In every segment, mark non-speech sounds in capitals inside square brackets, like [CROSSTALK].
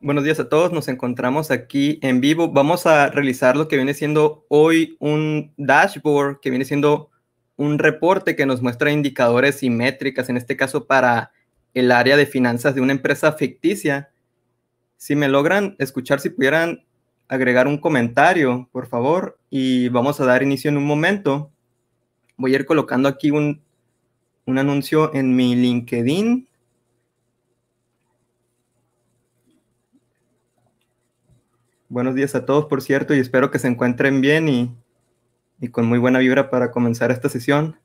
Buenos días a todos, nos encontramos aquí en vivo. Vamos a realizar lo que viene siendo hoy un dashboard, que viene siendo un reporte que nos muestra indicadores y métricas, en este caso para el área de finanzas de una empresa ficticia. Si me logran escuchar, si pudieran agregar un comentario, por favor, y vamos a dar inicio en un momento. Voy a ir colocando aquí un, un anuncio en mi LinkedIn Buenos días a todos, por cierto, y espero que se encuentren bien y, con muy buena vibra para comenzar esta sesión.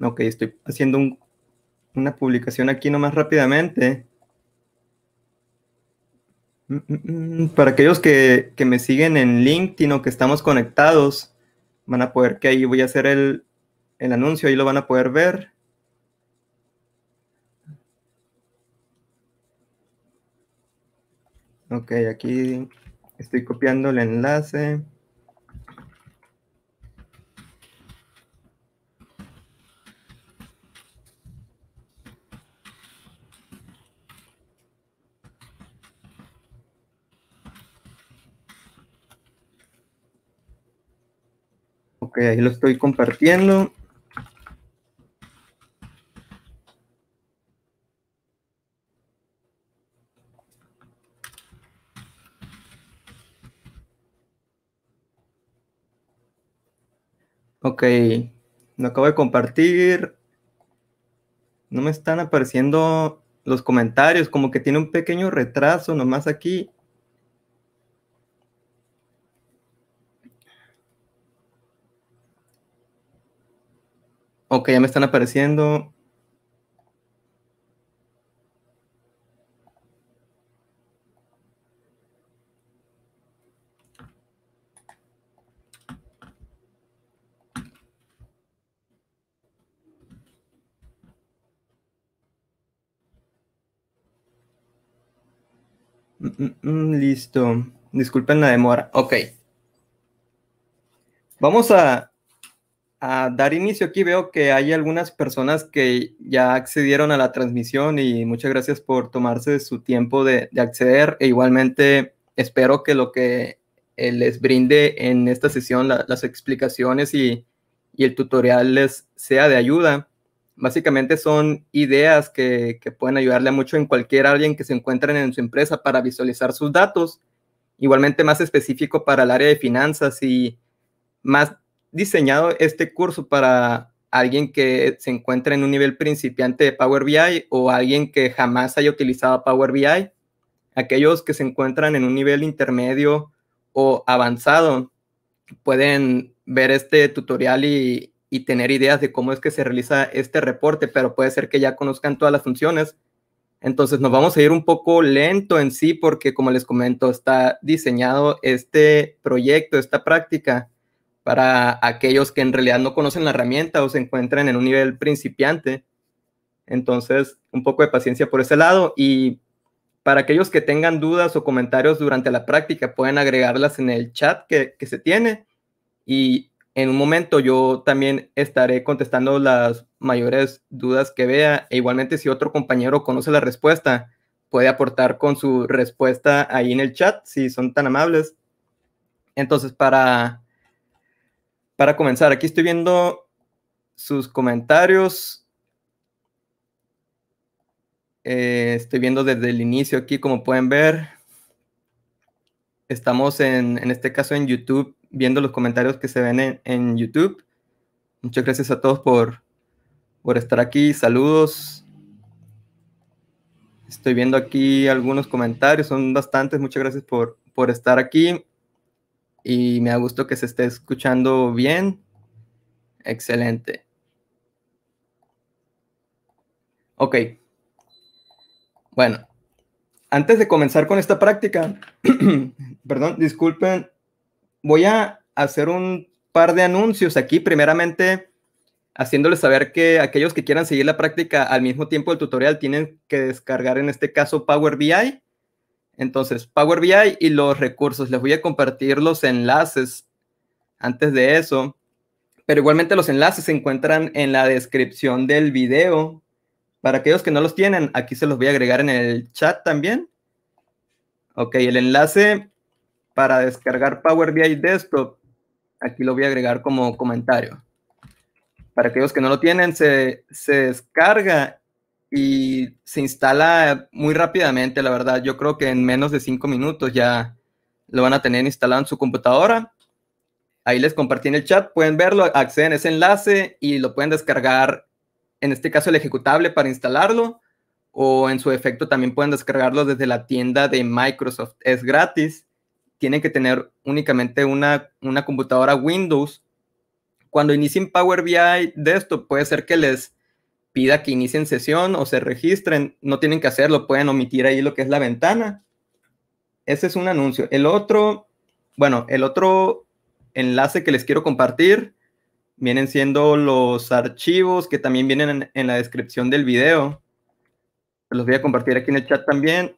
Ok, estoy haciendo una publicación aquí nomás rápidamente. Mm, mm, mm. Para aquellos que, me siguen en LinkedIn o que estamos conectados, van a poder que ahí voy a hacer el, el anuncio, ahí lo van a poder ver. Ok, aquí estoy copiando el enlace. Ok, ahí lo estoy compartiendo. Ok, lo acabo de compartir. No me están apareciendo los comentarios, como que tiene un pequeño retraso nomás aquí. Ok, ya me están apareciendo. Mm, mm, listo. Disculpen la demora. Ok. Vamos a, dar inicio. Aquí veo que hay algunas personas que ya accedieron a la transmisión y muchas gracias por tomarse su tiempo de, acceder. E igualmente espero que lo que eh, les brinde en esta sesión, las explicaciones y el tutorial les sea de ayuda. Básicamente son ideas que, pueden ayudarle mucho en cualquier alguien que se encuentren en su empresa para visualizar sus datos. Igualmente más específico para el área de finanzas y más diseñado este curso para alguien que se encuentra en un nivel principiante de Power BI o alguien que jamás haya utilizado Power BI, aquellos que se encuentran en un nivel intermedio o avanzado pueden ver este tutorial y, y tener ideas de cómo es que se realiza este reporte, pero puede ser que ya conozcan todas las funciones. Entonces nos vamos a ir un poco lento en sí porque, como les comento, está diseñado este proyecto, esta práctica para aquellos que en realidad no conocen la herramienta o se encuentran en un nivel principiante. Entonces, un poco de paciencia por ese lado y para aquellos que tengan dudas o comentarios durante la práctica, pueden agregarlas en el chat que, que se tiene y en un momento yo también estaré contestando las mayores dudas que vea e igualmente si otro compañero conoce la respuesta, puede aportar con su respuesta ahí en el chat, si son tan amables. Entonces, para, para comenzar, aquí estoy viendo sus comentarios. Eh, estoy viendo desde el inicio aquí, como pueden ver. Estamos en, en este caso en YouTube viendo los comentarios que se ven en, YouTube. Muchas gracias a todos por, estar aquí. Saludos. Estoy viendo aquí algunos comentarios, son bastantes. Muchas gracias por, por estar aquí. Y me da gusto que se esté escuchando bien. Excelente. Ok. Bueno, antes de comenzar con esta práctica, [CLEARS THROAT] perdón, disculpen voy a hacer un par de anuncios aquí. Primeramente, haciéndoles saber que aquellos que quieran seguir la práctica al mismo tiempo del tutorial tienen que descargar en este caso Power BI. Entonces, Power BI y los recursos. Les voy a compartir los enlaces antes de eso. Pero igualmente los enlaces se encuentran en la descripción del video. Para aquellos que no los tienen, aquí se los voy a agregar en el chat también. Ok, el enlace para descargar Power BI Desktop, aquí lo voy a agregar como comentario. Para aquellos que no lo tienen, se, descarga y se instala muy rápidamente, la verdad. Yo creo que en menos de cinco minutos ya lo van a tener instalado en su computadora. Ahí les compartí en el chat, pueden verlo, acceden a ese enlace y lo pueden descargar, en este caso el ejecutable para instalarlo, o en su efecto también pueden descargarlo desde la tienda de Microsoft. Es gratis tienen que tener únicamente una, una computadora Windows. Cuando inicien Power BI de esto, puede ser que les pida que inicien sesión o se registren. No tienen que hacerlo, pueden omitir ahí lo que es la ventana. Ese es un anuncio. El otro, bueno, el otro enlace que les quiero compartir vienen siendo los archivos que también vienen en, en la descripción del video. Los voy a compartir aquí en el chat también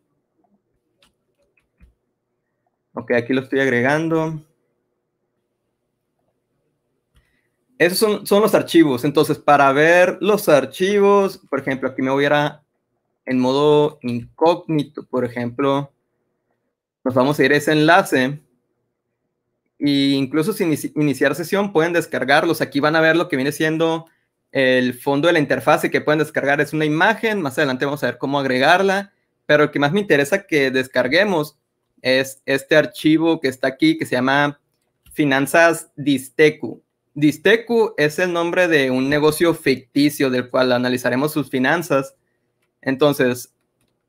Ok, aquí lo estoy agregando. Esos son, los archivos. Entonces, para ver los archivos, por ejemplo, aquí me voy a, ir en modo incógnito, por ejemplo, nos vamos a ir a ese enlace. E incluso sin iniciar sesión, pueden descargarlos. Aquí van a ver lo que viene siendo el fondo de la interfaz que pueden descargar. Es una imagen. Más adelante vamos a ver cómo agregarla. Pero el que más me interesa que descarguemos es este archivo que está aquí que se llama Finanzas Distecu. Distecu es el nombre de un negocio ficticio del cual analizaremos sus finanzas. Entonces,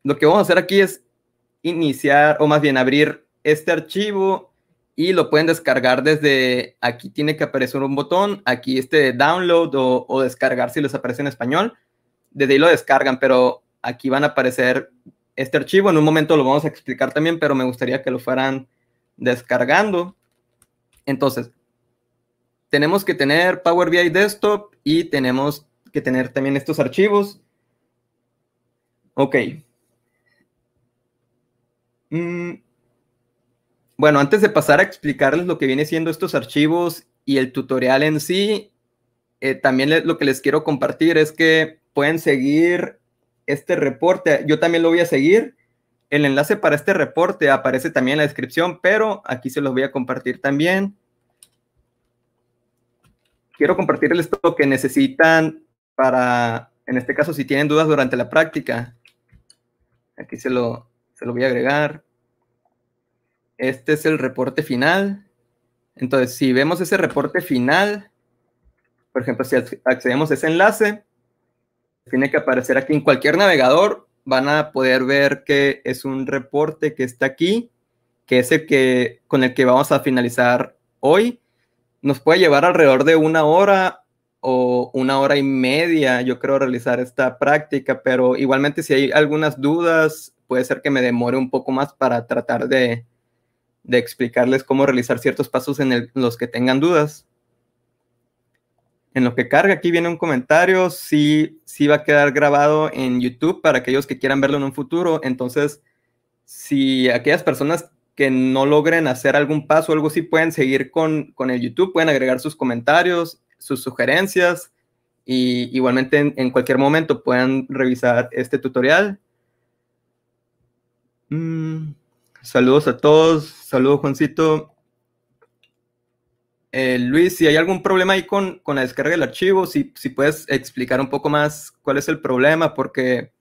lo que vamos a hacer aquí es iniciar o más bien abrir este archivo y lo pueden descargar desde aquí tiene que aparecer un botón, aquí este download o, o descargar si les aparece en español. Desde ahí lo descargan, pero aquí van a aparecer este archivo. En un momento lo vamos a explicar también, pero me gustaría que lo fueran descargando. Entonces, tenemos que tener Power BI Desktop y tenemos que tener también estos archivos. Ok. Mm. Bueno, antes de pasar a explicarles lo que viene siendo estos archivos y el tutorial en sí, eh, también lo que les quiero compartir es que pueden seguir este reporte. Yo también lo voy a seguir. El enlace para este reporte aparece también en la descripción, pero aquí se los voy a compartir también. Quiero compartirles lo que necesitan para, en este caso, si tienen dudas durante la práctica. Aquí se lo, se lo voy a agregar. Este es el reporte final. Entonces, si vemos ese reporte final, por ejemplo, si accedemos a ese enlace, tiene que aparecer aquí en cualquier navegador. Van a poder ver que es un reporte que está aquí, que es el que con el que vamos a finalizar hoy. Nos puede llevar alrededor de una hora o una hora y media, yo creo, realizar esta práctica, pero igualmente si hay algunas dudas, puede ser que me demore un poco más para tratar de, explicarles cómo realizar ciertos pasos en los que tengan dudas en lo que carga, aquí viene un comentario, sí, sí va a quedar grabado en YouTube para aquellos que quieran verlo en un futuro. Entonces, si aquellas personas que no logren hacer algún paso o algo así, pueden seguir con, el YouTube, pueden agregar sus comentarios, sus sugerencias y igualmente en, cualquier momento puedan revisar este tutorial. Mm, saludos a todos, saludos Juancito. Eh, Luis, si hay algún problema ahí con, con la descarga del archivo, si, si, puedes explicar un poco más cuál es el problema, porque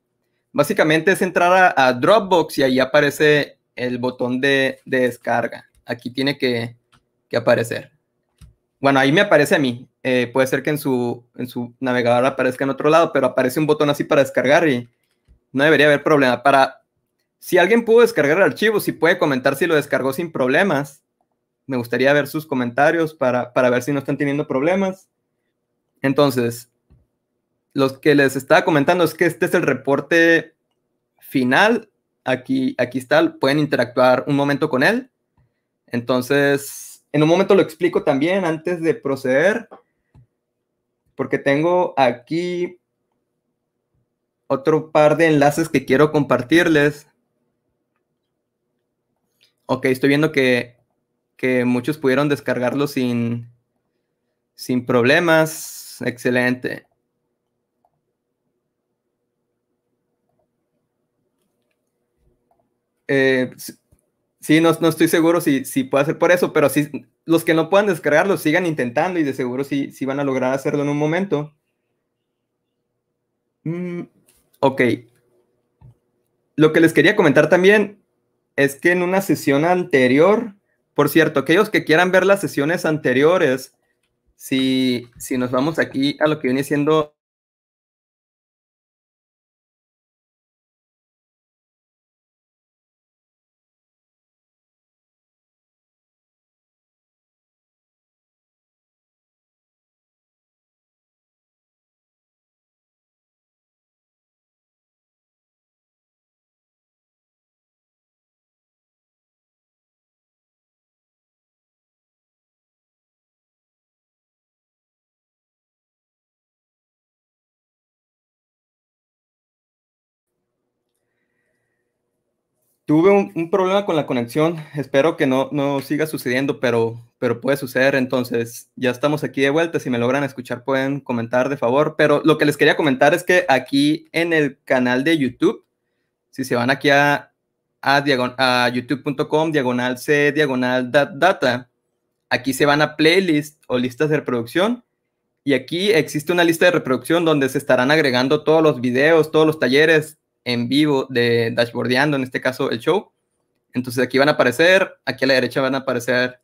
básicamente es entrar a, Dropbox y ahí aparece el botón de, descarga. Aquí tiene que, aparecer. Bueno, ahí me aparece a mí. Eh, puede ser que en su, en su navegador aparezca en otro lado, pero aparece un botón así para descargar y no debería haber problema. Para, si alguien pudo descargar el archivo, si puede comentar si lo descargó sin problemas me gustaría ver sus comentarios para, ver si no están teniendo problemas. Entonces, los que les estaba comentando es que este es el reporte final. Aquí, aquí está, pueden interactuar un momento con él. Entonces, en un momento lo explico también antes de proceder, porque tengo aquí otro par de enlaces que quiero compartirles. Ok, estoy viendo que que muchos pudieron descargarlo sin, sin problemas. Excelente. Eh, sí, no, no, estoy seguro si, si puede ser por eso, pero los que no puedan descargarlo sigan intentando y de seguro sí, van a lograr hacerlo en un momento. Mm, ok. Lo que les quería comentar también es que en una sesión anterior por cierto, aquellos que quieran ver las sesiones anteriores, si, si nos vamos aquí a lo que viene siendo tuve un, problema con la conexión. Espero que no, no siga sucediendo, pero, pero puede suceder. Entonces, ya estamos aquí de vuelta. Si me logran escuchar, pueden comentar de favor. Pero lo que les quería comentar es que aquí en el canal de YouTube, si se van aquí a, a, a youtube.com, diagonal C, diagonal data, aquí se van a playlist o listas de reproducción. Y aquí existe una lista de reproducción donde se estarán agregando todos los videos, todos los talleres, en vivo de Dashboardeando, en este caso el show. Entonces aquí van a aparecer, aquí a la derecha van a aparecer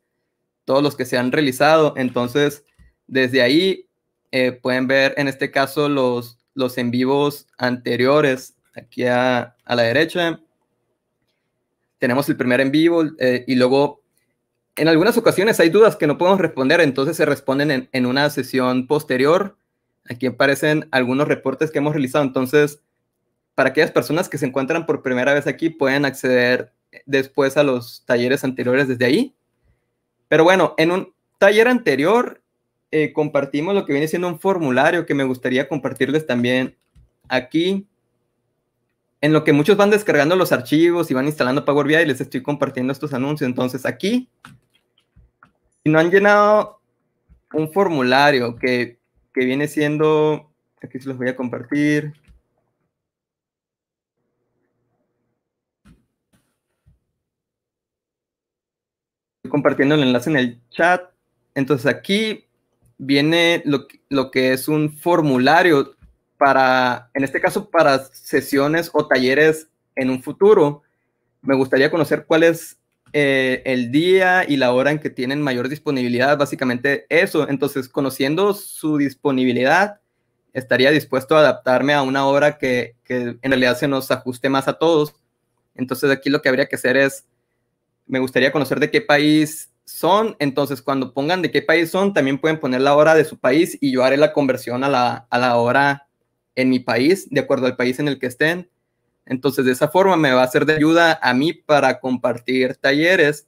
todos los que se han realizado. Entonces desde ahí eh, pueden ver en este caso los, los en vivos anteriores. Aquí a, la derecha tenemos el primer en vivo eh, y luego en algunas ocasiones hay dudas que no podemos responder, entonces se responden en, en, una sesión posterior. Aquí aparecen algunos reportes que hemos realizado, entonces para aquellas personas que se encuentran por primera vez aquí, pueden acceder después a los talleres anteriores desde ahí. Pero bueno, en un taller anterior eh, compartimos lo que viene siendo un formulario que me gustaría compartirles también aquí. En lo que muchos van descargando los archivos y van instalando Power BI, y les estoy compartiendo estos anuncios. Entonces, aquí, si no han llenado un formulario que, que viene siendo, aquí se los voy a compartir. compartiendo el enlace en el chat. Entonces aquí viene lo, que es un formulario para, en este caso, para sesiones o talleres en un futuro. Me gustaría conocer cuál es eh, el día y la hora en que tienen mayor disponibilidad, básicamente eso. Entonces, conociendo su disponibilidad, estaría dispuesto a adaptarme a una hora que en realidad se nos ajuste más a todos. Entonces, aquí lo que habría que hacer es me gustaría conocer de qué país son, entonces cuando pongan de qué país son, también pueden poner la hora de su país y yo haré la conversión a la, hora en mi país, de acuerdo al país en el que estén. Entonces de esa forma me va a ser de ayuda a mí para compartir talleres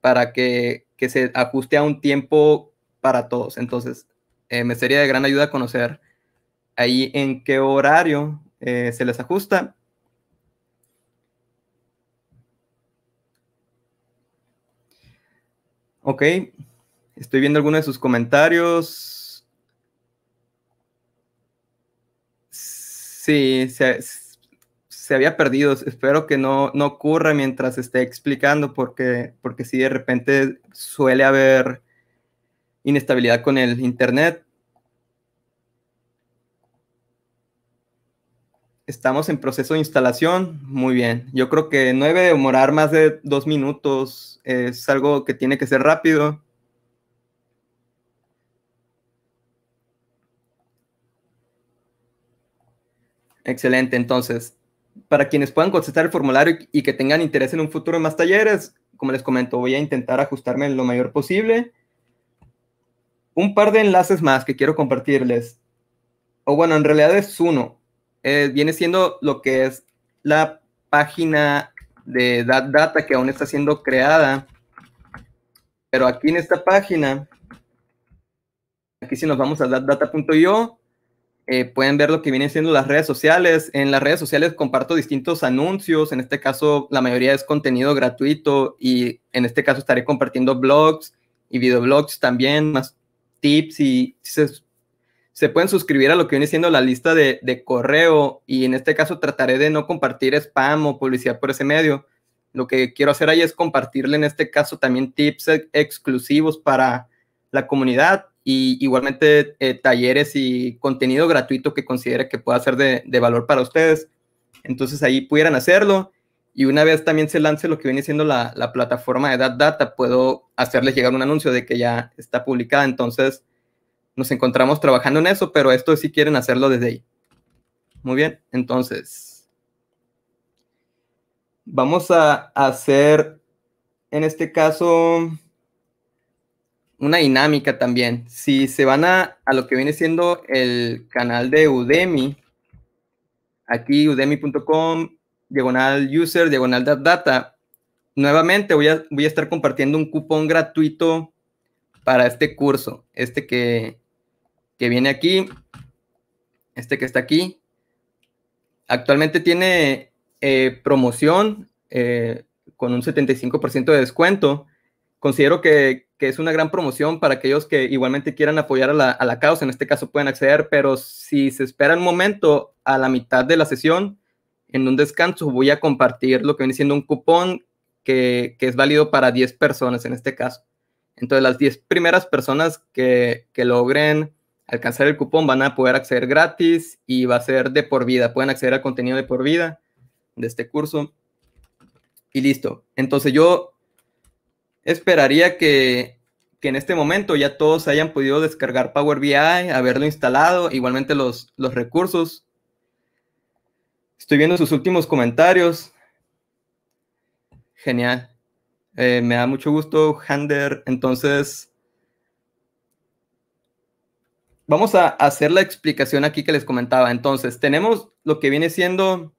para que, se ajuste a un tiempo para todos. Entonces eh, me sería de gran ayuda conocer ahí en qué horario eh, se les ajusta Ok, estoy viendo algunos de sus comentarios. Sí, se, había perdido. Espero que no, no ocurra mientras esté explicando, porque, porque de repente suele haber inestabilidad con el Internet. Estamos en proceso de instalación. Muy bien. Yo creo que no debe demorar más de dos minutos. Es algo que tiene que ser rápido. Excelente. Entonces, para quienes puedan contestar el formulario y que tengan interés en un futuro en más talleres, como les comento, voy a intentar ajustarme lo mayor posible. Un par de enlaces más que quiero compartirles. O bueno, en realidad es uno. Eh, viene siendo lo que es la página de DatData que aún está siendo creada. Pero aquí en esta página, aquí si nos vamos a datdata.io, eh, pueden ver lo que vienen siendo las redes sociales. En las redes sociales comparto distintos anuncios, en este caso la mayoría es contenido gratuito y en este caso estaré compartiendo blogs y videoblogs también, más tips y se pueden suscribir a lo que viene siendo la lista de, correo y en este caso trataré de no compartir spam o publicidad por ese medio. Lo que quiero hacer ahí es compartirle en este caso también tips exclusivos para la comunidad y igualmente eh, talleres y contenido gratuito que considere que pueda ser de, valor para ustedes. Entonces ahí pudieran hacerlo y una vez también se lance lo que viene siendo la, plataforma de Data, puedo hacerles llegar un anuncio de que ya está publicada. Entonces, nos encontramos trabajando en eso, pero esto sí quieren hacerlo desde ahí. Muy bien, entonces vamos a hacer en este caso una dinámica también. Si se van a, a lo que viene siendo el canal de Udemy, aquí udemy.com, diagonal user, diagonal data, nuevamente voy a, voy a estar compartiendo un cupón gratuito para este curso, este que, que viene aquí, este que está aquí, actualmente tiene eh, promoción eh, con un 75% de descuento. Considero que, es una gran promoción para aquellos que igualmente quieran apoyar a la, causa. En este caso pueden acceder, pero si se espera un momento a la mitad de la sesión, en un descanso voy a compartir lo que viene siendo un cupón que, es válido para 10 personas en este caso. Entonces, las 10 primeras personas que, que logren alcanzar el cupón van a poder acceder gratis y va a ser de por vida. Pueden acceder al contenido de por vida de este curso. Y listo. Entonces yo esperaría que, que en este momento ya todos hayan podido descargar Power BI, haberlo instalado, igualmente los, los recursos. Estoy viendo sus últimos comentarios. Genial. Eh, me da mucho gusto, Hander. Entonces, vamos a hacer la explicación aquí que les comentaba. Entonces, tenemos lo que viene siendo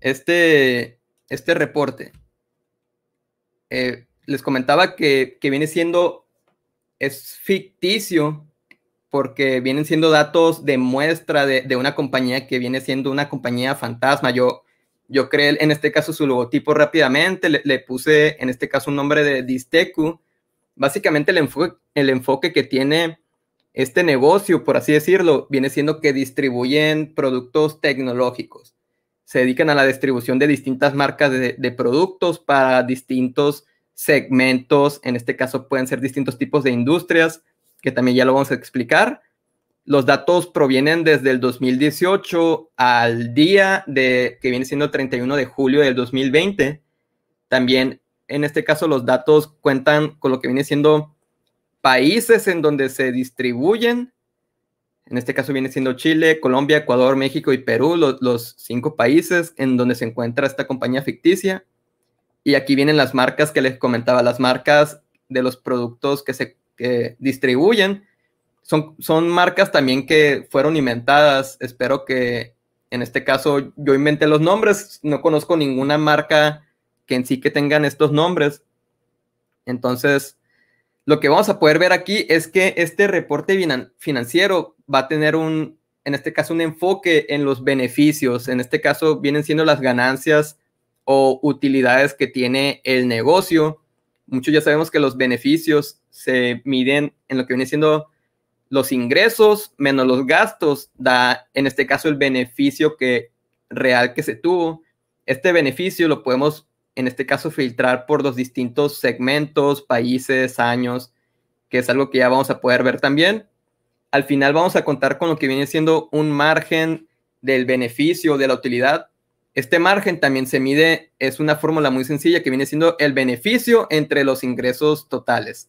este, este reporte. Eh, les comentaba que, viene siendo, es ficticio porque vienen siendo datos de muestra de, una compañía que viene siendo una compañía fantasma. Yo, yo creé en este caso su logotipo rápidamente, le, puse en este caso un nombre de Distecu. Básicamente el el enfoque que tiene este negocio, por así decirlo, viene siendo que distribuyen productos tecnológicos. Se dedican a la distribución de distintas marcas de, productos para distintos segmentos, en este caso pueden ser distintos tipos de industrias, que también ya lo vamos a explicar. Los datos provienen desde el 2018 al día de que viene siendo 31 de julio del 2020. También en este caso los datos cuentan con lo que viene siendo países en donde se distribuyen, en este caso viene siendo Chile, Colombia, Ecuador, México y Perú, los, cinco países en donde se encuentra esta compañía ficticia. Y aquí vienen las marcas que les comentaba, las marcas de los productos que se distribuyen. Son, son marcas también que fueron inventadas. Espero que en este caso yo inventé los nombres. No conozco ninguna marca que en sí que tengan estos nombres. Entonces, lo que vamos a poder ver aquí es que este reporte financiero va a tener un, en este caso, un enfoque en los beneficios. En este caso, vienen siendo las ganancias o utilidades que tiene el negocio. Muchos ya sabemos que los beneficios se miden en lo que viene siendo los ingresos menos los gastos, da en este caso el beneficio que real que se tuvo. Este beneficio lo podemos en este caso filtrar por los distintos segmentos, países, años, que es algo que ya vamos a poder ver también. Al final vamos a contar con lo que viene siendo un margen del beneficio, de la utilidad. Este margen también se mide, es una fórmula muy sencilla que viene siendo el beneficio entre los ingresos totales.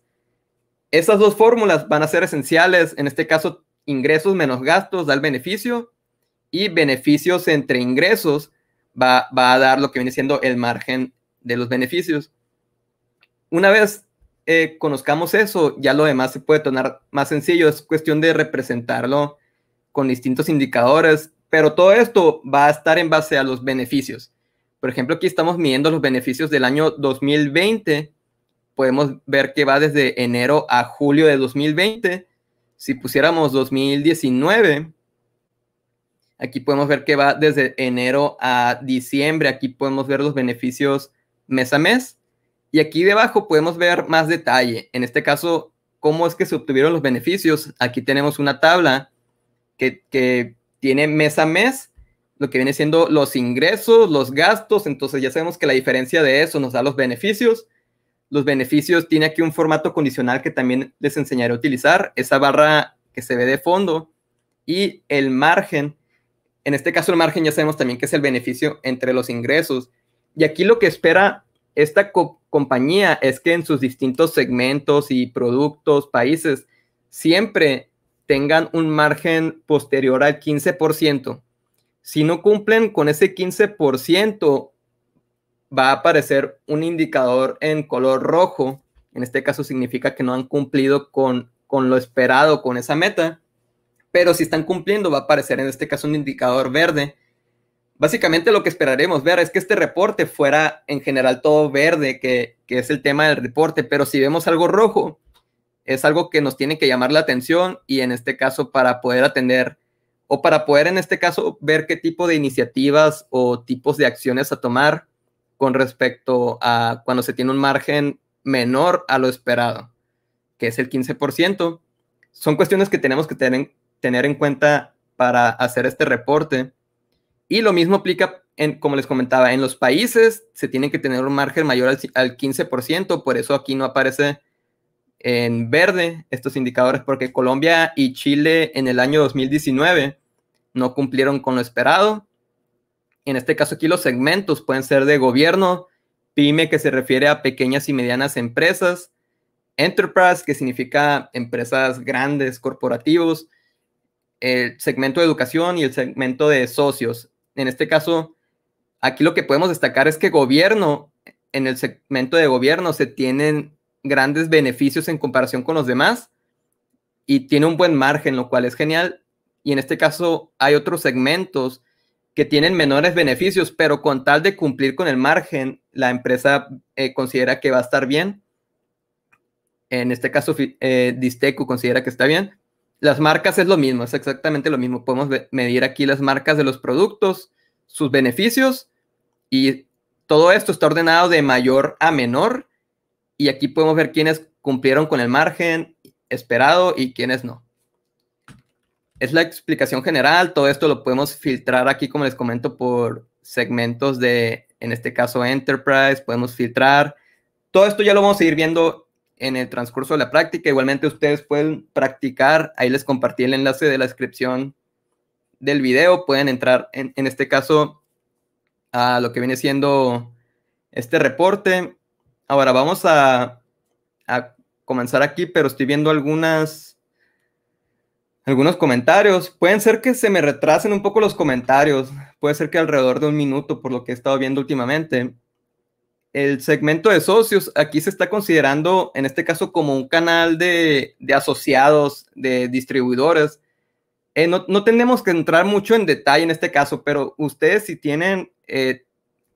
Esas dos fórmulas van a ser esenciales, en este caso ingresos menos gastos da el beneficio y beneficios entre ingresos va, va a dar lo que viene siendo el margen de los beneficios. Una vez eh, conozcamos eso, ya lo demás se puede tornar más sencillo, es cuestión de representarlo con distintos indicadores, pero todo esto va a estar en base a los beneficios. Por ejemplo, aquí estamos midiendo los beneficios del año 2020. Podemos ver que va desde enero a julio de 2020. Si pusiéramos 2019, aquí podemos ver que va desde enero a diciembre. Aquí podemos ver los beneficios mes a mes. Y aquí debajo podemos ver más detalle. En este caso, cómo es que se obtuvieron los beneficios. Aquí tenemos una tabla que, que tiene mes a mes lo que viene siendo los ingresos, los gastos. Entonces ya sabemos que la diferencia de eso nos da los beneficios. Los beneficios tiene aquí un formato condicional que también les enseñaré a utilizar. Esa barra que se ve de fondo y el margen. En este caso el margen ya sabemos también que es el beneficio entre los ingresos. Y aquí lo que espera esta compañía es que en sus distintos segmentos y productos, países, siempre tengan un margen posterior al 15%. Si no cumplen con ese 15%, va a aparecer un indicador en color rojo. En este caso significa que no han cumplido con, con lo esperado, con esa meta. Pero si están cumpliendo, va a aparecer en este caso un indicador verde básicamente lo que esperaremos ver es que este reporte fuera en general todo verde, que, es el tema del reporte, pero si vemos algo rojo, es algo que nos tiene que llamar la atención y en este caso para poder atender o para poder en este caso ver qué tipo de iniciativas o tipos de acciones a tomar con respecto a cuando se tiene un margen menor a lo esperado, que es el 15%. Son cuestiones que tenemos que tener, tener en cuenta para hacer este reporte. Y lo mismo aplica, en, como les comentaba, en los países se tienen que tener un margen mayor al, al 15%, por eso aquí no aparece en verde estos indicadores, porque Colombia y Chile en el año 2019 no cumplieron con lo esperado. En este caso aquí los segmentos pueden ser de gobierno, pyme que se refiere a pequeñas y medianas empresas, enterprise que significa empresas grandes, corporativos, el segmento de educación y el segmento de socios en este caso, aquí lo que podemos destacar es que gobierno, en el segmento de gobierno, se tienen grandes beneficios en comparación con los demás y tiene un buen margen, lo cual es genial. Y en este caso hay otros segmentos que tienen menores beneficios, pero con tal de cumplir con el margen, la empresa eh, considera que va a estar bien. En este caso, Distecu eh, Disteco considera que está bien. Las marcas es lo mismo, es exactamente lo mismo. Podemos medir aquí las marcas de los productos, sus beneficios y todo esto está ordenado de mayor a menor y aquí podemos ver quiénes cumplieron con el margen esperado y quiénes no. Es la explicación general, todo esto lo podemos filtrar aquí, como les comento, por segmentos de, en este caso, Enterprise, podemos filtrar. Todo esto ya lo vamos a ir viendo en el transcurso de la práctica. Igualmente ustedes pueden practicar, ahí les compartí el enlace de la descripción del video, pueden entrar en, este caso a lo que viene siendo este reporte. Ahora vamos a, comenzar aquí, pero estoy viendo algunas algunos comentarios. Pueden ser que se me retrasen un poco los comentarios. Puede ser que alrededor de un minuto, por lo que he estado viendo últimamente el segmento de socios aquí se está considerando, en este caso, como un canal de, asociados, de distribuidores. Eh, no, tenemos que entrar mucho en detalle en este caso, pero ustedes si tienen, eh,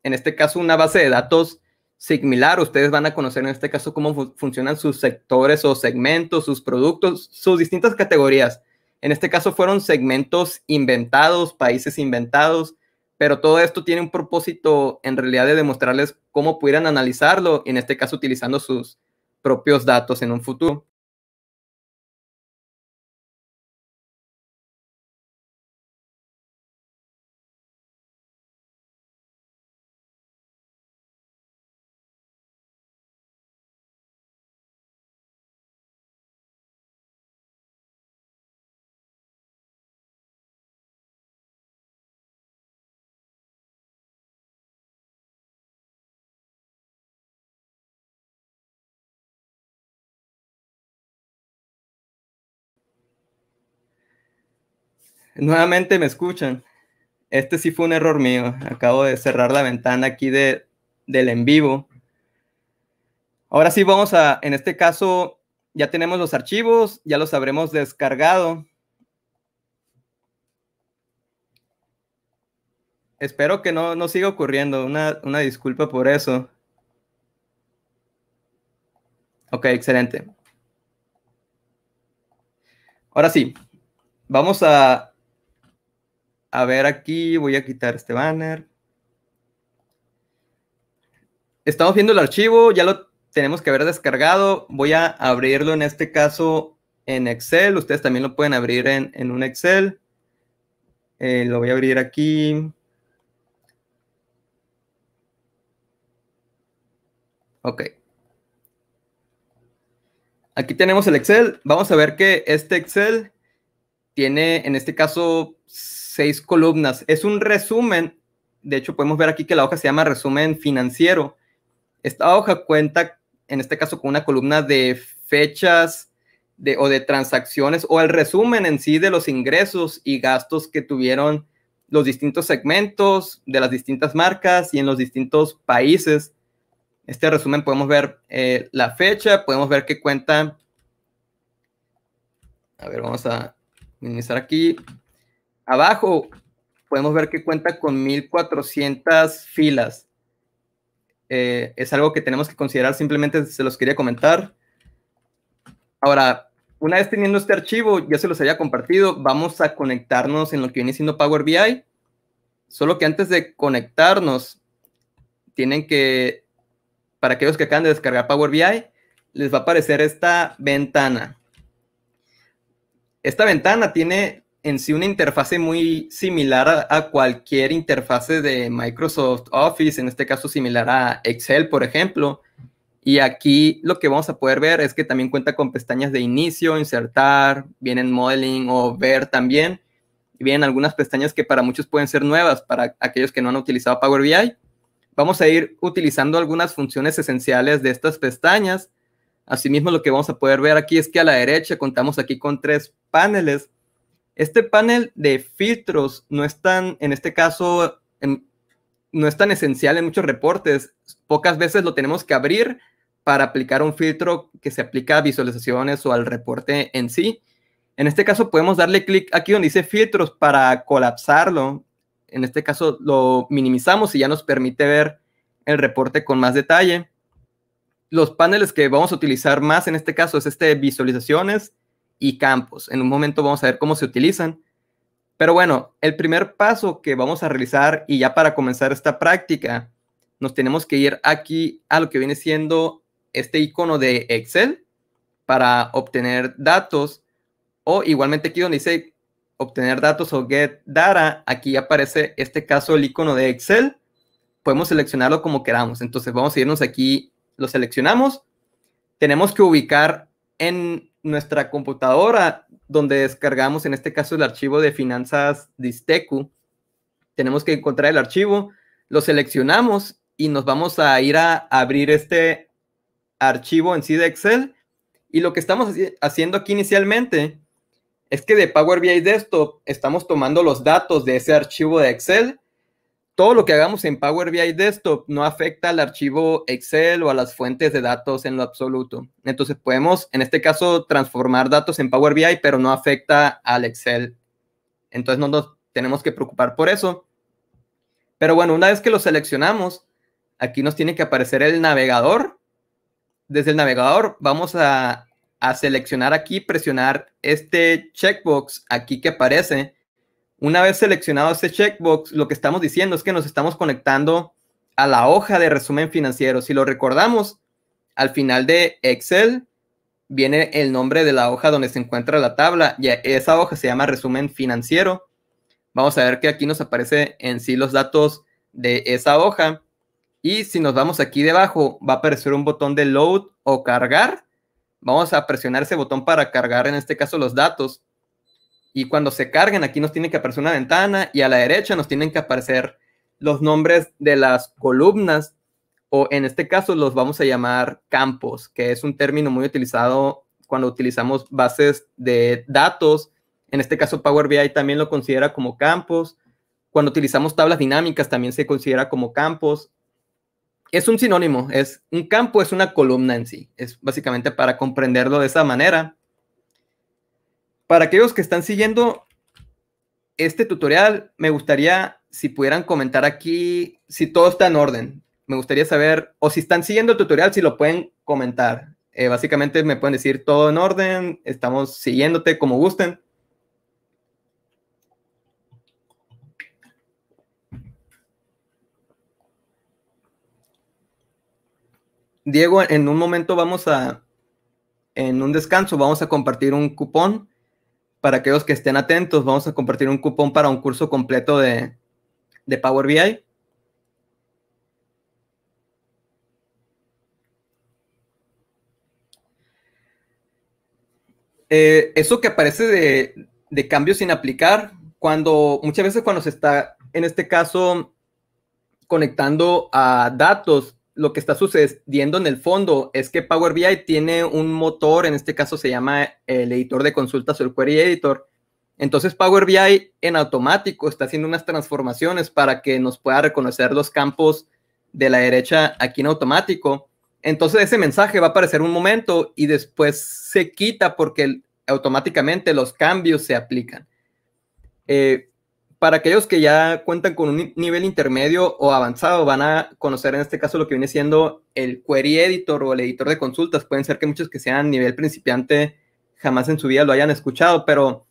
en este caso, una base de datos similar, ustedes van a conocer en este caso cómo funcionan sus sectores o segmentos, sus productos, sus distintas categorías. En este caso fueron segmentos inventados, países inventados, pero todo esto tiene un propósito en realidad de demostrarles cómo pudieran analizarlo, en este caso utilizando sus propios datos en un futuro. Nuevamente me escuchan. Este sí fue un error mío. Acabo de cerrar la ventana aquí de, del en vivo. Ahora sí vamos a, en este caso, ya tenemos los archivos, ya los habremos descargado. Espero que no, no siga ocurriendo. Una, una disculpa por eso. Ok, excelente. Ahora sí, vamos a a ver, aquí voy a quitar este banner. Estamos viendo el archivo, ya lo tenemos que haber descargado. Voy a abrirlo en este caso en Excel. Ustedes también lo pueden abrir en, un Excel. Eh, lo voy a abrir aquí. Ok. Aquí tenemos el Excel. Vamos a ver que este Excel tiene, en este caso, seis columnas. Es un resumen, de hecho podemos ver aquí que la hoja se llama resumen financiero. Esta hoja cuenta, en este caso, con una columna de fechas de, o de transacciones o el resumen en sí de los ingresos y gastos que tuvieron los distintos segmentos de las distintas marcas y en los distintos países. Este resumen podemos ver eh, la fecha, podemos ver que cuenta. A ver, vamos a minimizar aquí. Abajo podemos ver que cuenta con 1400 filas. Eh, es algo que tenemos que considerar, simplemente se los quería comentar. Ahora, una vez teniendo este archivo, ya se los había compartido, vamos a conectarnos en lo que viene siendo Power BI. Solo que antes de conectarnos, tienen que, para aquellos que acaban de descargar Power BI, les va a aparecer esta ventana. Esta ventana tiene en sí una interfase muy similar a, cualquier interfase de Microsoft Office, en este caso similar a Excel, por ejemplo. Y aquí lo que vamos a poder ver es que también cuenta con pestañas de inicio, insertar, vienen modeling o ver también. Y vienen algunas pestañas que para muchos pueden ser nuevas, para aquellos que no han utilizado Power BI. Vamos a ir utilizando algunas funciones esenciales de estas pestañas. Asimismo, lo que vamos a poder ver aquí es que a la derecha contamos aquí con tres paneles este panel de filtros no es tan, en este caso, no es tan esencial en muchos reportes. Pocas veces lo tenemos que abrir para aplicar un filtro que se aplica a visualizaciones o al reporte en sí. En este caso podemos darle clic aquí donde dice filtros para colapsarlo. En este caso lo minimizamos y ya nos permite ver el reporte con más detalle. Los paneles que vamos a utilizar más en este caso es este de visualizaciones, y campos. En un momento vamos a ver cómo se utilizan. Pero bueno, el primer paso que vamos a realizar y ya para comenzar esta práctica, nos tenemos que ir aquí a lo que viene siendo este icono de Excel para obtener datos o igualmente aquí donde dice obtener datos o get data, aquí aparece este caso el icono de Excel. Podemos seleccionarlo como queramos. Entonces vamos a irnos aquí, lo seleccionamos. Tenemos que ubicar en nuestra computadora, donde descargamos en este caso el archivo de finanzas Distecu, tenemos que encontrar el archivo, lo seleccionamos y nos vamos a ir a abrir este archivo en sí de Excel. Y lo que estamos haciendo aquí inicialmente es que de Power BI Desktop estamos tomando los datos de ese archivo de Excel todo lo que hagamos en Power BI Desktop no afecta al archivo Excel o a las fuentes de datos en lo absoluto. Entonces podemos, en este caso, transformar datos en Power BI, pero no afecta al Excel. Entonces no nos tenemos que preocupar por eso. Pero bueno, una vez que lo seleccionamos, aquí nos tiene que aparecer el navegador. Desde el navegador vamos a, a seleccionar aquí, presionar este checkbox aquí que aparece una vez seleccionado ese checkbox, lo que estamos diciendo es que nos estamos conectando a la hoja de resumen financiero. Si lo recordamos, al final de Excel viene el nombre de la hoja donde se encuentra la tabla y esa hoja se llama resumen financiero. Vamos a ver que aquí nos aparece en sí los datos de esa hoja. Y si nos vamos aquí debajo, va a aparecer un botón de load o cargar. Vamos a presionar ese botón para cargar en este caso los datos y cuando se carguen aquí nos tiene que aparecer una ventana y a la derecha nos tienen que aparecer los nombres de las columnas o en este caso los vamos a llamar campos, que es un término muy utilizado cuando utilizamos bases de datos. En este caso Power BI también lo considera como campos. Cuando utilizamos tablas dinámicas también se considera como campos. Es un sinónimo, es un campo es una columna en sí. Es básicamente para comprenderlo de esa manera. Para aquellos que están siguiendo este tutorial, me gustaría si pudieran comentar aquí si todo está en orden. Me gustaría saber, o si están siguiendo el tutorial, si lo pueden comentar. Eh, básicamente me pueden decir todo en orden, estamos siguiéndote como gusten. Diego, en un momento vamos a, en un descanso, vamos a compartir un cupón para aquellos que estén atentos, vamos a compartir un cupón para un curso completo de, Power BI. Eh, eso que aparece de, de cambios sin aplicar, cuando muchas veces cuando se está, en este caso, conectando a datos, lo que está sucediendo en el fondo es que Power BI tiene un motor, en este caso se llama el editor de consultas o el query editor. Entonces Power BI en automático está haciendo unas transformaciones para que nos pueda reconocer los campos de la derecha aquí en automático. Entonces ese mensaje va a aparecer un momento y después se quita porque automáticamente los cambios se aplican. Eh, para aquellos que ya cuentan con un nivel intermedio o avanzado, van a conocer en este caso lo que viene siendo el query editor o el editor de consultas. Pueden ser que muchos que sean nivel principiante jamás en su vida lo hayan escuchado, pero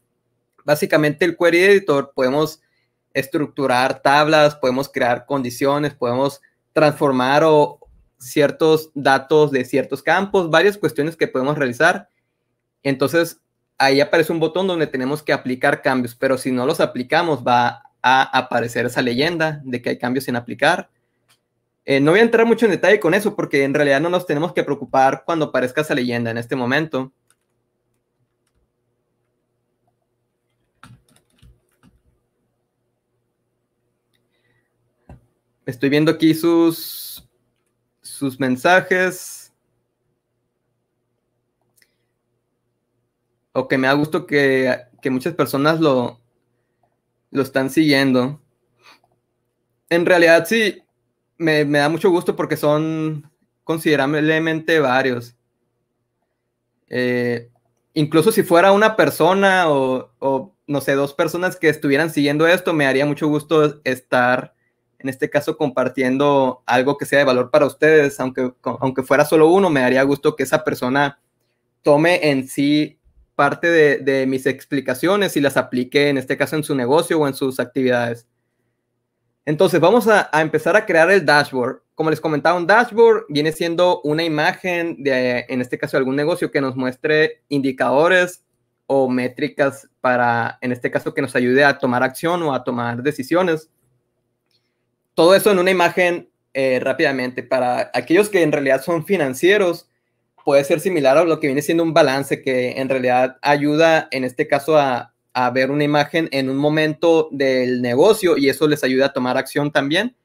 básicamente el query editor podemos estructurar tablas, podemos crear condiciones, podemos transformar ciertos datos de ciertos campos, varias cuestiones que podemos realizar. Entonces, ahí aparece un botón donde tenemos que aplicar cambios, pero si no los aplicamos va a aparecer esa leyenda de que hay cambios sin aplicar. Eh, no voy a entrar mucho en detalle con eso porque en realidad no nos tenemos que preocupar cuando aparezca esa leyenda en este momento. Estoy viendo aquí sus, sus mensajes. o que me da gusto que, muchas personas lo, lo están siguiendo. En realidad sí, me, da mucho gusto porque son considerablemente varios. Eh, incluso si fuera una persona o, no sé, dos personas que estuvieran siguiendo esto, me haría mucho gusto estar, en este caso, compartiendo algo que sea de valor para ustedes, aunque, aunque fuera solo uno, me haría gusto que esa persona tome en sí parte de, mis explicaciones y las aplique en este caso en su negocio o en sus actividades. Entonces vamos a, empezar a crear el dashboard. Como les comentaba, un dashboard viene siendo una imagen de, en este caso, algún negocio que nos muestre indicadores o métricas para, en este caso, que nos ayude a tomar acción o a tomar decisiones. Todo eso en una imagen eh, rápidamente. Para aquellos que en realidad son financieros, puede ser similar a lo que viene siendo un balance que en realidad ayuda en este caso a, ver una imagen en un momento del negocio y eso les ayuda a tomar acción también.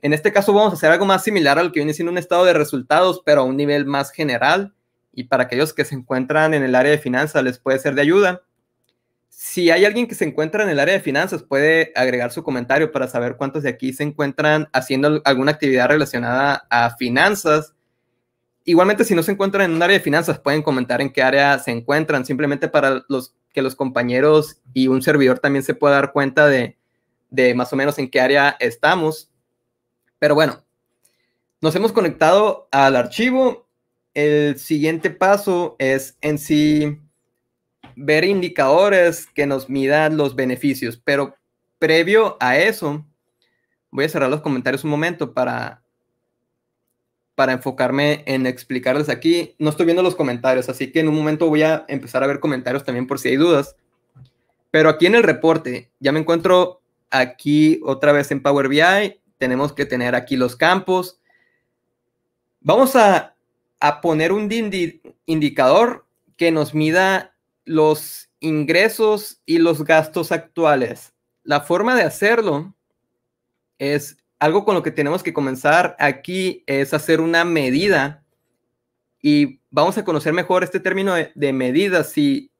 En este caso vamos a hacer algo más similar a lo que viene siendo un estado de resultados, pero a un nivel más general y para aquellos que se encuentran en el área de finanzas les puede ser de ayuda. Si hay alguien que se encuentra en el área de finanzas, puede agregar su comentario para saber cuántos de aquí se encuentran haciendo alguna actividad relacionada a finanzas Igualmente, si no se encuentran en un área de finanzas, pueden comentar en qué área se encuentran, simplemente para los, que los compañeros y un servidor también se pueda dar cuenta de, de más o menos en qué área estamos. Pero bueno, nos hemos conectado al archivo. El siguiente paso es en sí ver indicadores que nos midan los beneficios, pero previo a eso, voy a cerrar los comentarios un momento para para enfocarme en explicarles aquí. No estoy viendo los comentarios, así que en un momento voy a empezar a ver comentarios también por si hay dudas. Pero aquí en el reporte, ya me encuentro aquí otra vez en Power BI. Tenemos que tener aquí los campos. Vamos a, poner un indicador que nos mida los ingresos y los gastos actuales. La forma de hacerlo es algo con lo que tenemos que comenzar aquí es hacer una medida y vamos a conocer mejor este término de, medida si,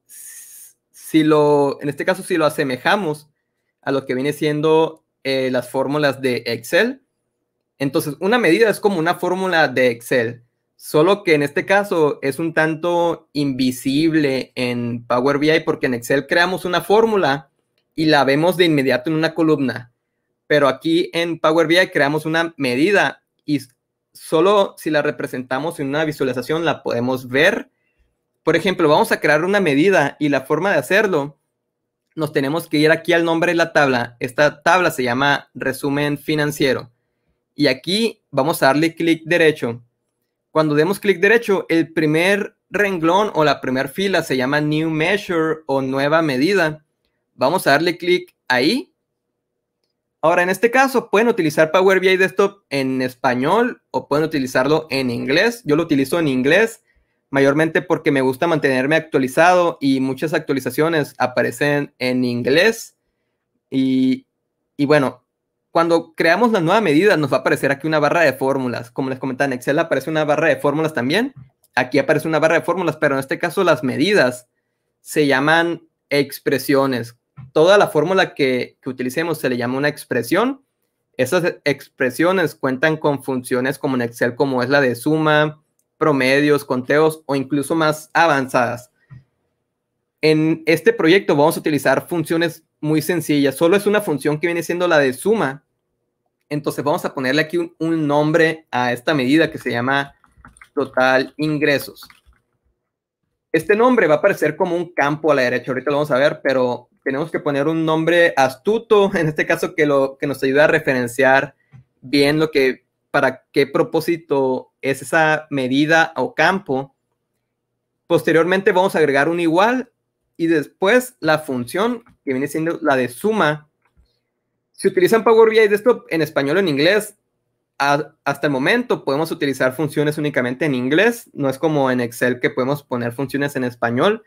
si lo, en este caso, si lo asemejamos a lo que viene siendo eh, las fórmulas de Excel. Entonces, una medida es como una fórmula de Excel, solo que en este caso es un tanto invisible en Power BI porque en Excel creamos una fórmula y la vemos de inmediato en una columna pero aquí en Power BI creamos una medida y solo si la representamos en una visualización la podemos ver. Por ejemplo, vamos a crear una medida y la forma de hacerlo, nos tenemos que ir aquí al nombre de la tabla. Esta tabla se llama resumen financiero. Y aquí vamos a darle clic derecho. Cuando demos clic derecho, el primer renglón o la primera fila se llama New Measure o Nueva Medida. Vamos a darle clic ahí Ahora, en este caso, pueden utilizar Power BI Desktop en español o pueden utilizarlo en inglés. Yo lo utilizo en inglés mayormente porque me gusta mantenerme actualizado y muchas actualizaciones aparecen en inglés. Y, bueno, cuando creamos las nuevas medidas, nos va a aparecer aquí una barra de fórmulas. Como les comentaba, en Excel aparece una barra de fórmulas también. Aquí aparece una barra de fórmulas, pero en este caso las medidas se llaman expresiones toda la fórmula que, utilicemos se le llama una expresión. Esas expresiones cuentan con funciones como en Excel, como es la de suma, promedios, conteos o incluso más avanzadas. En este proyecto vamos a utilizar funciones muy sencillas. Solo es una función que viene siendo la de suma. Entonces vamos a ponerle aquí un, un nombre a esta medida que se llama total ingresos. Este nombre va a aparecer como un campo a la derecha. Ahorita lo vamos a ver, pero tenemos que poner un nombre astuto, [LAUGHS] en este caso que, lo, que nos ayude a referenciar bien lo que, para qué propósito es esa medida o campo. Posteriormente vamos a agregar un igual y después la función que viene siendo la de suma. Si utilizan Power BI esto en español o en inglés, hasta el momento podemos utilizar funciones únicamente en inglés, no es como en Excel que podemos poner funciones en español.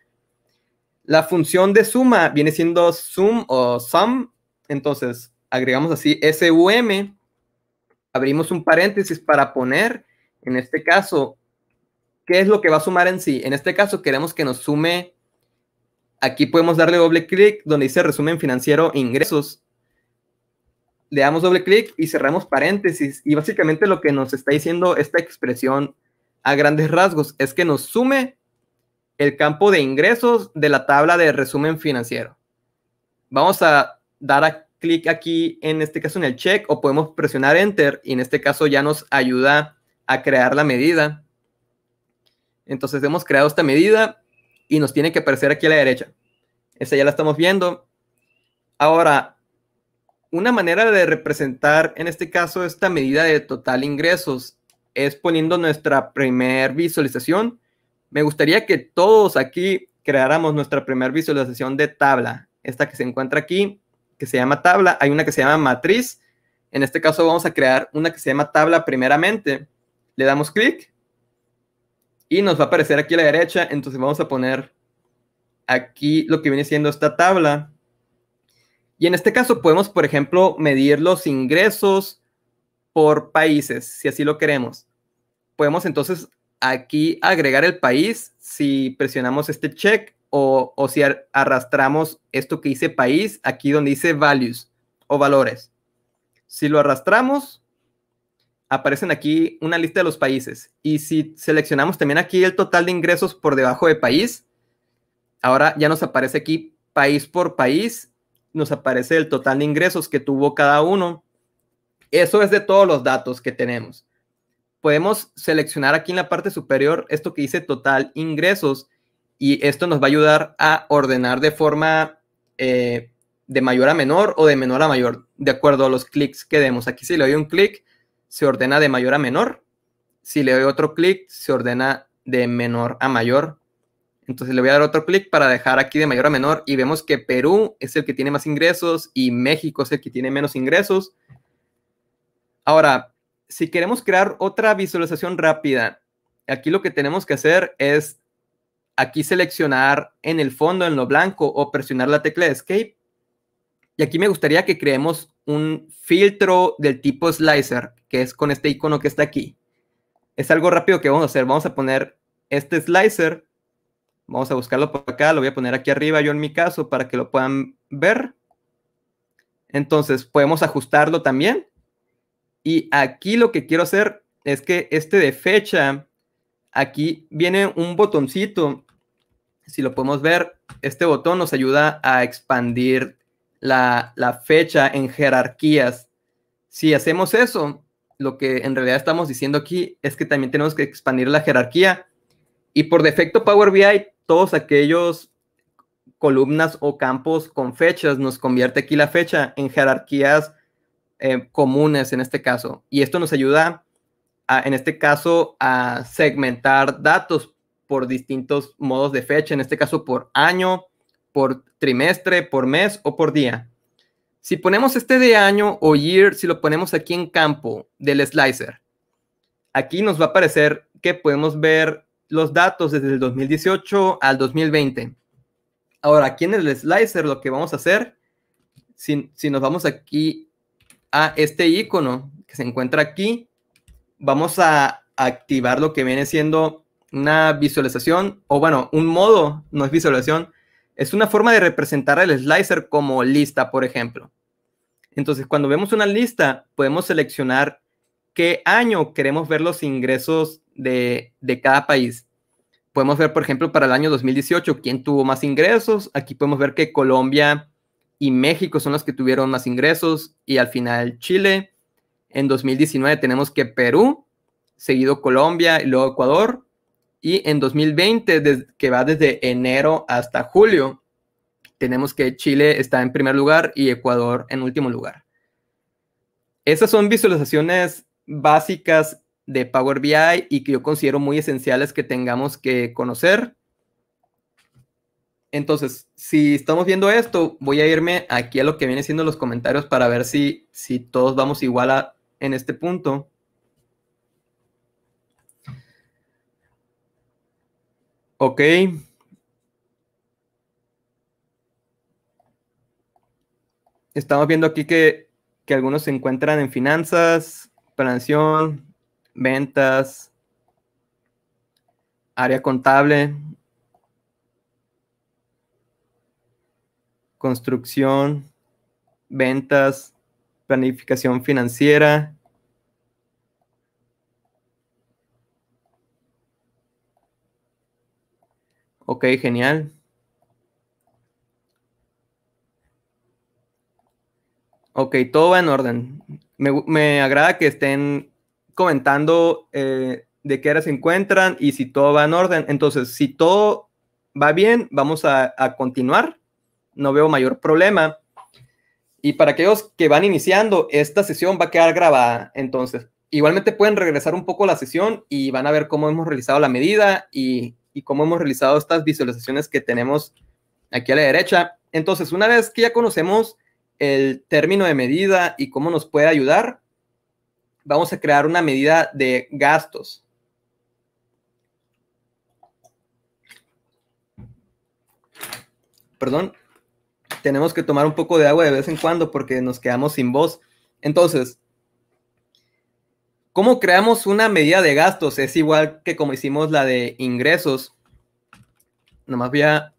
La función de suma viene siendo sum o sum. Entonces, agregamos así SUM. Abrimos un paréntesis para poner, en este caso, ¿qué es lo que va a sumar en sí? En este caso, queremos que nos sume. Aquí podemos darle doble clic donde dice resumen financiero ingresos. Le damos doble clic y cerramos paréntesis. Y básicamente lo que nos está diciendo esta expresión a grandes rasgos es que nos sume el campo de ingresos de la tabla de resumen financiero. Vamos a dar a clic aquí, en este caso en el check, o podemos presionar Enter y en este caso ya nos ayuda a crear la medida. Entonces hemos creado esta medida y nos tiene que aparecer aquí a la derecha. Esa ya la estamos viendo. Ahora, una manera de representar en este caso esta medida de total ingresos es poniendo nuestra primer visualización me gustaría que todos aquí creáramos nuestra primera visualización de tabla, esta que se encuentra aquí, que se llama tabla, hay una que se llama matriz, en este caso vamos a crear una que se llama tabla primeramente. Le damos clic y nos va a aparecer aquí a la derecha, entonces vamos a poner aquí lo que viene siendo esta tabla. Y en este caso podemos, por ejemplo, medir los ingresos por países, si así lo queremos. Podemos entonces aquí agregar el país si presionamos este check o, si arrastramos esto que dice país aquí donde dice values o valores. Si lo arrastramos, aparecen aquí una lista de los países. Y si seleccionamos también aquí el total de ingresos por debajo de país, ahora ya nos aparece aquí país por país, nos aparece el total de ingresos que tuvo cada uno. Eso es de todos los datos que tenemos podemos seleccionar aquí en la parte superior esto que dice total ingresos y esto nos va a ayudar a ordenar de forma eh, de mayor a menor o de menor a mayor, de acuerdo a los clics que demos. Aquí si le doy un clic, se ordena de mayor a menor. Si le doy otro clic, se ordena de menor a mayor. Entonces le voy a dar otro clic para dejar aquí de mayor a menor y vemos que Perú es el que tiene más ingresos y México es el que tiene menos ingresos. Ahora, si queremos crear otra visualización rápida, aquí lo que tenemos que hacer es aquí seleccionar en el fondo, en lo blanco, o presionar la tecla Escape. Y aquí me gustaría que creemos un filtro del tipo slicer, que es con este icono que está aquí. Es algo rápido que vamos a hacer. Vamos a poner este slicer. Vamos a buscarlo por acá. Lo voy a poner aquí arriba yo en mi caso para que lo puedan ver. Entonces podemos ajustarlo también. Y aquí lo que quiero hacer es que este de fecha, aquí viene un botoncito. Si lo podemos ver, este botón nos ayuda a expandir la, la fecha en jerarquías. Si hacemos eso, lo que en realidad estamos diciendo aquí es que también tenemos que expandir la jerarquía. Y por defecto Power BI, todos aquellos columnas o campos con fechas nos convierte aquí la fecha en jerarquías eh, comunes en este caso. Y esto nos ayuda, a, en este caso, a segmentar datos por distintos modos de fecha, en este caso por año, por trimestre, por mes o por día. Si ponemos este de año o year, si lo ponemos aquí en campo del slicer, aquí nos va a aparecer que podemos ver los datos desde el 2018 al 2020. Ahora, aquí en el slicer lo que vamos a hacer, si, si nos vamos aquí a este icono que se encuentra aquí, vamos a activar lo que viene siendo una visualización, o bueno, un modo, no es visualización, es una forma de representar el slicer como lista, por ejemplo. Entonces, cuando vemos una lista, podemos seleccionar qué año queremos ver los ingresos de, de, cada país. Podemos ver, por ejemplo, para el año 2018, quién tuvo más ingresos. Aquí podemos ver que Colombia y México son los que tuvieron más ingresos y al final Chile. En 2019 tenemos que Perú, seguido Colombia y luego Ecuador. Y en 2020, que va desde enero hasta julio, tenemos que Chile está en primer lugar y Ecuador en último lugar. Esas son visualizaciones básicas de Power BI y que yo considero muy esenciales que tengamos que conocer entonces, si estamos viendo esto, voy a irme aquí a lo que viene siendo los comentarios para ver si, si todos vamos igual en este punto. Ok. Estamos viendo aquí que, algunos se encuentran en finanzas, planación, ventas, área contable, construcción, ventas, planificación financiera. Ok, genial. Ok, todo va en orden. Me, agrada que estén comentando eh, de qué hora se encuentran y si todo va en orden. Entonces, si todo va bien, vamos a continuar no veo mayor problema. Y para aquellos que van iniciando, esta sesión va a quedar grabada. Entonces, igualmente pueden regresar un poco a la sesión y van a ver cómo hemos realizado la medida y, y cómo hemos realizado estas visualizaciones que tenemos aquí a la derecha. Entonces, una vez que ya conocemos el término de medida y cómo nos puede ayudar, vamos a crear una medida de gastos. Perdón, tenemos que tomar un poco de agua de vez en cuando porque nos quedamos sin voz. Entonces, ¿cómo creamos una medida de gastos? Es igual que como hicimos la de ingresos. Nomás voy a,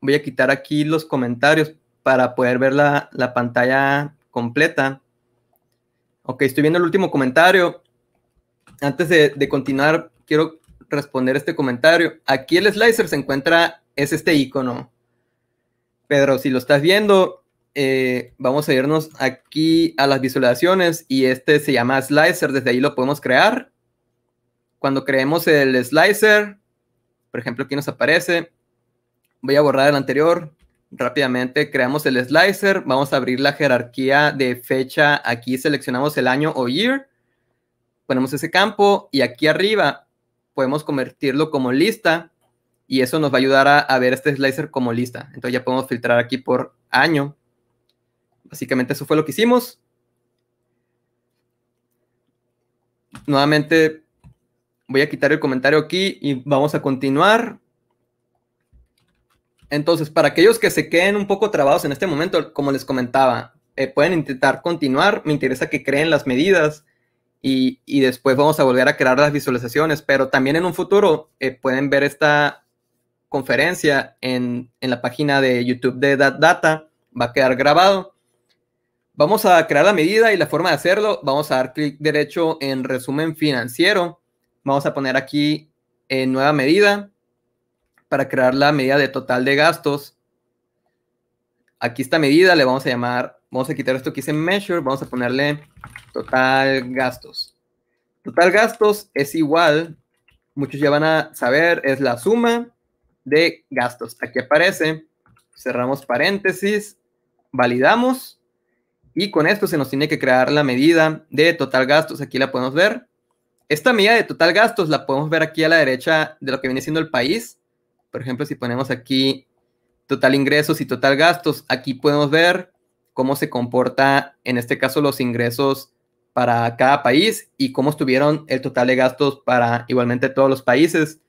voy a quitar aquí los comentarios para poder ver la, pantalla completa. Ok, estoy viendo el último comentario. Antes de, de continuar, quiero responder este comentario. Aquí el slicer se encuentra, es este icono Pedro, si lo estás viendo, eh, vamos a irnos aquí a las visualizaciones y este se llama slicer, desde ahí lo podemos crear. Cuando creemos el slicer, por ejemplo, aquí nos aparece, voy a borrar el anterior, rápidamente creamos el slicer, vamos a abrir la jerarquía de fecha, aquí seleccionamos el año o year, ponemos ese campo y aquí arriba podemos convertirlo como lista y eso nos va a ayudar a, ver este slicer como lista. Entonces ya podemos filtrar aquí por año. Básicamente eso fue lo que hicimos. Nuevamente voy a quitar el comentario aquí y vamos a continuar. Entonces, para aquellos que se queden un poco trabados en este momento, como les comentaba, eh, pueden intentar continuar. Me interesa que creen las medidas y, después vamos a volver a crear las visualizaciones, pero también en un futuro eh, pueden ver esta conferencia en, la página de YouTube de That Data. Va a quedar grabado. Vamos a crear la medida y la forma de hacerlo. Vamos a dar clic derecho en resumen financiero. Vamos a poner aquí en eh, nueva medida para crear la medida de total de gastos. Aquí esta medida le vamos a llamar, vamos a quitar esto que dice measure, vamos a ponerle total gastos. Total gastos es igual, muchos ya van a saber, es la suma de gastos. Aquí aparece, cerramos paréntesis, validamos y con esto se nos tiene que crear la medida de total gastos. Aquí la podemos ver. Esta medida de total gastos la podemos ver aquí a la derecha de lo que viene siendo el país. Por ejemplo, si ponemos aquí total ingresos y total gastos, aquí podemos ver cómo se comporta en este caso los ingresos para cada país y cómo estuvieron el total de gastos para igualmente todos los países.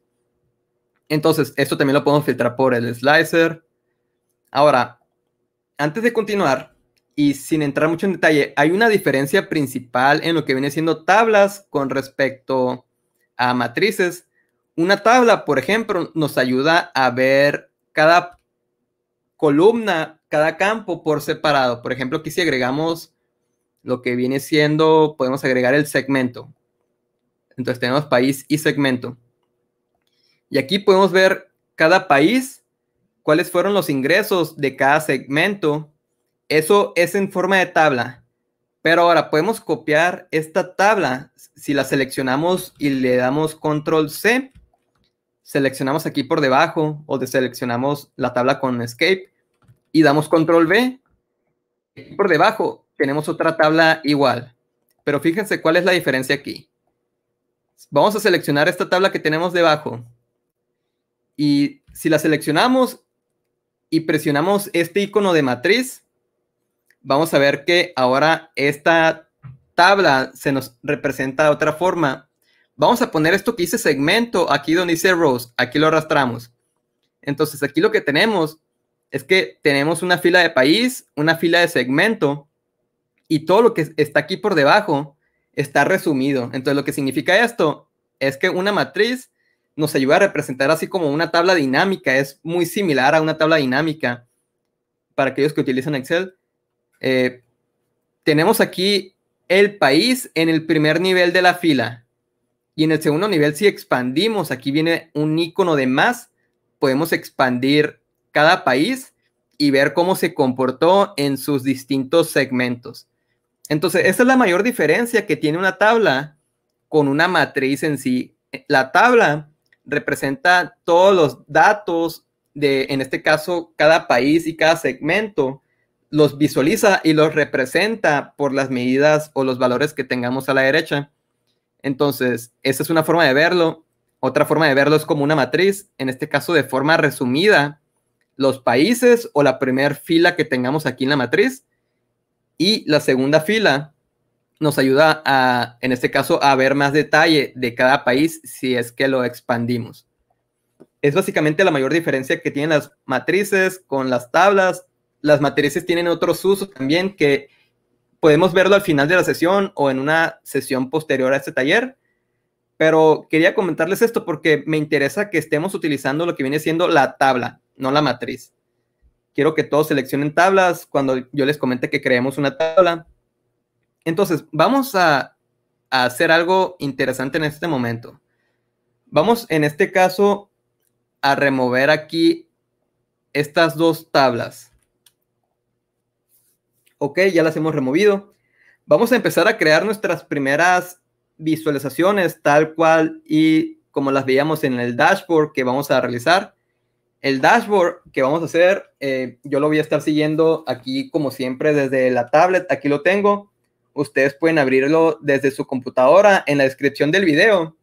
Entonces, esto también lo podemos filtrar por el slicer. Ahora, antes de continuar y sin entrar mucho en detalle, hay una diferencia principal en lo que viene siendo tablas con respecto a matrices. Una tabla, por ejemplo, nos ayuda a ver cada columna, cada campo por separado. Por ejemplo, aquí si agregamos lo que viene siendo, podemos agregar el segmento. Entonces tenemos país y segmento. Y aquí podemos ver cada país, cuáles fueron los ingresos de cada segmento. Eso es en forma de tabla. Pero ahora podemos copiar esta tabla si la seleccionamos y le damos control C. Seleccionamos aquí por debajo o deseleccionamos la tabla con escape y damos control V. por debajo tenemos otra tabla igual. Pero fíjense cuál es la diferencia aquí. Vamos a seleccionar esta tabla que tenemos debajo y si la seleccionamos y presionamos este icono de matriz, vamos a ver que ahora esta tabla se nos representa de otra forma. Vamos a poner esto que dice segmento aquí donde dice rows, aquí lo arrastramos. Entonces aquí lo que tenemos es que tenemos una fila de país, una fila de segmento y todo lo que está aquí por debajo está resumido. Entonces lo que significa esto es que una matriz nos ayuda a representar así como una tabla dinámica, es muy similar a una tabla dinámica para aquellos que utilizan Excel. Eh, tenemos aquí el país en el primer nivel de la fila y en el segundo nivel si expandimos, aquí viene un icono de más, podemos expandir cada país y ver cómo se comportó en sus distintos segmentos. Entonces, esta es la mayor diferencia que tiene una tabla con una matriz en sí. La tabla representa todos los datos de, en este caso, cada país y cada segmento, los visualiza y los representa por las medidas o los valores que tengamos a la derecha. Entonces, esa es una forma de verlo. Otra forma de verlo es como una matriz, en este caso de forma resumida, los países o la primera fila que tengamos aquí en la matriz y la segunda fila nos ayuda a, en este caso, a ver más detalle de cada país si es que lo expandimos. Es básicamente la mayor diferencia que tienen las matrices con las tablas. Las matrices tienen otros usos también que podemos verlo al final de la sesión o en una sesión posterior a este taller. Pero quería comentarles esto porque me interesa que estemos utilizando lo que viene siendo la tabla, no la matriz. Quiero que todos seleccionen tablas cuando yo les comente que creemos una tabla entonces, vamos a, hacer algo interesante en este momento. Vamos en este caso a remover aquí estas dos tablas. Ok, ya las hemos removido. Vamos a empezar a crear nuestras primeras visualizaciones tal cual y como las veíamos en el dashboard que vamos a realizar. El dashboard que vamos a hacer, eh, yo lo voy a estar siguiendo aquí como siempre desde la tablet. Aquí lo tengo ustedes pueden abrirlo desde su computadora. En la descripción del video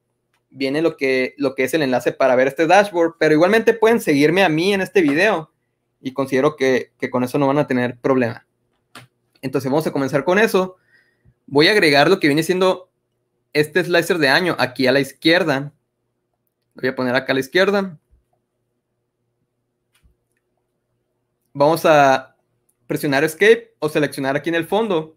viene lo que, lo que es el enlace para ver este dashboard, pero igualmente pueden seguirme a mí en este video y considero que, que con eso no van a tener problema. Entonces vamos a comenzar con eso. Voy a agregar lo que viene siendo este slicer de año aquí a la izquierda. voy a poner acá a la izquierda. Vamos a presionar escape o seleccionar aquí en el fondo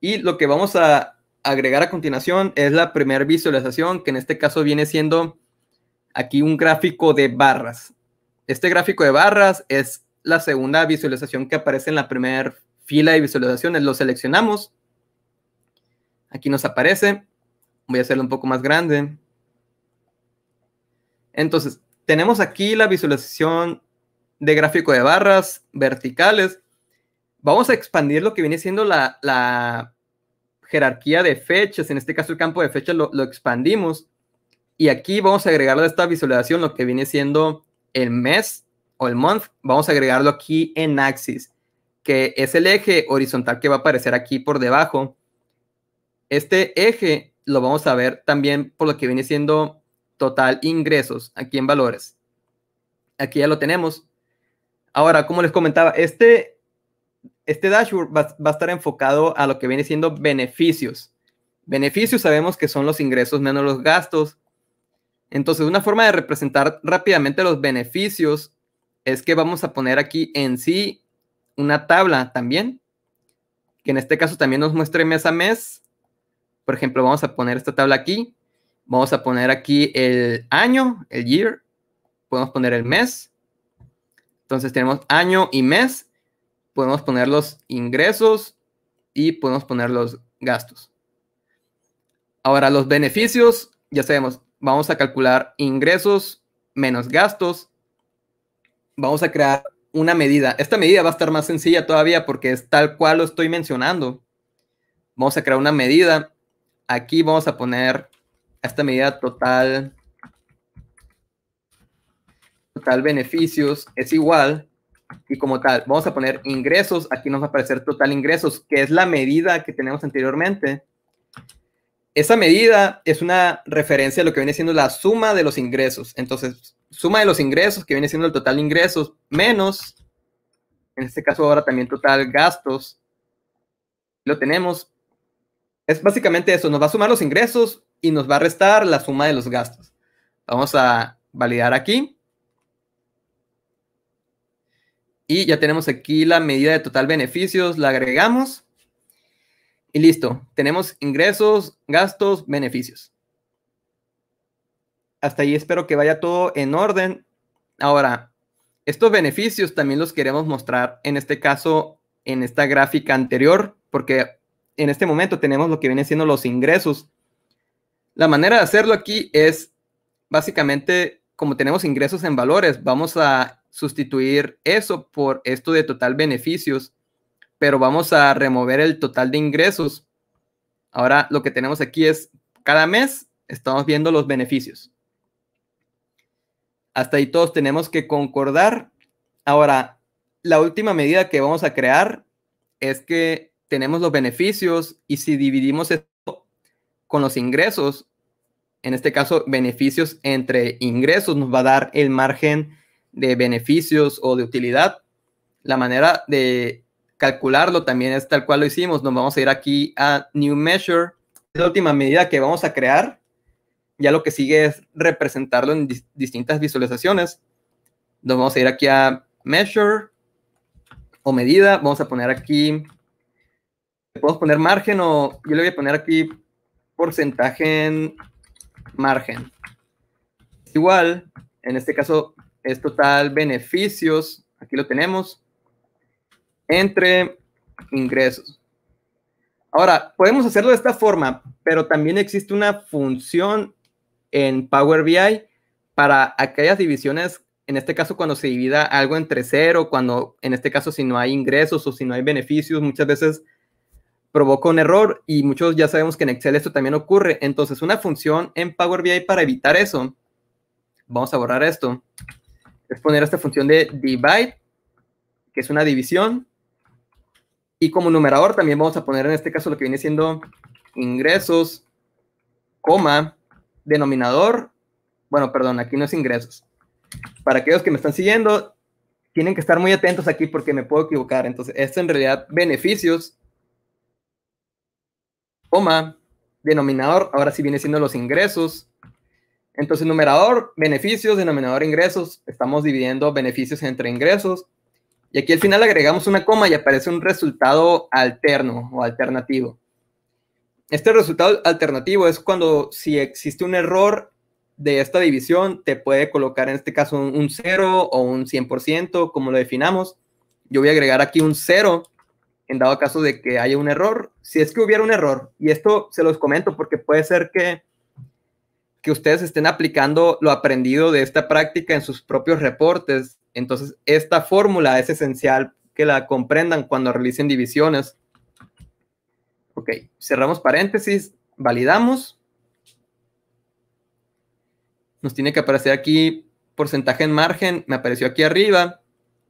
y lo que vamos a agregar a continuación es la primera visualización, que en este caso viene siendo aquí un gráfico de barras. Este gráfico de barras es la segunda visualización que aparece en la primera fila de visualizaciones. Lo seleccionamos. Aquí nos aparece. Voy a hacerlo un poco más grande. Entonces, tenemos aquí la visualización de gráfico de barras verticales vamos a expandir lo que viene siendo la, jerarquía de fechas, en este caso el campo de fechas lo, expandimos y aquí vamos a agregarle a esta visualización lo que viene siendo el mes o el month, vamos a agregarlo aquí en axis, que es el eje horizontal que va a aparecer aquí por debajo. Este eje lo vamos a ver también por lo que viene siendo total ingresos, aquí en valores. Aquí ya lo tenemos. Ahora, como les comentaba, este este dashboard va, a estar enfocado a lo que viene siendo beneficios. Beneficios sabemos que son los ingresos menos los gastos. Entonces, una forma de representar rápidamente los beneficios es que vamos a poner aquí en sí una tabla también, que en este caso también nos muestre mes a mes. Por ejemplo, vamos a poner esta tabla aquí. Vamos a poner aquí el año, el year. Podemos poner el mes. Entonces tenemos año y mes podemos poner los ingresos y podemos poner los gastos. Ahora, los beneficios, ya sabemos, vamos a calcular ingresos menos gastos. Vamos a crear una medida. Esta medida va a estar más sencilla todavía porque es tal cual lo estoy mencionando. Vamos a crear una medida. Aquí vamos a poner esta medida total. Total beneficios es igual y como tal, vamos a poner ingresos, aquí nos va a aparecer total ingresos, que es la medida que tenemos anteriormente. Esa medida es una referencia a lo que viene siendo la suma de los ingresos. Entonces, suma de los ingresos, que viene siendo el total de ingresos, menos, en este caso ahora también total gastos, lo tenemos. Es básicamente eso, nos va a sumar los ingresos y nos va a restar la suma de los gastos. Vamos a validar aquí. Y ya tenemos aquí la medida de total beneficios, la agregamos y listo. Tenemos ingresos, gastos, beneficios. Hasta ahí espero que vaya todo en orden. Ahora, estos beneficios también los queremos mostrar en este caso, en esta gráfica anterior, porque en este momento tenemos lo que viene siendo los ingresos. La manera de hacerlo aquí es básicamente, como tenemos ingresos en valores, vamos a sustituir eso por esto de total beneficios, pero vamos a remover el total de ingresos. Ahora lo que tenemos aquí es cada mes estamos viendo los beneficios. Hasta ahí todos tenemos que concordar. Ahora, la última medida que vamos a crear es que tenemos los beneficios y si dividimos esto con los ingresos, en este caso beneficios entre ingresos nos va a dar el margen de beneficios o de utilidad, la manera de calcularlo también es tal cual lo hicimos. Nos vamos a ir aquí a New Measure. la última medida que vamos a crear. Ya lo que sigue es representarlo en distintas visualizaciones. Nos vamos a ir aquí a Measure o medida. Vamos a poner aquí, podemos poner margen o yo le voy a poner aquí porcentaje en margen. Igual, en este caso es total beneficios, aquí lo tenemos, entre ingresos. Ahora, podemos hacerlo de esta forma, pero también existe una función en Power BI para aquellas divisiones, en este caso cuando se divida algo entre cero, cuando en este caso si no hay ingresos o si no hay beneficios, muchas veces provoca un error y muchos ya sabemos que en Excel esto también ocurre. Entonces, una función en Power BI para evitar eso, vamos a borrar esto es poner esta función de divide, que es una división. Y como numerador también vamos a poner en este caso lo que viene siendo ingresos, coma, denominador. Bueno, perdón, aquí no es ingresos. Para aquellos que me están siguiendo, tienen que estar muy atentos aquí porque me puedo equivocar. Entonces, esto en realidad beneficios, coma, denominador, ahora sí viene siendo los ingresos, entonces, numerador, beneficios, denominador, ingresos. Estamos dividiendo beneficios entre ingresos. Y aquí al final agregamos una coma y aparece un resultado alterno o alternativo. Este resultado alternativo es cuando si existe un error de esta división, te puede colocar en este caso un 0 o un 100%, como lo definamos. Yo voy a agregar aquí un 0 en dado caso de que haya un error. Si es que hubiera un error, y esto se los comento porque puede ser que que ustedes estén aplicando lo aprendido de esta práctica en sus propios reportes. Entonces, esta fórmula es esencial que la comprendan cuando realicen divisiones. Ok, cerramos paréntesis, validamos. Nos tiene que aparecer aquí porcentaje en margen, me apareció aquí arriba.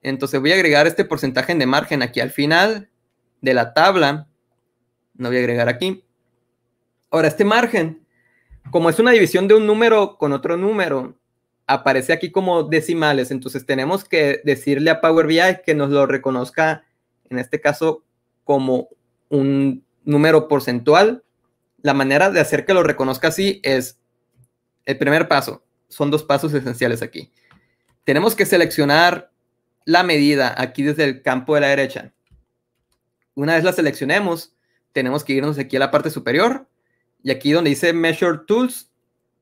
Entonces voy a agregar este porcentaje de margen aquí al final de la tabla. No voy a agregar aquí. Ahora, este margen como es una división de un número con otro número, aparece aquí como decimales, entonces tenemos que decirle a Power BI que nos lo reconozca, en este caso, como un número porcentual. La manera de hacer que lo reconozca así es el primer paso. Son dos pasos esenciales aquí. Tenemos que seleccionar la medida aquí desde el campo de la derecha. Una vez la seleccionemos, tenemos que irnos aquí a la parte superior y aquí donde dice Measure Tools,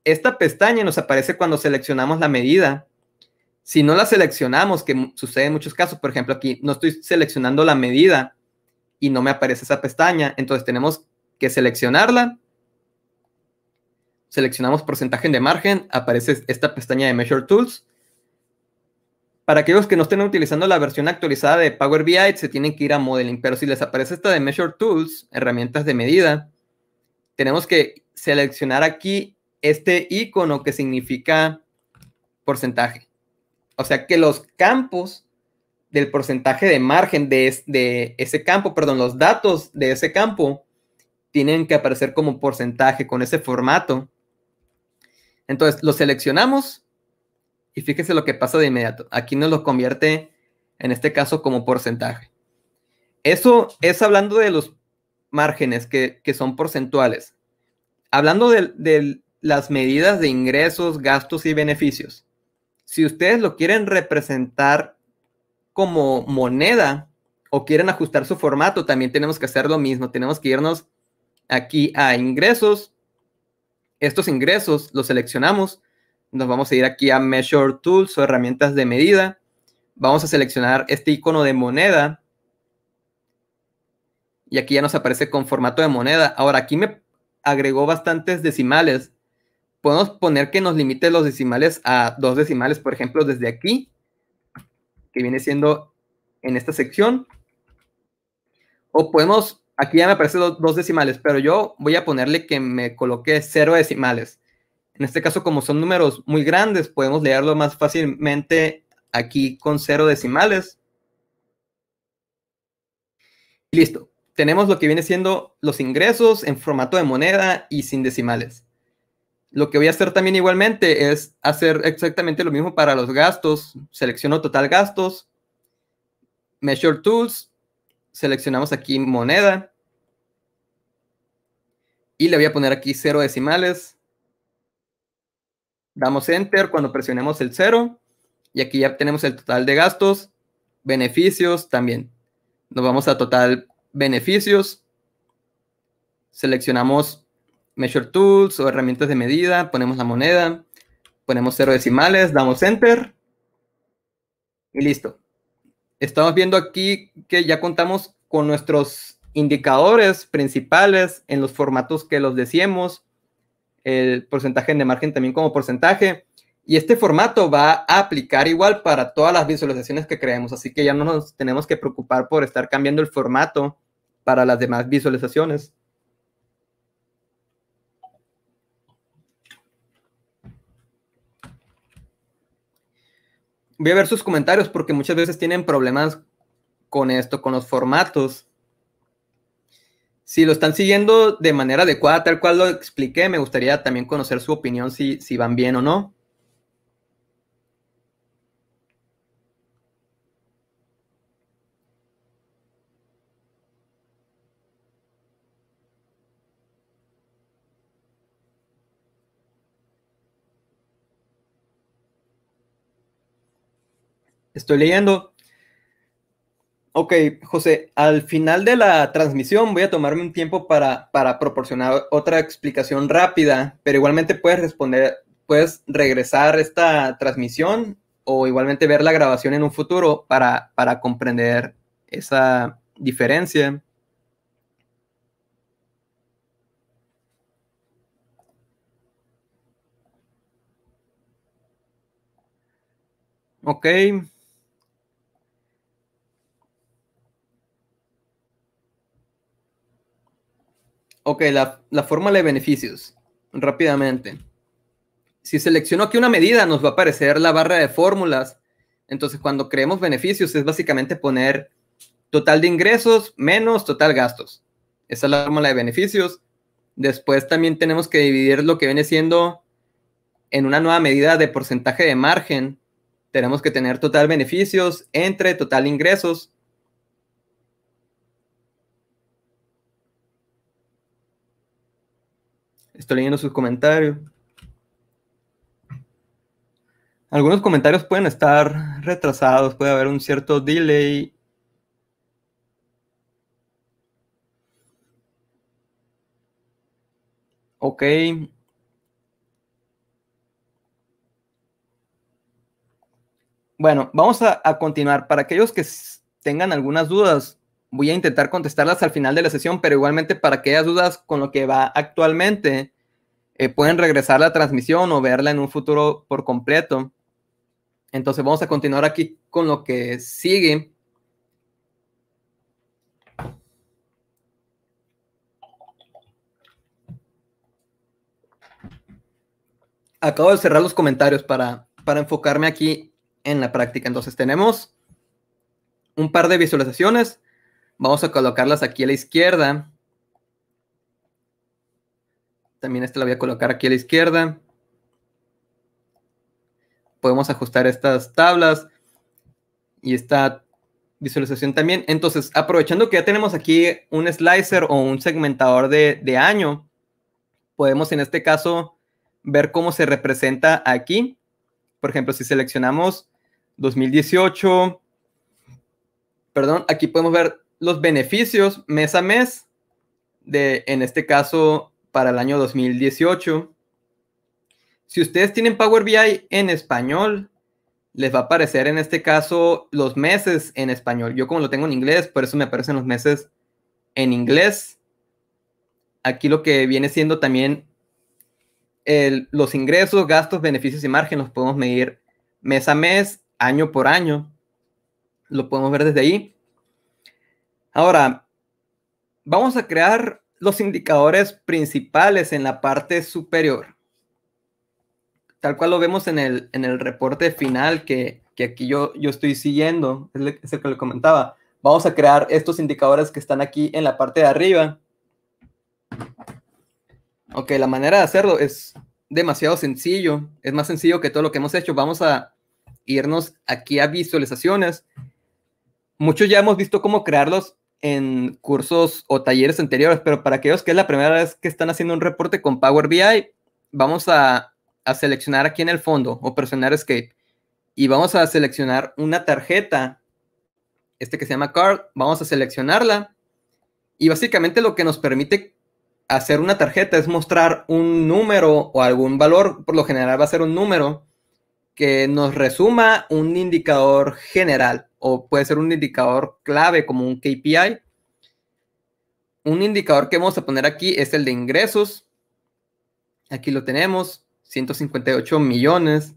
esta pestaña nos aparece cuando seleccionamos la medida. Si no la seleccionamos, que sucede en muchos casos, por ejemplo, aquí no estoy seleccionando la medida y no me aparece esa pestaña, entonces tenemos que seleccionarla. Seleccionamos porcentaje de margen, aparece esta pestaña de Measure Tools. Para aquellos que no estén utilizando la versión actualizada de Power BI, se tienen que ir a Modeling, pero si les aparece esta de Measure Tools, herramientas de medida, tenemos que seleccionar aquí este icono que significa porcentaje. O sea que los campos del porcentaje de margen de, de, ese campo, perdón, los datos de ese campo tienen que aparecer como porcentaje con ese formato. Entonces lo seleccionamos y fíjese lo que pasa de inmediato. Aquí nos lo convierte en este caso como porcentaje. Eso es hablando de los márgenes que, son porcentuales. Hablando de, de las medidas de ingresos, gastos y beneficios, si ustedes lo quieren representar como moneda o quieren ajustar su formato, también tenemos que hacer lo mismo. Tenemos que irnos aquí a ingresos. Estos ingresos los seleccionamos. Nos vamos a ir aquí a Measure Tools o herramientas de medida. Vamos a seleccionar este icono de moneda y aquí ya nos aparece con formato de moneda. Ahora, aquí me agregó bastantes decimales. Podemos poner que nos limite los decimales a dos decimales, por ejemplo, desde aquí, que viene siendo en esta sección. O podemos, aquí ya me aparecen dos decimales, pero yo voy a ponerle que me coloque cero decimales. En este caso, como son números muy grandes, podemos leerlo más fácilmente aquí con cero decimales. Y listo tenemos lo que viene siendo los ingresos en formato de moneda y sin decimales. Lo que voy a hacer también igualmente es hacer exactamente lo mismo para los gastos. Selecciono total gastos, Measure Tools, seleccionamos aquí moneda y le voy a poner aquí cero decimales. Damos Enter cuando presionemos el cero y aquí ya tenemos el total de gastos, beneficios también. Nos vamos a total beneficios, seleccionamos Measure Tools o herramientas de medida, ponemos la moneda, ponemos cero decimales, damos Enter y listo. Estamos viendo aquí que ya contamos con nuestros indicadores principales en los formatos que los decíamos. el porcentaje de margen también como porcentaje, y este formato va a aplicar igual para todas las visualizaciones que creemos, así que ya no nos tenemos que preocupar por estar cambiando el formato para las demás visualizaciones. Voy a ver sus comentarios porque muchas veces tienen problemas con esto, con los formatos. Si lo están siguiendo de manera adecuada, tal cual lo expliqué, me gustaría también conocer su opinión, si, si van bien o no. Estoy leyendo. Ok, José, al final de la transmisión voy a tomarme un tiempo para, proporcionar otra explicación rápida, pero igualmente puedes responder, puedes regresar esta transmisión o igualmente ver la grabación en un futuro para, para comprender esa diferencia. Ok. Ok, la, fórmula de beneficios. Rápidamente. Si selecciono aquí una medida, nos va a aparecer la barra de fórmulas. Entonces, cuando creemos beneficios, es básicamente poner total de ingresos menos total gastos. Esa es la fórmula de beneficios. Después también tenemos que dividir lo que viene siendo en una nueva medida de porcentaje de margen. Tenemos que tener total beneficios entre total ingresos. Estoy leyendo sus comentarios. Algunos comentarios pueden estar retrasados, puede haber un cierto delay. Ok. Bueno, vamos a, a continuar. Para aquellos que tengan algunas dudas, voy a intentar contestarlas al final de la sesión, pero igualmente para que dudas con lo que va actualmente, eh, pueden regresar la transmisión o verla en un futuro por completo. Entonces vamos a continuar aquí con lo que sigue. Acabo de cerrar los comentarios para, para enfocarme aquí en la práctica. Entonces tenemos un par de visualizaciones Vamos a colocarlas aquí a la izquierda. También esta la voy a colocar aquí a la izquierda. Podemos ajustar estas tablas y esta visualización también. Entonces, aprovechando que ya tenemos aquí un slicer o un segmentador de, año, podemos en este caso ver cómo se representa aquí. Por ejemplo, si seleccionamos 2018, perdón, aquí podemos ver los beneficios mes a mes de, en este caso, para el año 2018. Si ustedes tienen Power BI en español, les va a aparecer en este caso los meses en español. Yo como lo tengo en inglés, por eso me aparecen los meses en inglés. Aquí lo que viene siendo también los ingresos, gastos, beneficios y margen los podemos medir mes a mes, año por año. Lo podemos ver desde ahí. Ahora, vamos a crear los indicadores principales en la parte superior, tal cual lo vemos en el, en el reporte final que, aquí yo, yo estoy siguiendo, es, el que le comentaba. Vamos a crear estos indicadores que están aquí en la parte de arriba. Ok, la manera de hacerlo es demasiado sencillo, es más sencillo que todo lo que hemos hecho. Vamos a irnos aquí a visualizaciones. Muchos ya hemos visto cómo crearlos en cursos o talleres anteriores, pero para aquellos que es la primera vez que están haciendo un reporte con Power BI, vamos a, seleccionar aquí en el fondo, O presionar Escape, y vamos a seleccionar una tarjeta, este que se llama Card, vamos a seleccionarla, y básicamente lo que nos permite hacer una tarjeta es mostrar un número o algún valor, por lo general va a ser un número, que nos resuma un indicador general o puede ser un indicador clave como un KPI. Un indicador que vamos a poner aquí es el de ingresos. Aquí lo tenemos, 158 millones.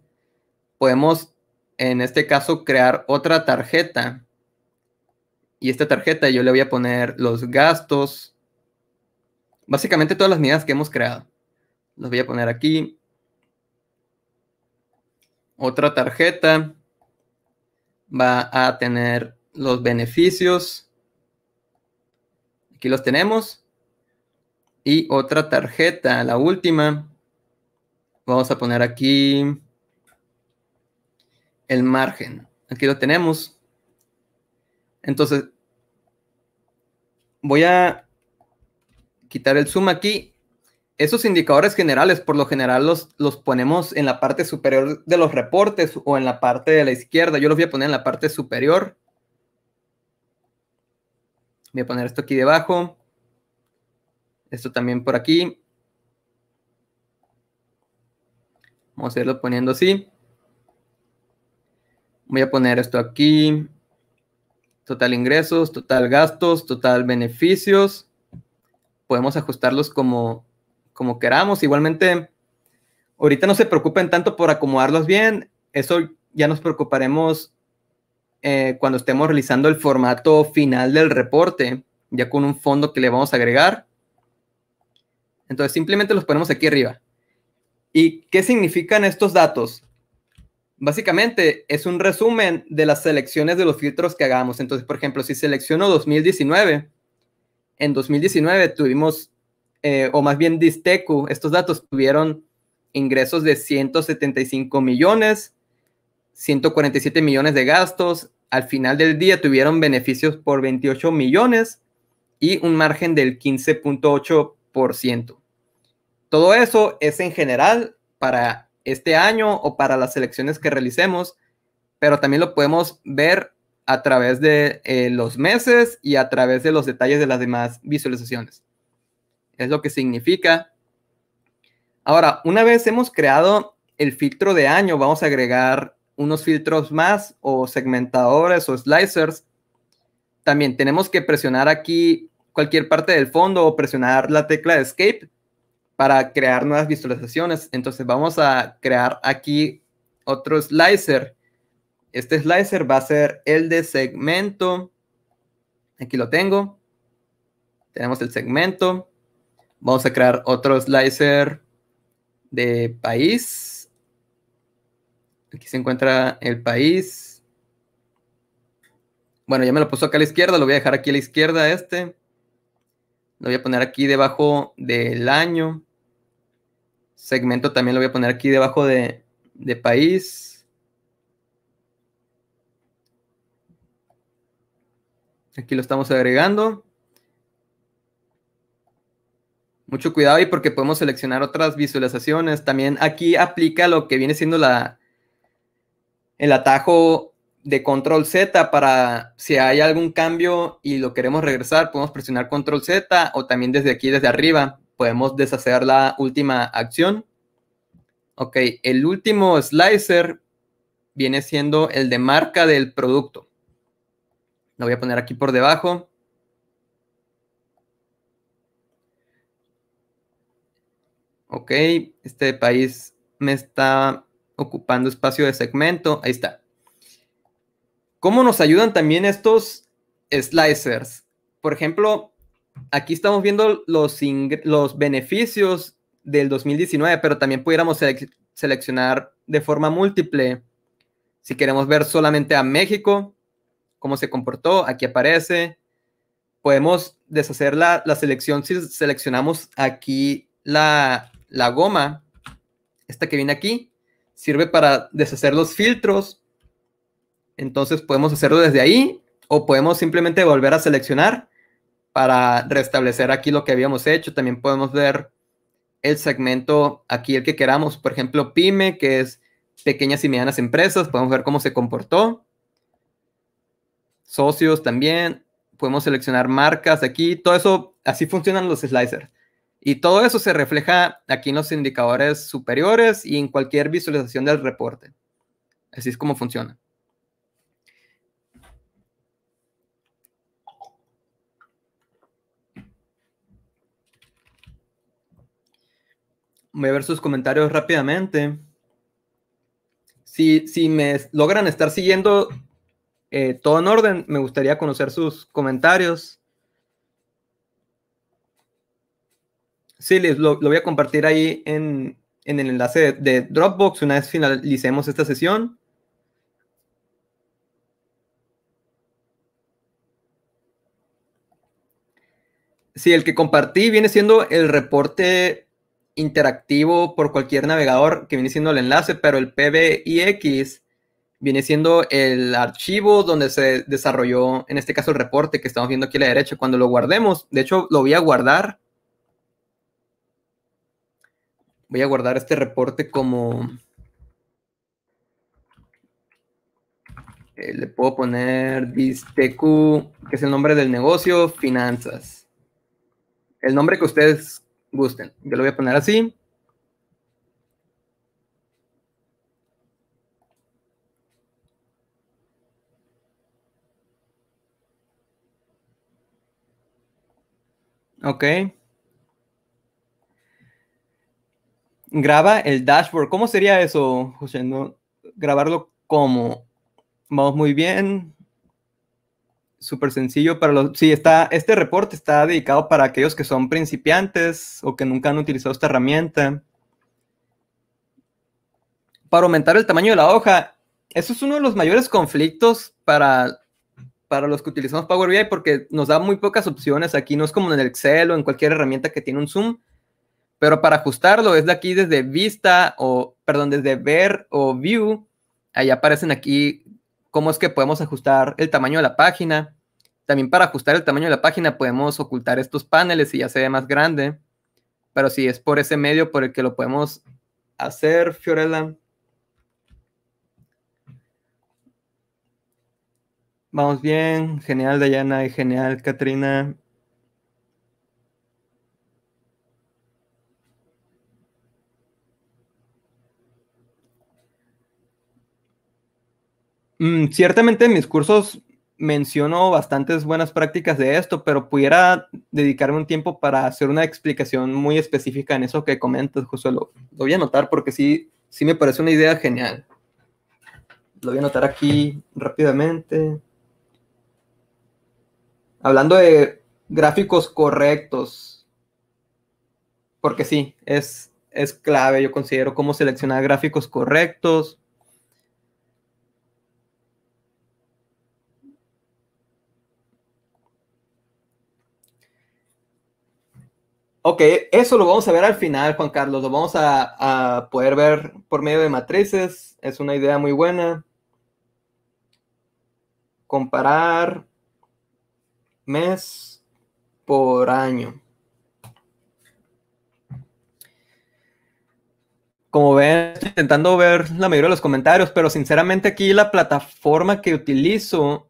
Podemos, en este caso, crear otra tarjeta. Y esta tarjeta yo le voy a poner los gastos. Básicamente todas las medidas que hemos creado. Los voy a poner aquí. Otra tarjeta va a tener los beneficios. Aquí los tenemos. Y otra tarjeta, la última. Vamos a poner aquí el margen. Aquí lo tenemos. Entonces, voy a quitar el zoom aquí esos indicadores generales, por lo general, los, los ponemos en la parte superior de los reportes o en la parte de la izquierda. Yo los voy a poner en la parte superior. Voy a poner esto aquí debajo. Esto también por aquí. Vamos a irlo poniendo así. Voy a poner esto aquí. Total ingresos, total gastos, total beneficios. Podemos ajustarlos como como queramos. Igualmente, ahorita no se preocupen tanto por acomodarlos bien. Eso ya nos preocuparemos eh, cuando estemos realizando el formato final del reporte, ya con un fondo que le vamos a agregar. Entonces simplemente los ponemos aquí arriba. ¿Y qué significan estos datos? Básicamente es un resumen de las selecciones de los filtros que hagamos. Entonces, por ejemplo, si selecciono 2019, en 2019 tuvimos eh, o más bien Distecu, estos datos tuvieron ingresos de 175 millones, 147 millones de gastos, al final del día tuvieron beneficios por 28 millones y un margen del 15.8%. Todo eso es en general para este año o para las elecciones que realicemos, pero también lo podemos ver a través de eh, los meses y a través de los detalles de las demás visualizaciones es lo que significa. Ahora, una vez hemos creado el filtro de año, vamos a agregar unos filtros más o segmentadores o slicers. También tenemos que presionar aquí cualquier parte del fondo o presionar la tecla escape para crear nuevas visualizaciones. Entonces vamos a crear aquí otro slicer. Este slicer va a ser el de segmento. Aquí lo tengo. Tenemos el segmento. Vamos a crear otro slicer de país. Aquí se encuentra el país. Bueno, ya me lo puso acá a la izquierda, lo voy a dejar aquí a la izquierda este. Lo voy a poner aquí debajo del año. Segmento también lo voy a poner aquí debajo de, de país. Aquí lo estamos agregando mucho cuidado y porque podemos seleccionar otras visualizaciones. También aquí aplica lo que viene siendo la, el atajo de control Z para si hay algún cambio y lo queremos regresar, podemos presionar control Z o también desde aquí, desde arriba, podemos deshacer la última acción. Ok, el último slicer viene siendo el de marca del producto. Lo voy a poner aquí por debajo. ok, este país me está ocupando espacio de segmento, ahí está. ¿Cómo nos ayudan también estos slicers? Por ejemplo, aquí estamos viendo los, los beneficios del 2019, pero también pudiéramos seleccionar de forma múltiple. Si queremos ver solamente a México, cómo se comportó, aquí aparece. Podemos deshacer la selección si seleccionamos aquí la, la goma, esta que viene aquí, sirve para deshacer los filtros. Entonces podemos hacerlo desde ahí o podemos simplemente volver a seleccionar para restablecer aquí lo que habíamos hecho. También podemos ver el segmento aquí, el que queramos. Por ejemplo, PyME, que es pequeñas y medianas empresas. Podemos ver cómo se comportó. Socios también. Podemos seleccionar marcas aquí. Todo eso, así funcionan los slicers. Y todo eso se refleja aquí en los indicadores superiores y en cualquier visualización del reporte. Así es como funciona. Voy a ver sus comentarios rápidamente. Si, me logran estar siguiendo eh, todo en orden, me gustaría conocer sus comentarios. Sí, lo, voy a compartir ahí en, el enlace de, de Dropbox una vez finalicemos esta sesión. Sí, el que compartí viene siendo el reporte interactivo por cualquier navegador que viene siendo el enlace, pero el PBIX viene siendo el archivo donde se desarrolló, en este caso, el reporte que estamos viendo aquí a la derecha. Cuando lo guardemos, de hecho, lo voy a guardar Voy a guardar este reporte como... Eh, le puedo poner Bistecu, que es el nombre del negocio, finanzas. El nombre que ustedes gusten. Yo lo voy a poner así. Ok. graba el dashboard. ¿Cómo sería eso, José? ¿Grabarlo como. Vamos muy bien. Súper sencillo para los... Sí, está, este reporte está dedicado para aquellos que son principiantes o que nunca han utilizado esta herramienta. Para aumentar el tamaño de la hoja, eso es uno de los mayores conflictos para, para los que utilizamos Power BI porque nos da muy pocas opciones aquí. No es como en el Excel o en cualquier herramienta que tiene un zoom pero para ajustarlo es de aquí desde vista o, perdón, desde ver o view, ahí aparecen aquí cómo es que podemos ajustar el tamaño de la página. También para ajustar el tamaño de la página podemos ocultar estos paneles y ya se ve más grande. Pero si es por ese medio por el que lo podemos hacer, Fiorella. Vamos bien, genial Dayana y genial Katrina. Mm, ciertamente en mis cursos menciono bastantes buenas prácticas de esto, pero pudiera dedicarme un tiempo para hacer una explicación muy específica en eso que comentas, José. Lo, voy a anotar porque sí, sí me parece una idea genial. Lo voy a anotar aquí rápidamente. Hablando de gráficos correctos, porque sí, es, es clave, yo considero cómo seleccionar gráficos correctos Ok, eso lo vamos a ver al final, Juan Carlos. Lo vamos a, poder ver por medio de matrices. Es una idea muy buena. Comparar mes por año. Como ven, estoy intentando ver la mayoría de los comentarios, pero sinceramente aquí la plataforma que utilizo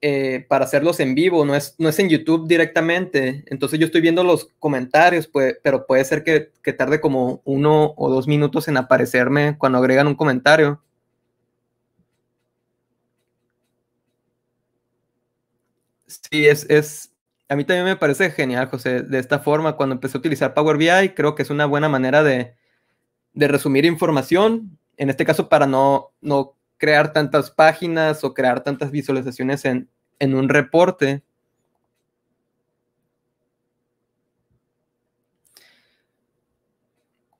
eh, para hacerlos en vivo, no es, no es en YouTube directamente. Entonces yo estoy viendo los comentarios, pero puede ser que, tarde como uno o dos minutos en aparecerme cuando agregan un comentario. Sí, es, es, a mí también me parece genial, José, de esta forma. Cuando empecé a utilizar Power BI, creo que es una buena manera de, de resumir información, en este caso para no, no crear tantas páginas o crear tantas visualizaciones en, un reporte.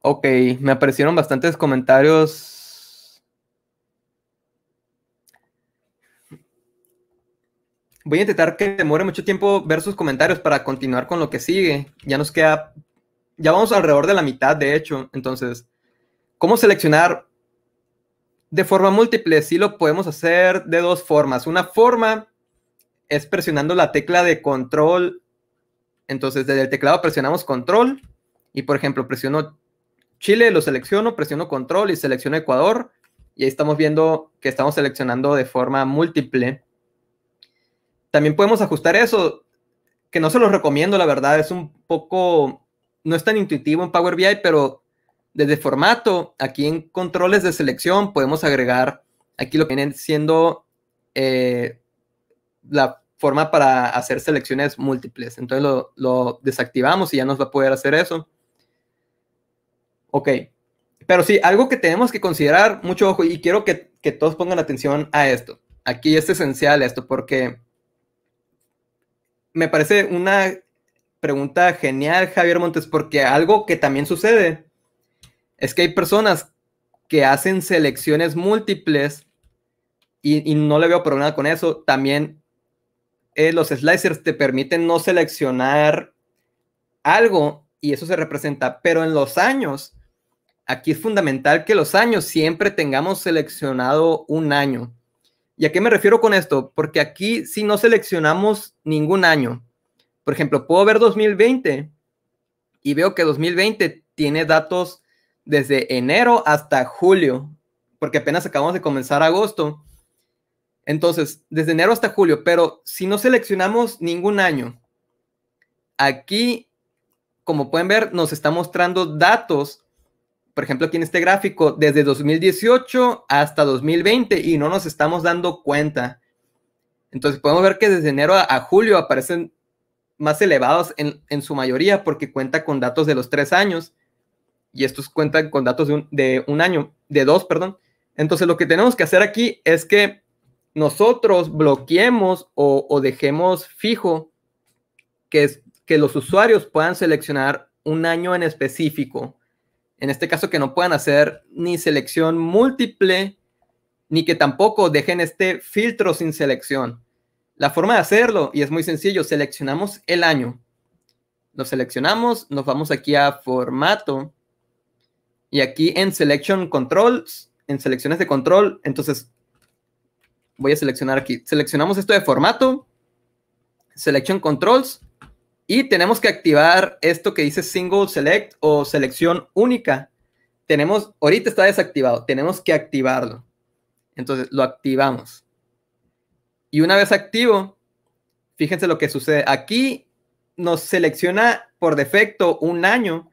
Ok, me aparecieron bastantes comentarios. Voy a intentar que demore mucho tiempo ver sus comentarios para continuar con lo que sigue. Ya nos queda, ya vamos alrededor de la mitad, de hecho. Entonces, ¿cómo seleccionar de forma múltiple, sí lo podemos hacer de dos formas. Una forma es presionando la tecla de control. Entonces, desde el teclado presionamos control. Y por ejemplo, presiono Chile, lo selecciono, presiono control y selecciono Ecuador. Y ahí estamos viendo que estamos seleccionando de forma múltiple. También podemos ajustar eso, que no se los recomiendo, la verdad, es un poco, no es tan intuitivo en Power BI, pero desde formato, aquí en controles de selección podemos agregar aquí lo que vienen siendo eh, la forma para hacer selecciones múltiples. Entonces lo, desactivamos y ya nos va a poder hacer eso. Ok. Pero sí, algo que tenemos que considerar, mucho ojo, y quiero que todos pongan atención a esto. Aquí es esencial esto porque me parece una pregunta genial, Javier Montes, porque algo que también sucede es que hay personas que hacen selecciones múltiples y, no le veo problema con eso. También eh, los slicers te permiten no seleccionar algo y eso se representa, pero en los años, aquí es fundamental que los años siempre tengamos seleccionado un año. ¿Y a qué me refiero con esto? Porque aquí si no seleccionamos ningún año, por ejemplo, puedo ver 2020 y veo que 2020 tiene datos desde enero hasta julio, porque apenas acabamos de comenzar agosto. Entonces, desde enero hasta julio, pero si no seleccionamos ningún año, aquí, como pueden ver, nos está mostrando datos, por ejemplo, aquí en este gráfico, desde 2018 hasta 2020 y no nos estamos dando cuenta. Entonces, podemos ver que desde enero a, julio aparecen más elevados en, en su mayoría porque cuenta con datos de los tres años y estos cuentan con datos de un, año, de dos, perdón. Entonces lo que tenemos que hacer aquí es que nosotros bloqueemos o, dejemos fijo que, que los usuarios puedan seleccionar un año en específico. En este caso que no puedan hacer ni selección múltiple, ni que tampoco dejen este filtro sin selección. La forma de hacerlo, y es muy sencillo, seleccionamos el año. Lo seleccionamos, nos vamos aquí a formato y aquí en Selection Controls, en selecciones de control, entonces voy a seleccionar aquí. Seleccionamos esto de formato, Selection Controls, y tenemos que activar esto que dice Single Select o selección única. Tenemos, ahorita está desactivado, tenemos que activarlo. Entonces lo activamos. Y una vez activo, fíjense lo que sucede. Aquí nos selecciona por defecto un año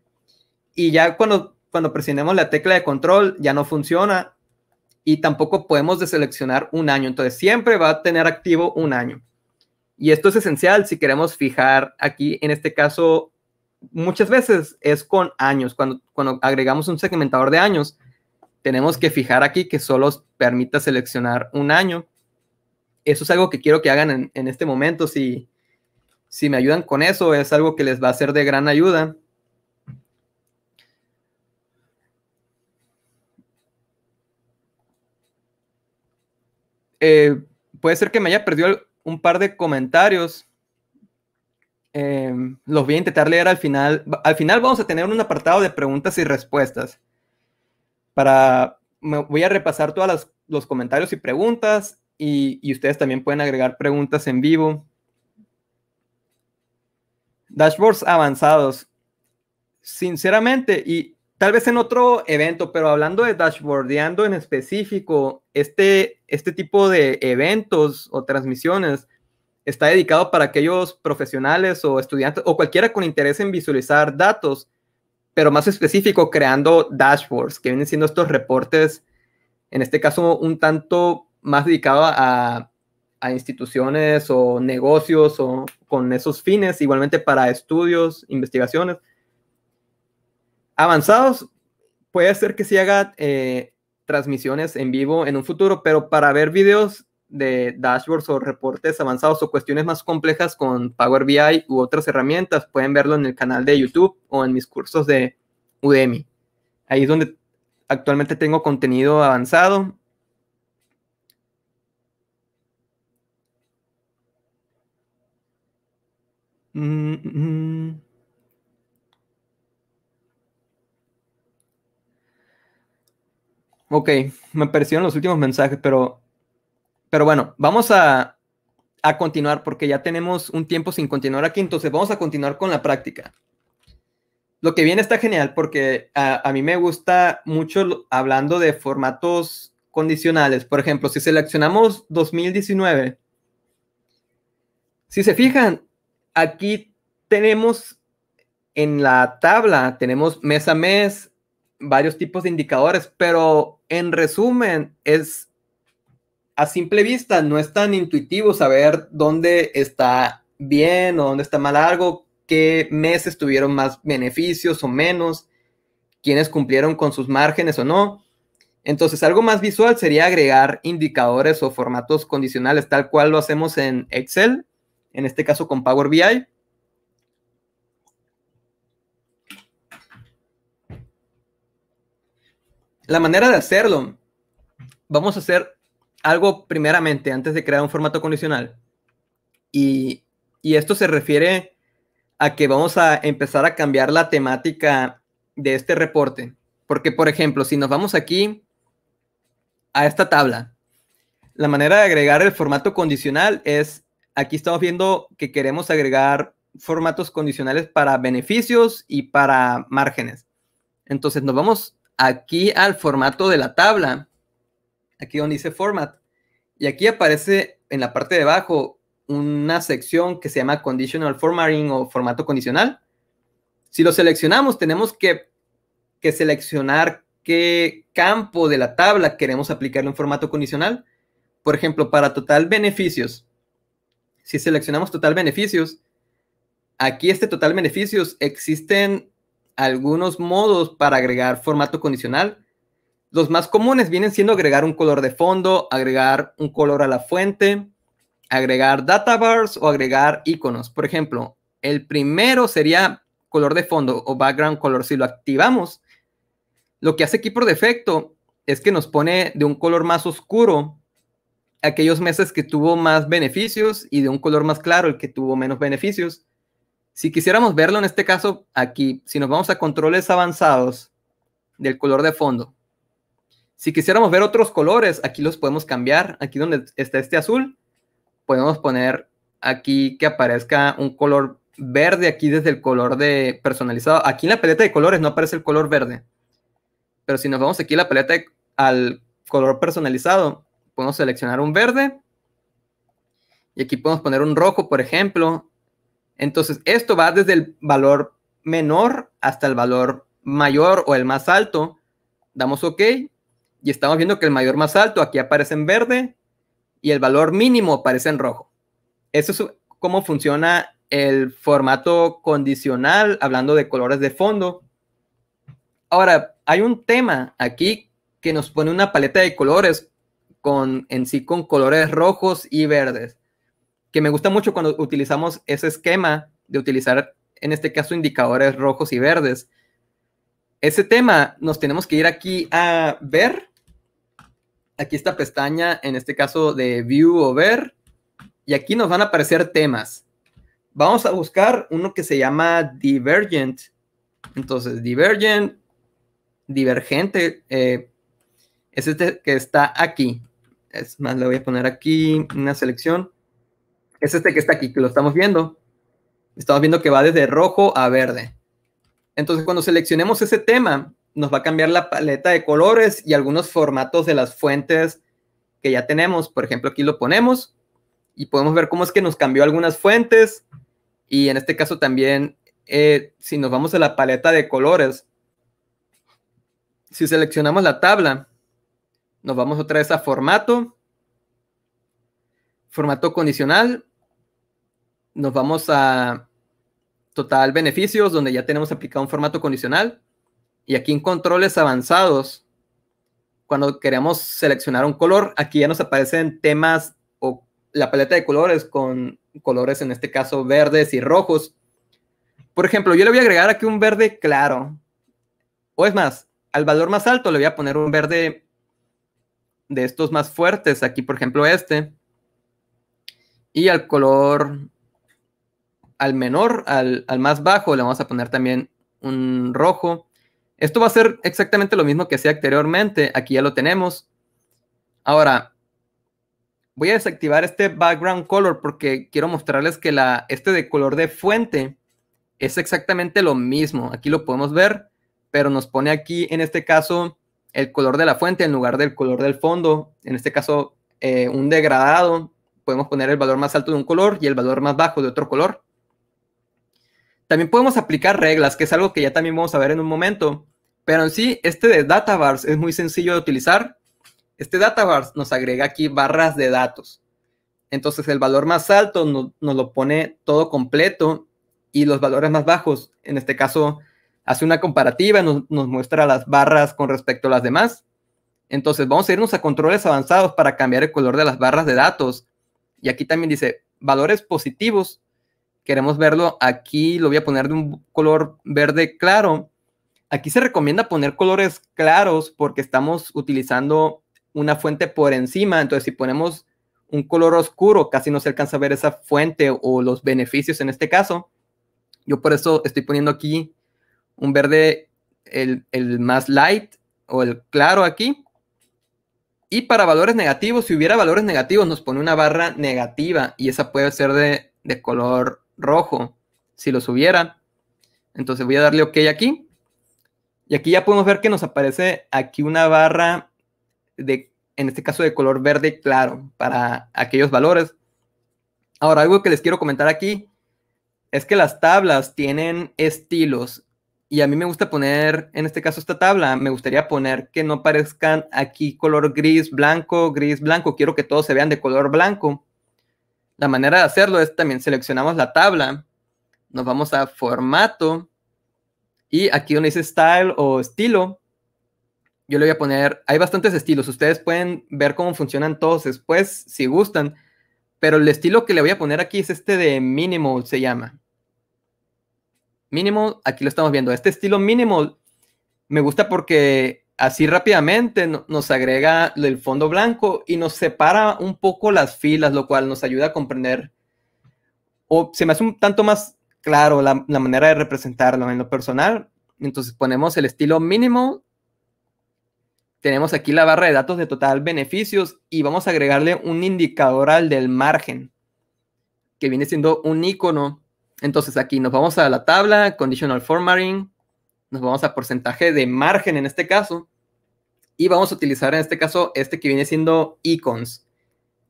y ya cuando cuando presionemos la tecla de control ya no funciona y tampoco podemos deseleccionar un año. Entonces siempre va a tener activo un año. Y esto es esencial si queremos fijar aquí, en este caso, muchas veces es con años. Cuando, cuando agregamos un segmentador de años, tenemos que fijar aquí que solo permita seleccionar un año. Eso es algo que quiero que hagan en, en este momento. Si, si me ayudan con eso, es algo que les va a ser de gran ayuda. Eh, puede ser que me haya perdido un par de comentarios. Eh, los voy a intentar leer al final. Al final vamos a tener un apartado de preguntas y respuestas. Para, voy a repasar todos los comentarios y preguntas y, ustedes también pueden agregar preguntas en vivo. Dashboards avanzados. Sinceramente, y Tal vez en otro evento, pero hablando de dashboardeando en específico, este, este tipo de eventos o transmisiones está dedicado para aquellos profesionales o estudiantes o cualquiera con interés en visualizar datos, pero más específico creando dashboards, que vienen siendo estos reportes, en este caso un tanto más dedicado a instituciones o negocios o con esos fines, igualmente para estudios, investigaciones avanzados, puede ser que se haga eh, transmisiones en vivo en un futuro, pero para ver videos de dashboards o reportes avanzados o cuestiones más complejas con Power BI u otras herramientas, pueden verlo en el canal de YouTube o en mis cursos de Udemy. Ahí es donde actualmente tengo contenido avanzado. Mm, mm, mm. Ok, me aparecieron los últimos mensajes, pero, pero bueno, vamos a, a continuar porque ya tenemos un tiempo sin continuar aquí, entonces vamos a continuar con la práctica. Lo que viene está genial porque a, a mí me gusta mucho hablando de formatos condicionales. Por ejemplo, si seleccionamos 2019, si se fijan, aquí tenemos en la tabla, tenemos mes a mes varios tipos de indicadores, pero en resumen, es a simple vista, no es tan intuitivo saber dónde está bien o dónde está mal algo, qué meses tuvieron más beneficios o menos, quiénes cumplieron con sus márgenes o no. Entonces, algo más visual sería agregar indicadores o formatos condicionales, tal cual lo hacemos en Excel, en este caso con Power BI. La manera de hacerlo, vamos a hacer algo primeramente antes de crear un formato condicional. Y, y esto se refiere a que vamos a empezar a cambiar la temática de este reporte. Porque, por ejemplo, si nos vamos aquí a esta tabla, la manera de agregar el formato condicional es, aquí estamos viendo que queremos agregar formatos condicionales para beneficios y para márgenes. Entonces nos vamos aquí al formato de la tabla, aquí donde dice format, y aquí aparece en la parte de abajo una sección que se llama conditional formatting o formato condicional. Si lo seleccionamos, tenemos que, que seleccionar qué campo de la tabla queremos aplicarle un formato condicional. Por ejemplo, para total beneficios, si seleccionamos total beneficios, aquí este total beneficios existen algunos modos para agregar formato condicional. Los más comunes vienen siendo agregar un color de fondo, agregar un color a la fuente, agregar data bars o agregar iconos. Por ejemplo, el primero sería color de fondo o background color. Si lo activamos, lo que hace aquí por defecto es que nos pone de un color más oscuro aquellos meses que tuvo más beneficios y de un color más claro el que tuvo menos beneficios. Si quisiéramos verlo en este caso aquí, si nos vamos a controles avanzados del color de fondo, si quisiéramos ver otros colores, aquí los podemos cambiar. Aquí donde está este azul, podemos poner aquí que aparezca un color verde aquí desde el color de personalizado. Aquí en la paleta de colores no aparece el color verde. Pero si nos vamos aquí a la paleta al color personalizado, podemos seleccionar un verde. Y aquí podemos poner un rojo, por ejemplo. Entonces, esto va desde el valor menor hasta el valor mayor o el más alto. Damos OK y estamos viendo que el mayor más alto aquí aparece en verde y el valor mínimo aparece en rojo. Eso es cómo funciona el formato condicional, hablando de colores de fondo. Ahora, hay un tema aquí que nos pone una paleta de colores con, en sí con colores rojos y verdes que me gusta mucho cuando utilizamos ese esquema de utilizar, en este caso, indicadores rojos y verdes. Ese tema nos tenemos que ir aquí a ver. Aquí esta pestaña, en este caso de View o Ver. Y aquí nos van a aparecer temas. Vamos a buscar uno que se llama Divergent. Entonces, Divergent, Divergente, eh, es este que está aquí. Es más, le voy a poner aquí una selección es este que está aquí, que lo estamos viendo. Estamos viendo que va desde rojo a verde. Entonces, cuando seleccionemos ese tema, nos va a cambiar la paleta de colores y algunos formatos de las fuentes que ya tenemos. Por ejemplo, aquí lo ponemos y podemos ver cómo es que nos cambió algunas fuentes. Y en este caso también, eh, si nos vamos a la paleta de colores, si seleccionamos la tabla, nos vamos otra vez a formato, formato condicional, nos vamos a total beneficios, donde ya tenemos aplicado un formato condicional. Y aquí en controles avanzados, cuando queremos seleccionar un color, aquí ya nos aparecen temas o la paleta de colores con colores, en este caso, verdes y rojos. Por ejemplo, yo le voy a agregar aquí un verde claro. O es más, al valor más alto le voy a poner un verde de estos más fuertes. Aquí, por ejemplo, este. Y al color al menor, al, más bajo, le vamos a poner también un rojo. Esto va a ser exactamente lo mismo que hacía anteriormente. Aquí ya lo tenemos. Ahora, voy a desactivar este background color porque quiero mostrarles que la, este de color de fuente es exactamente lo mismo. Aquí lo podemos ver, pero nos pone aquí, en este caso, el color de la fuente en lugar del color del fondo. En este caso, eh, un degradado. Podemos poner el valor más alto de un color y el valor más bajo de otro color. También podemos aplicar reglas, que es algo que ya también vamos a ver en un momento. Pero en sí, este de databars es muy sencillo de utilizar. Este databars nos agrega aquí barras de datos. Entonces el valor más alto nos lo pone todo completo y los valores más bajos, en este caso, hace una comparativa, nos, nos muestra las barras con respecto a las demás. Entonces vamos a irnos a controles avanzados para cambiar el color de las barras de datos. Y aquí también dice valores positivos queremos verlo, aquí lo voy a poner de un color verde claro. Aquí se recomienda poner colores claros porque estamos utilizando una fuente por encima. Entonces, si ponemos un color oscuro, casi no se alcanza a ver esa fuente o los beneficios en este caso. Yo por eso estoy poniendo aquí un verde, el, más light o el claro aquí. Y para valores negativos, si hubiera valores negativos, nos pone una barra negativa y esa puede ser de, de color rojo si lo subiera. Entonces voy a darle OK aquí. Y aquí ya podemos ver que nos aparece aquí una barra de, en este caso, de color verde claro para aquellos valores. Ahora, algo que les quiero comentar aquí es que las tablas tienen estilos y a mí me gusta poner, en este caso esta tabla, me gustaría poner que no parezcan aquí color gris, blanco, gris, blanco. Quiero que todos se vean de color blanco. La manera de hacerlo es también seleccionamos la tabla, nos vamos a formato y aquí donde dice style o estilo, yo le voy a poner, hay bastantes estilos, ustedes pueden ver cómo funcionan todos después si gustan, pero el estilo que le voy a poner aquí es este de minimal se llama. Minimal, aquí lo estamos viendo, este estilo minimal me gusta porque así rápidamente nos agrega el fondo blanco y nos separa un poco las filas, lo cual nos ayuda a comprender, o se me hace un tanto más claro la, manera de representarlo en lo personal. Entonces ponemos el estilo mínimo, tenemos aquí la barra de datos de total beneficios y vamos a agregarle un indicador al del margen, que viene siendo un icono. Entonces aquí nos vamos a la tabla, conditional formatting, vamos a porcentaje de margen en este caso, y vamos a utilizar en este caso este que viene siendo icons.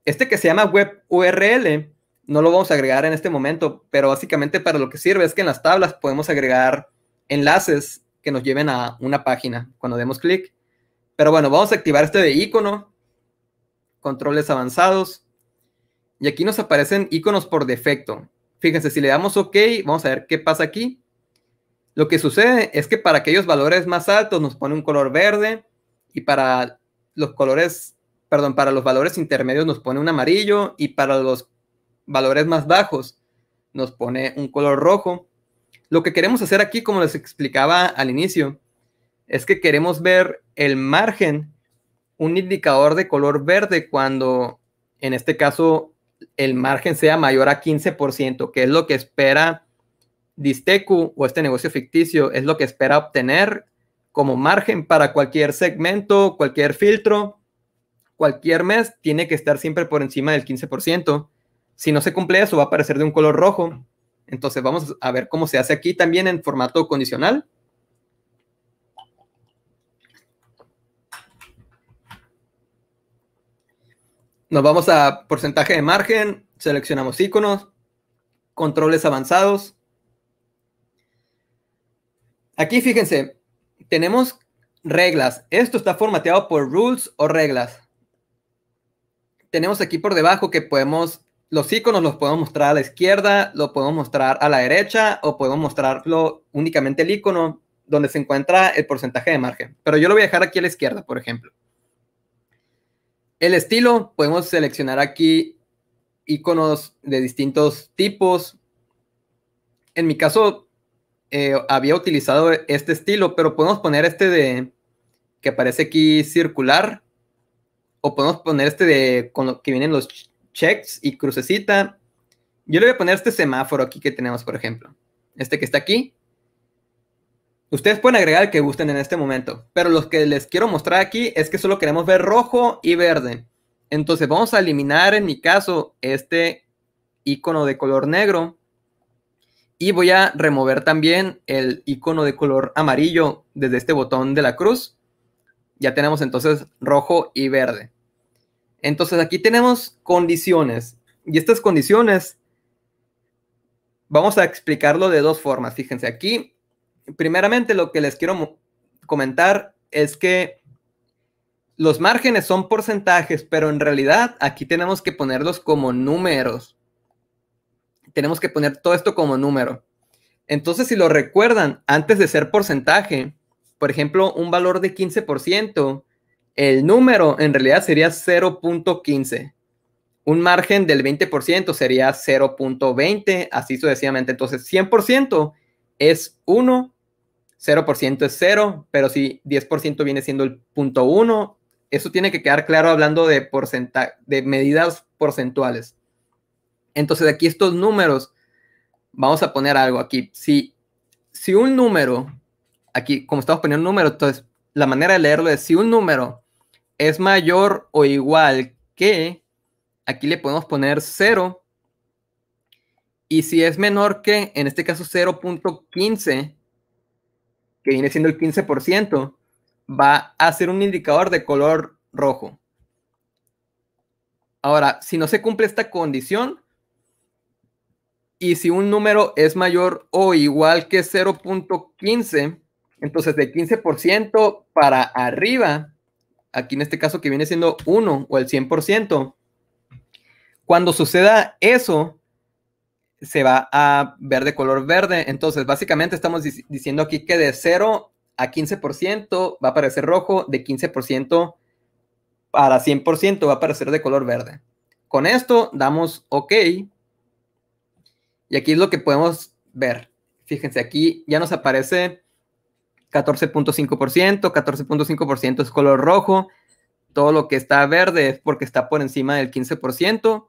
Este que se llama web URL, no lo vamos a agregar en este momento, pero básicamente para lo que sirve es que en las tablas podemos agregar enlaces que nos lleven a una página cuando demos clic. Pero bueno, vamos a activar este de icono, controles avanzados, y aquí nos aparecen iconos por defecto. Fíjense, si le damos OK, vamos a ver qué pasa aquí. Lo que sucede es que para aquellos valores más altos nos pone un color verde y para los colores, perdón, para los valores intermedios nos pone un amarillo y para los valores más bajos nos pone un color rojo. Lo que queremos hacer aquí, como les explicaba al inicio, es que queremos ver el margen, un indicador de color verde cuando en este caso el margen sea mayor a 15%, que es lo que espera Distecu o este negocio ficticio es lo que espera obtener como margen para cualquier segmento, cualquier filtro, cualquier mes, tiene que estar siempre por encima del 15%. Si no se cumple eso, va a aparecer de un color rojo. Entonces vamos a ver cómo se hace aquí también en formato condicional. Nos vamos a porcentaje de margen, seleccionamos iconos, controles avanzados, Aquí fíjense, tenemos reglas. Esto está formateado por rules o reglas. Tenemos aquí por debajo que podemos, los iconos los podemos mostrar a la izquierda, lo podemos mostrar a la derecha o podemos mostrarlo únicamente el icono donde se encuentra el porcentaje de margen. Pero yo lo voy a dejar aquí a la izquierda, por ejemplo. El estilo, podemos seleccionar aquí iconos de distintos tipos. En mi caso, eh, había utilizado este estilo, pero podemos poner este de que aparece aquí circular, o podemos poner este de con lo que vienen los checks y crucecita. Yo le voy a poner este semáforo aquí que tenemos, por ejemplo. Este que está aquí. Ustedes pueden agregar el que gusten en este momento, pero los que les quiero mostrar aquí es que solo queremos ver rojo y verde. Entonces vamos a eliminar en mi caso este icono de color negro y voy a remover también el icono de color amarillo desde este botón de la cruz. Ya tenemos entonces rojo y verde. Entonces aquí tenemos condiciones. Y estas condiciones vamos a explicarlo de dos formas. Fíjense, aquí primeramente lo que les quiero comentar es que los márgenes son porcentajes, pero en realidad aquí tenemos que ponerlos como números tenemos que poner todo esto como número. Entonces, si lo recuerdan, antes de ser porcentaje, por ejemplo, un valor de 15%, el número en realidad sería 0.15. Un margen del 20% sería 0.20, así sucesivamente. Entonces, 100% es 1, 0% es 0, pero si 10% viene siendo el punto 1, eso tiene que quedar claro hablando de, de medidas porcentuales. Entonces aquí estos números, vamos a poner algo aquí. Si, si un número, aquí como estamos poniendo un número, entonces la manera de leerlo es si un número es mayor o igual que, aquí le podemos poner 0. Y si es menor que, en este caso 0.15, que viene siendo el 15%, va a ser un indicador de color rojo. Ahora, si no se cumple esta condición, y si un número es mayor o igual que 0.15, entonces de 15% para arriba, aquí en este caso que viene siendo 1 o el 100%, cuando suceda eso, se va a ver de color verde. Entonces, básicamente estamos diciendo aquí que de 0 a 15% va a aparecer rojo, de 15% para 100% va a aparecer de color verde. Con esto damos OK y aquí es lo que podemos ver. Fíjense, aquí ya nos aparece 14.5%, 14.5% es color rojo, todo lo que está verde es porque está por encima del 15%,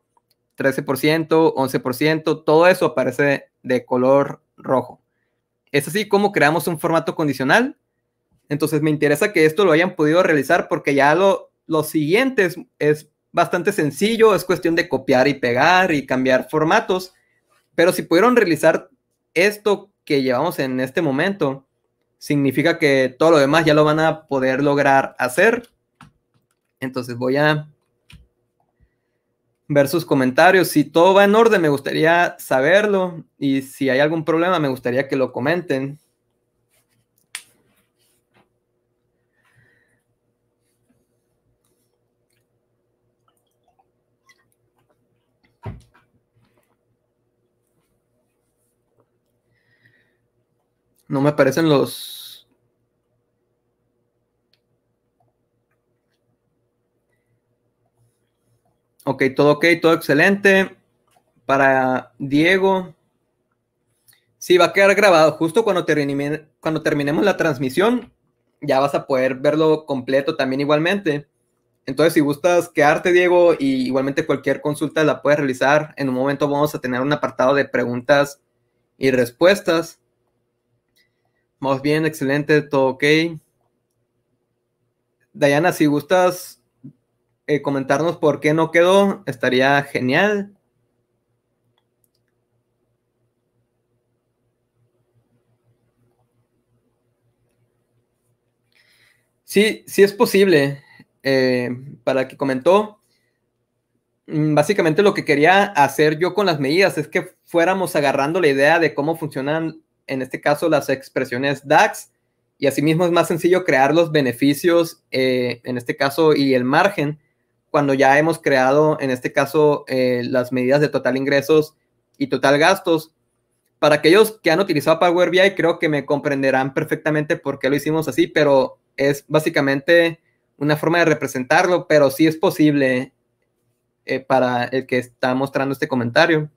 13%, 11%, todo eso aparece de color rojo. Es así como creamos un formato condicional. Entonces me interesa que esto lo hayan podido realizar porque ya lo, siguiente es bastante sencillo, es cuestión de copiar y pegar y cambiar formatos pero si pudieron realizar esto que llevamos en este momento, significa que todo lo demás ya lo van a poder lograr hacer. Entonces voy a ver sus comentarios. Si todo va en orden, me gustaría saberlo. Y si hay algún problema, me gustaría que lo comenten. No me parecen los. Ok, todo ok, todo excelente. Para Diego. Sí, va a quedar grabado. Justo cuando, cuando terminemos la transmisión, ya vas a poder verlo completo también igualmente. Entonces, si gustas quedarte, Diego, y igualmente cualquier consulta la puedes realizar. En un momento vamos a tener un apartado de preguntas y respuestas. Más bien, excelente, todo ok. Dayana, si gustas eh, comentarnos por qué no quedó, estaría genial. Sí, sí es posible. Eh, para que comentó, mm, básicamente lo que quería hacer yo con las medidas es que fuéramos agarrando la idea de cómo funcionan en este caso las expresiones DAX, y asimismo es más sencillo crear los beneficios, eh, en este caso, y el margen, cuando ya hemos creado, en este caso, eh, las medidas de total ingresos y total gastos. Para aquellos que han utilizado Power BI, creo que me comprenderán perfectamente por qué lo hicimos así, pero es básicamente una forma de representarlo, pero sí es posible eh, para el que está mostrando este comentario.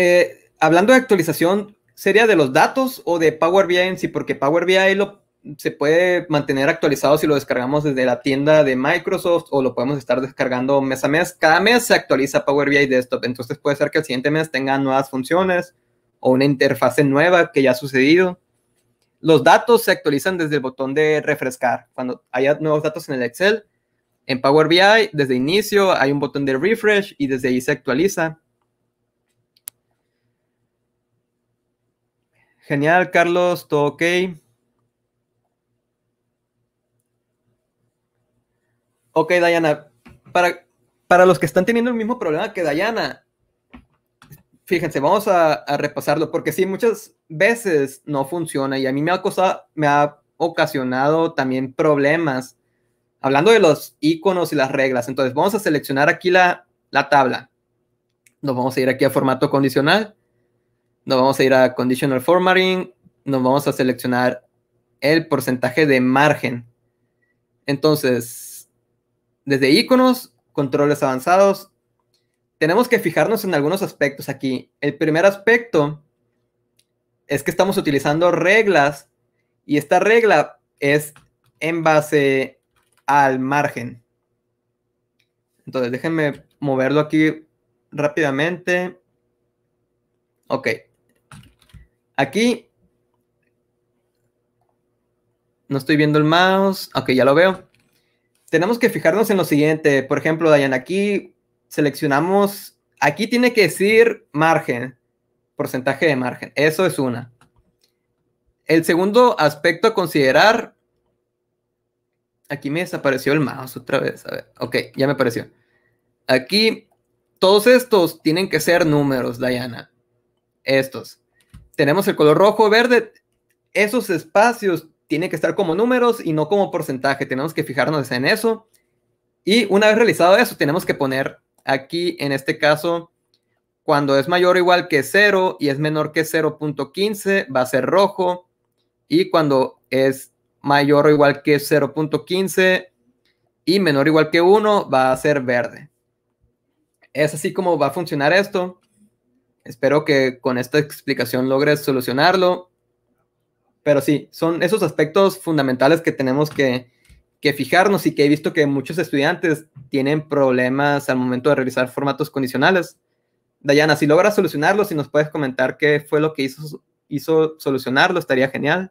Eh, hablando de actualización, ¿sería de los datos o de Power BI en sí? Porque Power BI lo, se puede mantener actualizado si lo descargamos desde la tienda de Microsoft o lo podemos estar descargando mes a mes. Cada mes se actualiza Power BI Desktop, entonces puede ser que el siguiente mes tenga nuevas funciones o una interfase nueva que ya ha sucedido. Los datos se actualizan desde el botón de refrescar. Cuando haya nuevos datos en el Excel, en Power BI, desde inicio hay un botón de refresh y desde ahí se actualiza. Genial, Carlos, todo ok. Ok, Dayana, para, para los que están teniendo el mismo problema que Dayana, fíjense, vamos a, repasarlo, porque sí, muchas veces no funciona y a mí me ha, me ha ocasionado también problemas. Hablando de los iconos y las reglas, entonces vamos a seleccionar aquí la, la tabla. Nos vamos a ir aquí a formato condicional nos vamos a ir a conditional formatting, nos vamos a seleccionar el porcentaje de margen. Entonces, desde iconos, controles avanzados, tenemos que fijarnos en algunos aspectos aquí. El primer aspecto es que estamos utilizando reglas y esta regla es en base al margen. Entonces, déjenme moverlo aquí rápidamente. Ok. Aquí no estoy viendo el mouse. Ok, ya lo veo. Tenemos que fijarnos en lo siguiente. Por ejemplo, Diana, aquí seleccionamos. Aquí tiene que decir margen, porcentaje de margen. Eso es una. El segundo aspecto a considerar. Aquí me desapareció el mouse otra vez. A ver, ok, ya me apareció. Aquí, todos estos tienen que ser números, Diana. Estos tenemos el color rojo, verde, esos espacios tienen que estar como números y no como porcentaje, tenemos que fijarnos en eso. Y una vez realizado eso, tenemos que poner aquí, en este caso, cuando es mayor o igual que 0 y es menor que 0.15, va a ser rojo. Y cuando es mayor o igual que 0.15 y menor o igual que 1, va a ser verde. Es así como va a funcionar esto. Espero que con esta explicación logres solucionarlo. Pero sí, son esos aspectos fundamentales que tenemos que, que fijarnos y que he visto que muchos estudiantes tienen problemas al momento de realizar formatos condicionales. Dayana, si logras solucionarlo, si nos puedes comentar qué fue lo que hizo, hizo solucionarlo, estaría genial.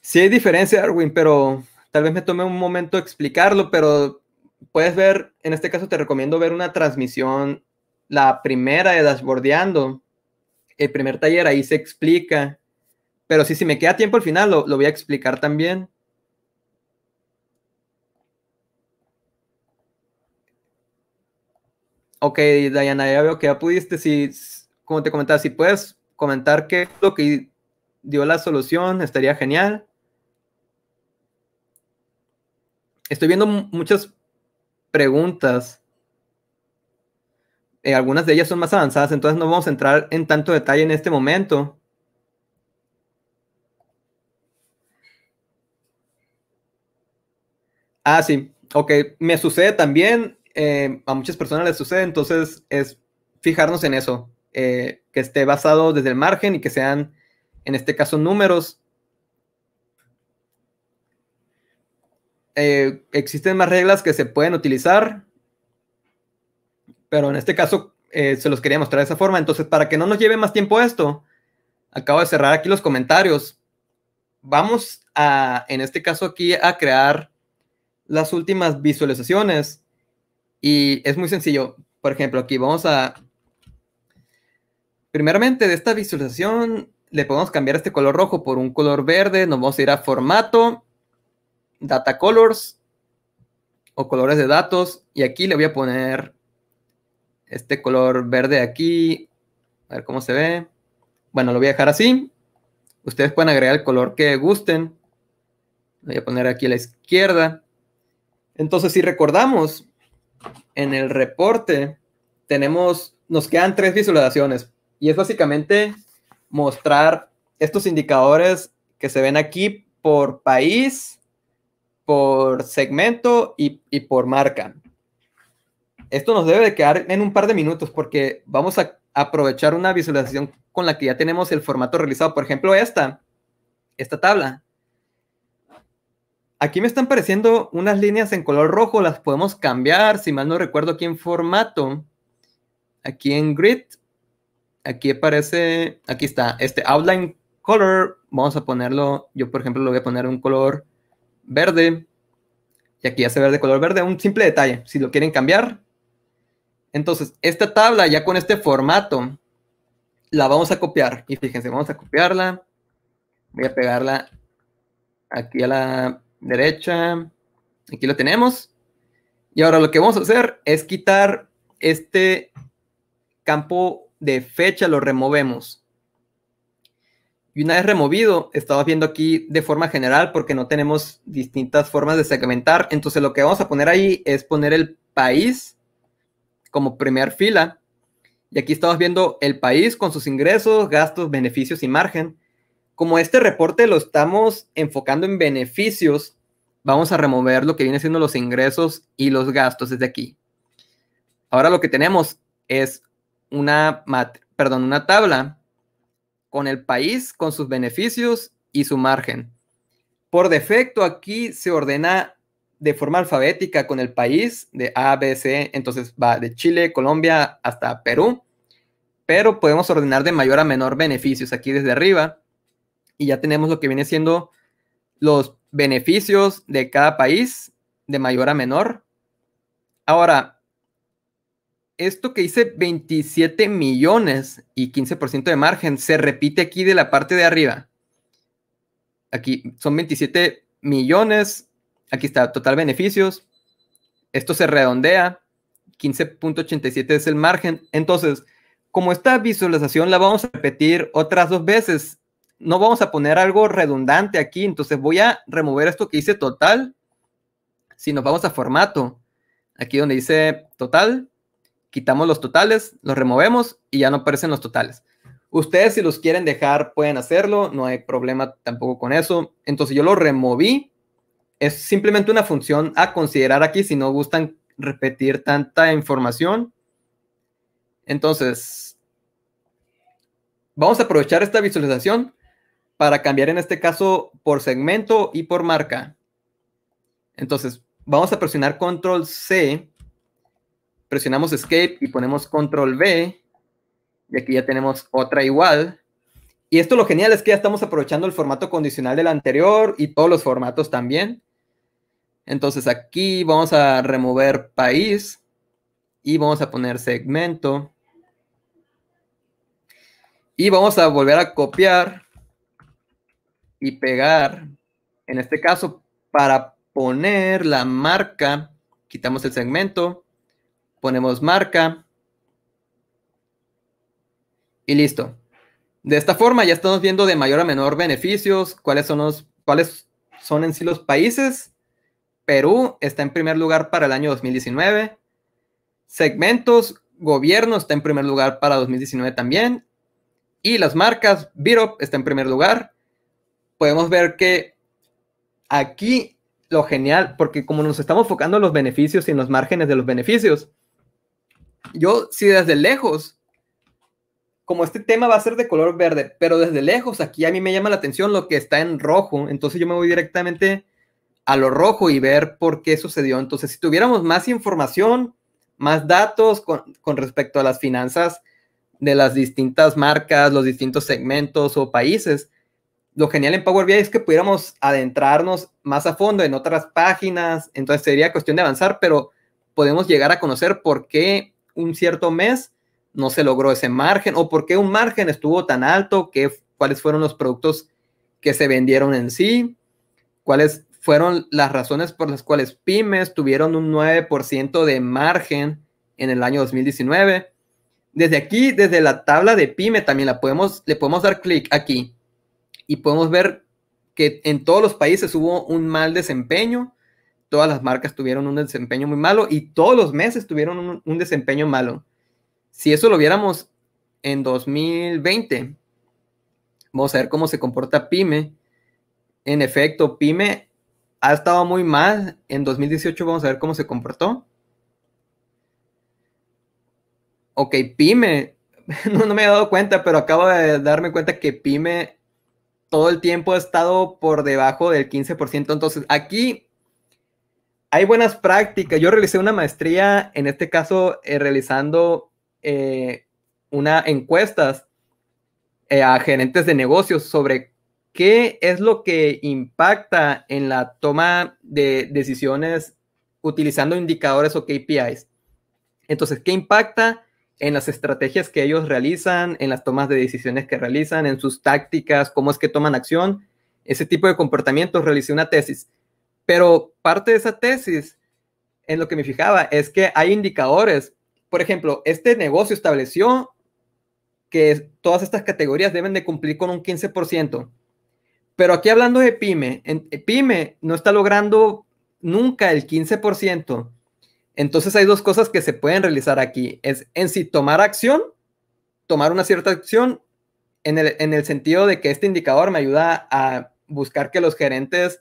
Sí hay diferencia, Erwin, pero tal vez me tome un momento explicarlo, pero puedes ver, en este caso te recomiendo ver una transmisión, la primera de Dashboardeando, el primer taller, ahí se explica. Pero sí, si me queda tiempo al final, lo, lo voy a explicar también. Ok, Diana, ya veo que ya pudiste. Si, como te comentaba, si puedes comentar qué es lo que dio la solución, estaría genial. Estoy viendo muchas preguntas. Eh, algunas de ellas son más avanzadas, entonces no vamos a entrar en tanto detalle en este momento. Ah, sí, ok, me sucede también, eh, a muchas personas les sucede, entonces es fijarnos en eso, eh, que esté basado desde el margen y que sean, en este caso, números Eh, existen más reglas que se pueden utilizar, pero en este caso eh, se los quería mostrar de esa forma. Entonces, para que no nos lleve más tiempo esto, acabo de cerrar aquí los comentarios. Vamos a, en este caso aquí, a crear las últimas visualizaciones. Y es muy sencillo. Por ejemplo, aquí vamos a... Primeramente, de esta visualización le podemos cambiar este color rojo por un color verde. Nos vamos a ir a formato data colors o colores de datos. Y aquí le voy a poner este color verde aquí. A ver cómo se ve. Bueno, lo voy a dejar así. Ustedes pueden agregar el color que gusten. voy a poner aquí a la izquierda. Entonces, si recordamos, en el reporte tenemos, nos quedan tres visualizaciones. Y es básicamente mostrar estos indicadores que se ven aquí por país, por segmento y, por marca. Esto nos debe de quedar en un par de minutos porque vamos a aprovechar una visualización con la que ya tenemos el formato realizado. Por ejemplo, esta, esta tabla. Aquí me están pareciendo unas líneas en color rojo, las podemos cambiar, si mal no recuerdo, aquí en formato, aquí en grid, aquí aparece, aquí está, este outline color, vamos a ponerlo, yo por ejemplo lo voy a poner un color verde, y aquí ya se ve de color verde, un simple detalle, si lo quieren cambiar. Entonces, esta tabla ya con este formato, la vamos a copiar, y fíjense, vamos a copiarla, voy a pegarla aquí a la derecha, aquí lo tenemos, y ahora lo que vamos a hacer es quitar este campo de fecha, lo removemos. Y una vez removido, estamos viendo aquí de forma general porque no tenemos distintas formas de segmentar. Entonces lo que vamos a poner ahí es poner el país como primer fila. Y aquí estamos viendo el país con sus ingresos, gastos, beneficios y margen. Como este reporte lo estamos enfocando en beneficios, vamos a remover lo que viene siendo los ingresos y los gastos desde aquí. Ahora lo que tenemos es una, perdón, una tabla con el país, con sus beneficios y su margen. Por defecto aquí se ordena de forma alfabética con el país de A, B, C, entonces va de Chile, Colombia hasta Perú, pero podemos ordenar de mayor a menor beneficios aquí desde arriba y ya tenemos lo que viene siendo los beneficios de cada país de mayor a menor. Ahora, esto que hice 27 millones y 15% de margen se repite aquí de la parte de arriba. Aquí son 27 millones, aquí está total beneficios. Esto se redondea, 15.87 es el margen. Entonces, como esta visualización la vamos a repetir otras dos veces, no vamos a poner algo redundante aquí, entonces voy a remover esto que dice total. Si nos vamos a formato, aquí donde dice total, quitamos los totales, los removemos y ya no aparecen los totales. Ustedes si los quieren dejar pueden hacerlo, no hay problema tampoco con eso. Entonces yo lo removí. Es simplemente una función a considerar aquí si no gustan repetir tanta información. Entonces, vamos a aprovechar esta visualización para cambiar en este caso por segmento y por marca. Entonces, vamos a presionar control C presionamos escape y ponemos control V, y aquí ya tenemos otra igual. Y esto lo genial es que ya estamos aprovechando el formato condicional del anterior y todos los formatos también. Entonces aquí vamos a remover país y vamos a poner segmento. Y vamos a volver a copiar y pegar, en este caso, para poner la marca, quitamos el segmento ponemos marca y listo. De esta forma ya estamos viendo de mayor a menor beneficios, cuáles son, los, cuáles son en sí los países. Perú está en primer lugar para el año 2019. Segmentos, gobierno está en primer lugar para 2019 también. Y las marcas, Birop está en primer lugar. Podemos ver que aquí lo genial, porque como nos estamos enfocando en los beneficios y en los márgenes de los beneficios, yo, si desde lejos, como este tema va a ser de color verde, pero desde lejos, aquí a mí me llama la atención lo que está en rojo, entonces yo me voy directamente a lo rojo y ver por qué sucedió. Entonces, si tuviéramos más información, más datos con, con respecto a las finanzas de las distintas marcas, los distintos segmentos o países, lo genial en Power BI es que pudiéramos adentrarnos más a fondo en otras páginas, entonces sería cuestión de avanzar, pero podemos llegar a conocer por qué un cierto mes no se logró ese margen o por qué un margen estuvo tan alto, que, cuáles fueron los productos que se vendieron en sí, cuáles fueron las razones por las cuales pymes tuvieron un 9% de margen en el año 2019. Desde aquí, desde la tabla de pyme también la podemos, le podemos dar clic aquí y podemos ver que en todos los países hubo un mal desempeño todas las marcas tuvieron un desempeño muy malo y todos los meses tuvieron un, desempeño malo. Si eso lo viéramos en 2020, vamos a ver cómo se comporta PyME. En efecto, PyME ha estado muy mal. En 2018 vamos a ver cómo se comportó. Ok, PyME, [LAUGHS] no, me he dado cuenta, pero acabo de darme cuenta que PyME todo el tiempo ha estado por debajo del 15%. Entonces, aquí hay buenas prácticas. Yo realicé una maestría, en este caso, eh, realizando eh, una encuestas eh, a gerentes de negocios sobre qué es lo que impacta en la toma de decisiones utilizando indicadores o KPIs. Entonces, ¿qué impacta en las estrategias que ellos realizan, en las tomas de decisiones que realizan, en sus tácticas, cómo es que toman acción? Ese tipo de comportamientos realicé una tesis pero parte de esa tesis, en lo que me fijaba, es que hay indicadores. Por ejemplo, este negocio estableció que todas estas categorías deben de cumplir con un 15%. Pero aquí hablando de pyme, en, eh, pyme no está logrando nunca el 15%. Entonces hay dos cosas que se pueden realizar aquí. Es en sí tomar acción, tomar una cierta acción en el, en el sentido de que este indicador me ayuda a buscar que los gerentes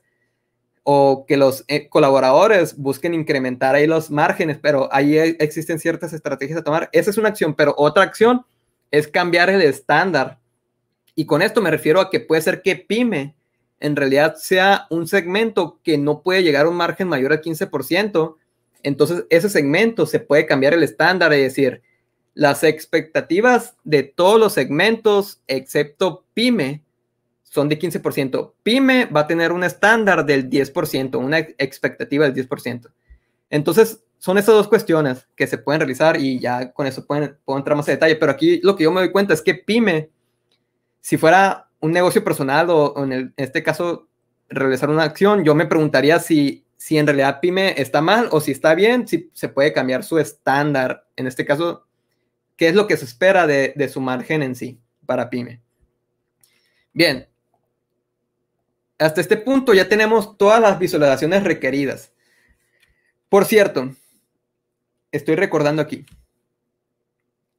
o que los eh, colaboradores busquen incrementar ahí los márgenes, pero ahí e, existen ciertas estrategias a tomar. Esa es una acción, pero otra acción es cambiar el estándar. Y con esto me refiero a que puede ser que pyme en realidad sea un segmento que no puede llegar a un margen mayor al 15%. Entonces, ese segmento se puede cambiar el estándar y decir, las expectativas de todos los segmentos, excepto pyme, son de 15%. PYME va a tener un estándar del 10%, una expectativa del 10%. Entonces, son esas dos cuestiones que se pueden realizar y ya con eso pueden, puedo entrar más en detalle. Pero aquí lo que yo me doy cuenta es que PYME, si fuera un negocio personal o, en, este caso realizar una acción, yo me preguntaría si, si en realidad PYME está mal o si está bien, si se puede cambiar su estándar. En este caso, ¿qué es lo que se espera de, de su margen en sí para PYME? Bien, hasta este punto ya tenemos todas las visualizaciones requeridas. Por cierto, estoy recordando aquí.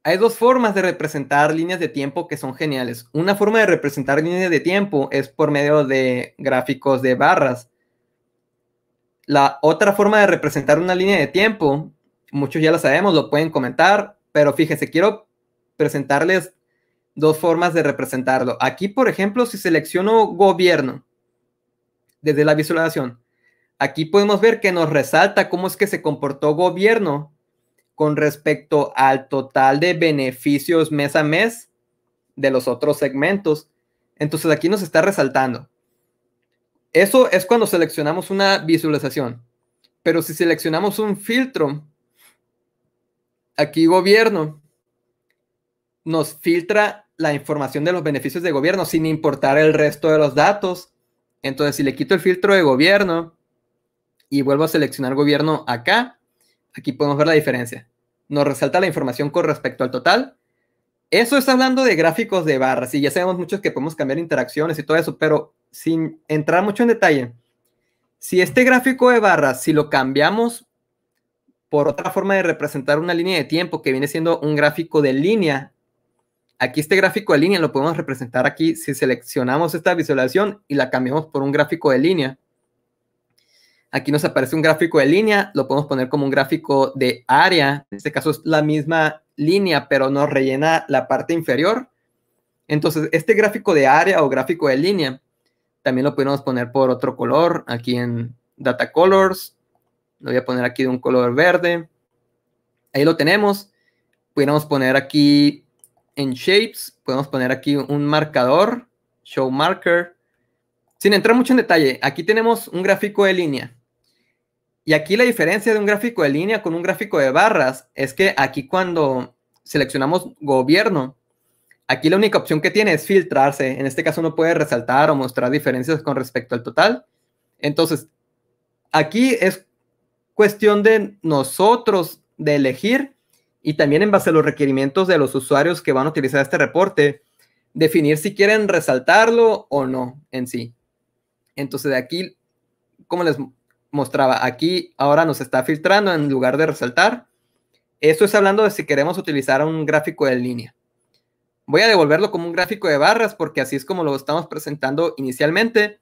Hay dos formas de representar líneas de tiempo que son geniales. Una forma de representar líneas de tiempo es por medio de gráficos de barras. La otra forma de representar una línea de tiempo, muchos ya la sabemos, lo pueden comentar, pero fíjense, quiero presentarles dos formas de representarlo. Aquí, por ejemplo, si selecciono gobierno, desde la visualización. Aquí podemos ver que nos resalta cómo es que se comportó gobierno con respecto al total de beneficios mes a mes de los otros segmentos. Entonces aquí nos está resaltando. Eso es cuando seleccionamos una visualización. Pero si seleccionamos un filtro, aquí gobierno, nos filtra la información de los beneficios de gobierno sin importar el resto de los datos entonces, si le quito el filtro de gobierno y vuelvo a seleccionar gobierno acá, aquí podemos ver la diferencia. Nos resalta la información con respecto al total. Eso está hablando de gráficos de barras y ya sabemos muchos que podemos cambiar interacciones y todo eso, pero sin entrar mucho en detalle, si este gráfico de barras, si lo cambiamos por otra forma de representar una línea de tiempo que viene siendo un gráfico de línea Aquí este gráfico de línea lo podemos representar aquí si seleccionamos esta visualización y la cambiamos por un gráfico de línea. Aquí nos aparece un gráfico de línea, lo podemos poner como un gráfico de área. En este caso es la misma línea, pero nos rellena la parte inferior. Entonces, este gráfico de área o gráfico de línea, también lo podemos poner por otro color. Aquí en Data Colors, lo voy a poner aquí de un color verde. Ahí lo tenemos. Pudiéramos poner aquí en Shapes podemos poner aquí un marcador, Show Marker. Sin entrar mucho en detalle, aquí tenemos un gráfico de línea. Y aquí la diferencia de un gráfico de línea con un gráfico de barras es que aquí cuando seleccionamos gobierno, aquí la única opción que tiene es filtrarse. En este caso no puede resaltar o mostrar diferencias con respecto al total. Entonces, aquí es cuestión de nosotros de elegir y también en base a los requerimientos de los usuarios que van a utilizar este reporte, definir si quieren resaltarlo o no en sí. Entonces de aquí, como les mostraba, aquí ahora nos está filtrando en lugar de resaltar. Esto es hablando de si queremos utilizar un gráfico de línea. Voy a devolverlo como un gráfico de barras porque así es como lo estamos presentando inicialmente,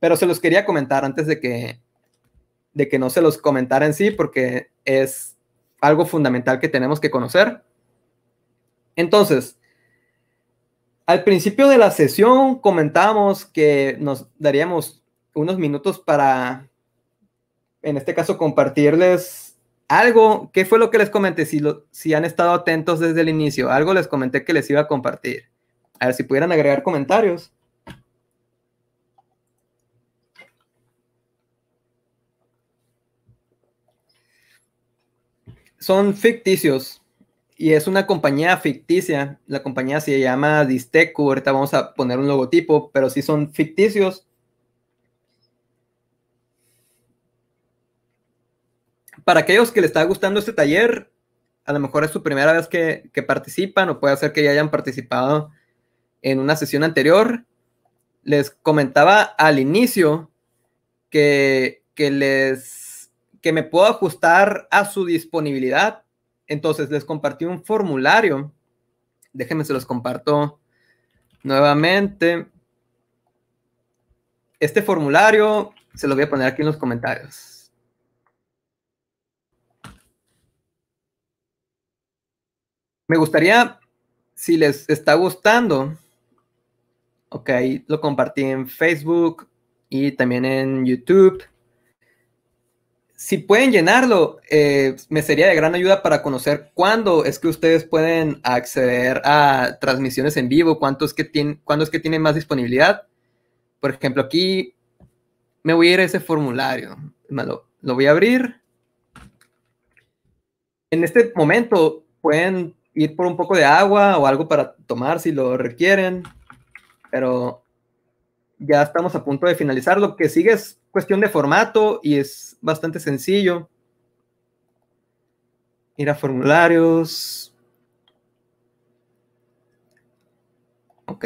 pero se los quería comentar antes de que, de que no se los comentara en sí porque es algo fundamental que tenemos que conocer. Entonces, al principio de la sesión comentábamos que nos daríamos unos minutos para, en este caso, compartirles algo. ¿Qué fue lo que les comenté? Si, si han estado atentos desde el inicio, algo les comenté que les iba a compartir. A ver si pudieran agregar comentarios. son ficticios y es una compañía ficticia. La compañía se llama Disteco. Ahorita vamos a poner un logotipo, pero sí son ficticios. Para aquellos que les está gustando este taller, a lo mejor es su primera vez que, participan o puede ser que ya hayan participado en una sesión anterior. Les comentaba al inicio que, que les que me puedo ajustar a su disponibilidad. Entonces les compartí un formulario. Déjenme se los comparto nuevamente. Este formulario se lo voy a poner aquí en los comentarios. Me gustaría, si les está gustando, ok, lo compartí en Facebook y también en YouTube si pueden llenarlo, eh, me sería de gran ayuda para conocer cuándo es que ustedes pueden acceder a transmisiones en vivo, cuántos que tienen, cuándo es que tienen más disponibilidad. Por ejemplo, aquí me voy a ir a ese formulario. lo voy a abrir. En este momento pueden ir por un poco de agua o algo para tomar si lo requieren, pero ya estamos a punto de finalizar. Lo que sigue es cuestión de formato y es bastante sencillo. Ir a formularios. Ok.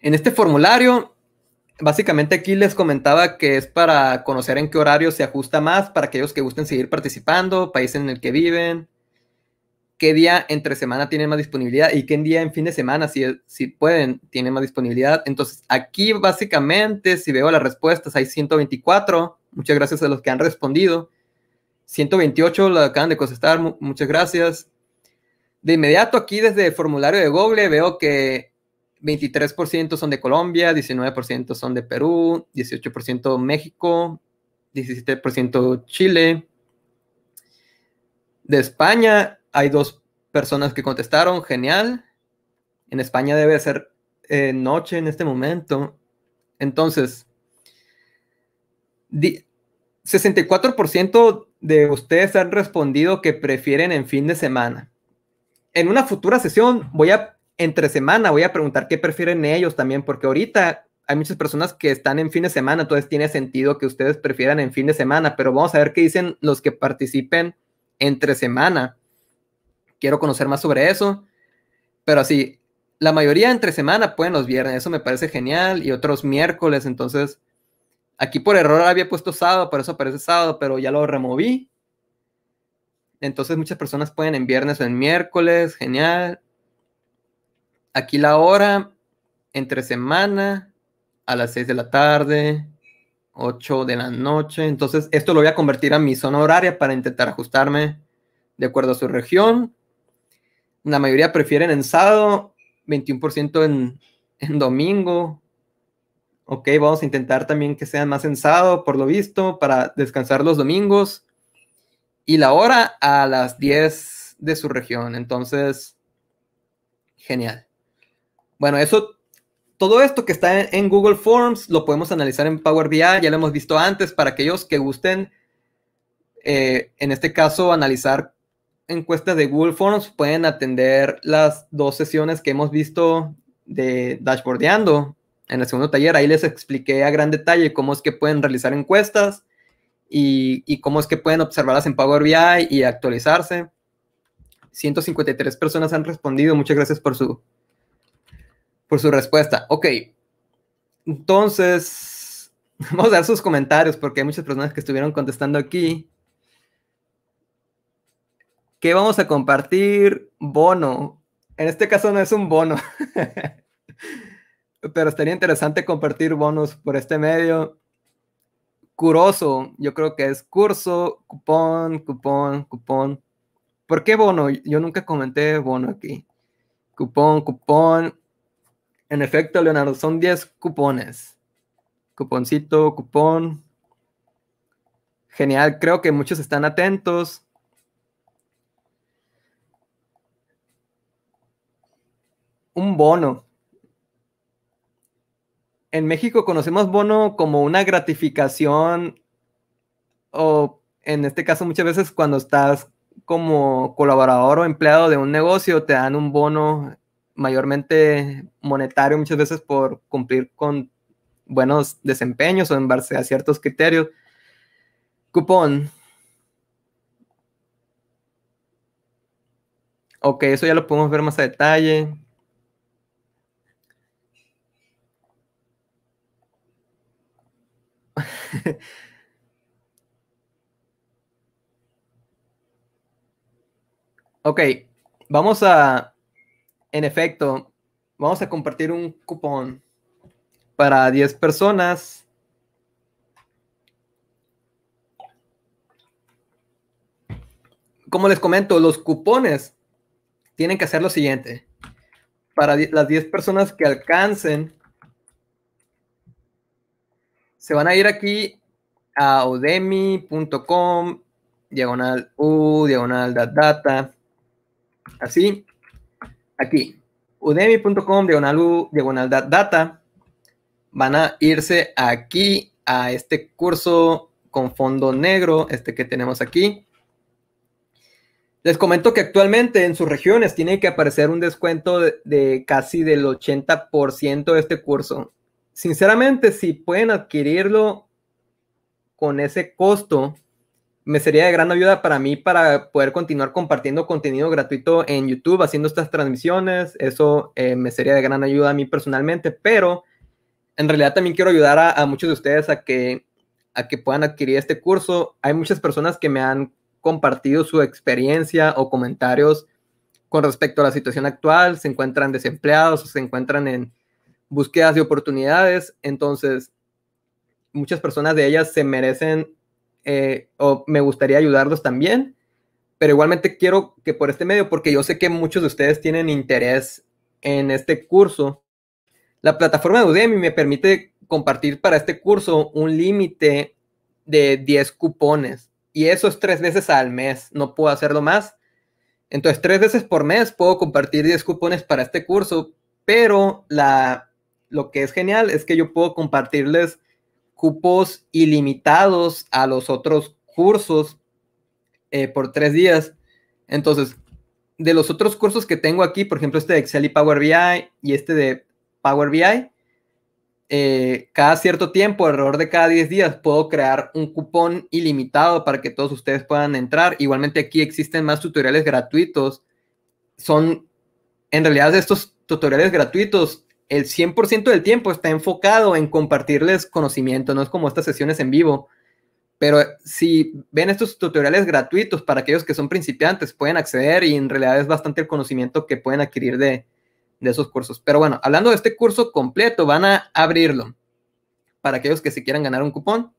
En este formulario, básicamente aquí les comentaba que es para conocer en qué horario se ajusta más para aquellos que gusten seguir participando, país en el que viven, qué día entre semana tienen más disponibilidad y qué día en fin de semana, si, si pueden, tienen más disponibilidad. Entonces, aquí básicamente, si veo las respuestas, hay 124. Muchas gracias a los que han respondido. 128 la acaban de contestar. Muchas gracias. De inmediato aquí desde el formulario de Google veo que 23% son de Colombia, 19% son de Perú, 18% México, 17% Chile. De España hay dos personas que contestaron, genial. En España debe ser eh, noche en este momento. Entonces, 64% de ustedes han respondido que prefieren en fin de semana. En una futura sesión voy a, entre semana, voy a preguntar qué prefieren ellos también, porque ahorita hay muchas personas que están en fin de semana, entonces tiene sentido que ustedes prefieran en fin de semana, pero vamos a ver qué dicen los que participen entre semana quiero conocer más sobre eso. Pero así, la mayoría entre semana pueden los viernes, eso me parece genial, y otros miércoles, entonces aquí por error había puesto sábado, por eso aparece sábado, pero ya lo removí. Entonces muchas personas pueden en viernes o en miércoles, genial. Aquí la hora, entre semana, a las 6 de la tarde, 8 de la noche. Entonces esto lo voy a convertir a mi zona horaria para intentar ajustarme de acuerdo a su región la mayoría prefieren ensado 21% en, domingo. Ok, vamos a intentar también que sean más ensado por lo visto, para descansar los domingos. Y la hora a las 10 de su región. Entonces, genial. Bueno, eso, todo esto que está en, Google Forms lo podemos analizar en Power BI, ya lo hemos visto antes, para aquellos que gusten, eh, en este caso, analizar encuestas de Google Forms pueden atender las dos sesiones que hemos visto de Dashboardeando en el segundo taller. Ahí les expliqué a gran detalle cómo es que pueden realizar encuestas y, cómo es que pueden observarlas en Power BI y actualizarse. 153 personas han respondido. Muchas gracias por su, por su respuesta. Ok. Entonces, [LAUGHS] vamos a ver sus comentarios porque hay muchas personas que estuvieron contestando aquí. ¿Qué vamos a compartir bono. En este caso no es un bono, [LAUGHS] pero estaría interesante compartir bonos por este medio. Curoso, yo creo que es curso, cupón, cupón, cupón. ¿Por qué bono? Yo nunca comenté bono aquí. Cupón, cupón. En efecto, Leonardo, son 10 cupones. Cuponcito, cupón. Genial, creo que muchos están atentos. un bono. En México conocemos bono como una gratificación o en este caso muchas veces cuando estás como colaborador o empleado de un negocio te dan un bono mayormente monetario muchas veces por cumplir con buenos desempeños o en base a ciertos criterios. Cupón. Ok, eso ya lo podemos ver más a detalle. [LAUGHS] ok, vamos a, en efecto, vamos a compartir un cupón para 10 personas. Como les comento, los cupones tienen que hacer lo siguiente. Para las 10 personas que alcancen se van a ir aquí a udemy.com, diagonal u, diagonal data, así, aquí, udemy.com, diagonal u, diagonal data, van a irse aquí a este curso con fondo negro, este que tenemos aquí. Les comento que actualmente en sus regiones tiene que aparecer un descuento de, de casi del 80% de este curso sinceramente, si pueden adquirirlo con ese costo, me sería de gran ayuda para mí para poder continuar compartiendo contenido gratuito en YouTube, haciendo estas transmisiones. Eso eh, me sería de gran ayuda a mí personalmente, pero en realidad también quiero ayudar a, a, muchos de ustedes a que, a que puedan adquirir este curso. Hay muchas personas que me han compartido su experiencia o comentarios con respecto a la situación actual. Se encuentran desempleados, o se encuentran en búsquedas de oportunidades, entonces muchas personas de ellas se merecen eh, o me gustaría ayudarlos también, pero igualmente quiero que por este medio, porque yo sé que muchos de ustedes tienen interés en este curso, la plataforma de Udemy me permite compartir para este curso un límite de 10 cupones y eso es tres veces al mes, no puedo hacerlo más. Entonces, tres veces por mes puedo compartir 10 cupones para este curso, pero la lo que es genial es que yo puedo compartirles cupos ilimitados a los otros cursos eh, por tres días. Entonces, de los otros cursos que tengo aquí, por ejemplo, este de Excel y Power BI y este de Power BI, eh, cada cierto tiempo, alrededor de cada 10 días, puedo crear un cupón ilimitado para que todos ustedes puedan entrar. Igualmente aquí existen más tutoriales gratuitos. Son, en realidad, estos tutoriales gratuitos el 100% del tiempo está enfocado en compartirles conocimiento, no es como estas sesiones en vivo. Pero si ven estos tutoriales gratuitos para aquellos que son principiantes, pueden acceder y en realidad es bastante el conocimiento que pueden adquirir de, esos cursos. Pero bueno, hablando de este curso completo, van a abrirlo. Para aquellos que se quieran ganar un cupón,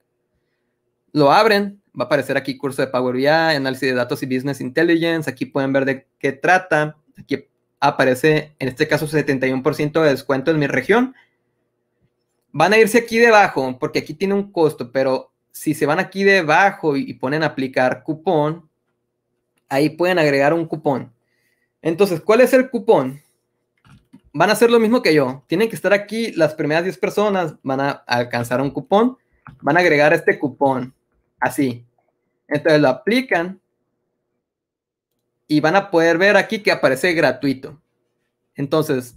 lo abren, va a aparecer aquí curso de Power BI, análisis de datos y business intelligence, aquí pueden ver de qué trata, aquí aparece en este caso 71% de descuento en mi región. Van a irse aquí debajo, porque aquí tiene un costo, pero si se van aquí debajo y, ponen aplicar cupón, ahí pueden agregar un cupón. Entonces, ¿cuál es el cupón? Van a hacer lo mismo que yo. Tienen que estar aquí las primeras 10 personas, van a alcanzar un cupón, van a agregar este cupón, así. Entonces lo aplican y van a poder ver aquí que aparece gratuito. Entonces,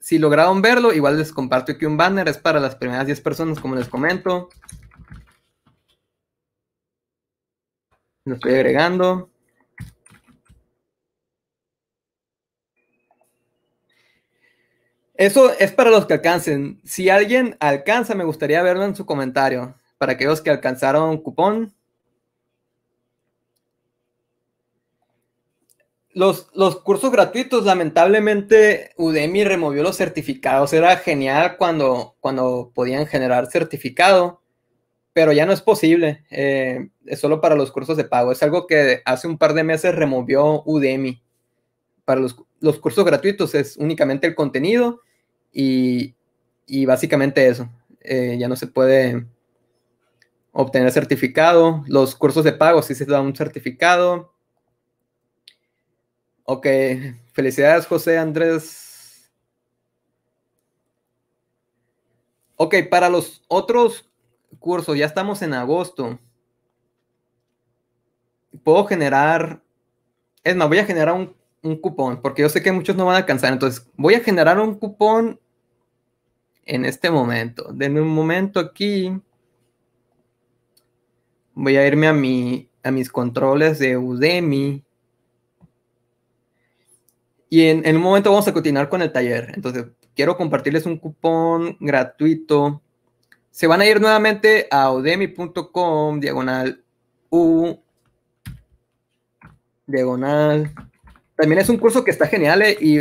si lograron verlo, igual les comparto aquí un banner, es para las primeras 10 personas, como les comento. Lo estoy agregando. Eso es para los que alcancen. Si alguien alcanza, me gustaría verlo en su comentario. Para aquellos que alcanzaron cupón, los, cursos gratuitos, lamentablemente Udemy removió los certificados. Era genial cuando, cuando podían generar certificado, pero ya no es posible. Eh, es solo para los cursos de pago. Es algo que hace un par de meses removió Udemy. Para los, cursos gratuitos es únicamente el contenido y, básicamente eso. Eh, ya no se puede obtener certificado. Los cursos de pago sí se da un certificado Ok, felicidades José Andrés. Ok, para los otros cursos, ya estamos en agosto. Puedo generar, es más, voy a generar un, cupón, porque yo sé que muchos no van a alcanzar, entonces voy a generar un cupón en este momento. Denme un momento aquí. Voy a irme a, mi, a mis controles de Udemy. Y en, un momento vamos a continuar con el taller. Entonces, quiero compartirles un cupón gratuito. Se van a ir nuevamente a odemi.com, diagonal U, diagonal. También es un curso que está genial eh, y,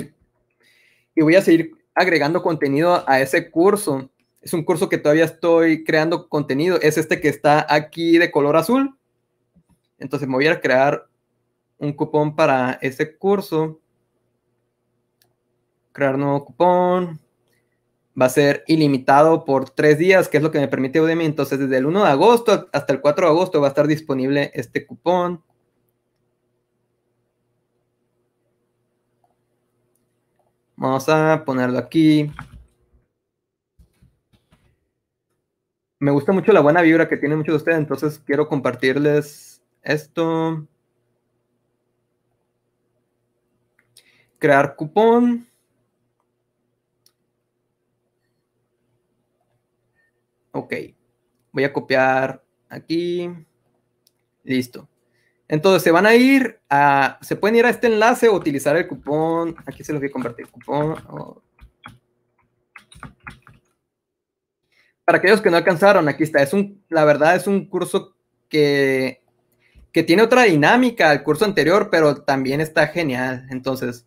y voy a seguir agregando contenido a ese curso. Es un curso que todavía estoy creando contenido. Es este que está aquí de color azul. Entonces me voy a crear un cupón para ese curso crear nuevo cupón. Va a ser ilimitado por tres días, que es lo que me permite Udemy. Entonces, desde el 1 de agosto hasta el 4 de agosto va a estar disponible este cupón. Vamos a ponerlo aquí. Me gusta mucho la buena vibra que tienen muchos de ustedes, entonces quiero compartirles esto. Crear cupón. Ok, voy a copiar aquí. Listo. Entonces se van a ir a, se pueden ir a este enlace o utilizar el cupón. Aquí se los voy a compartir, cupón. Para aquellos que no alcanzaron, aquí está. Es un, la verdad es un curso que, que tiene otra dinámica al curso anterior, pero también está genial. Entonces,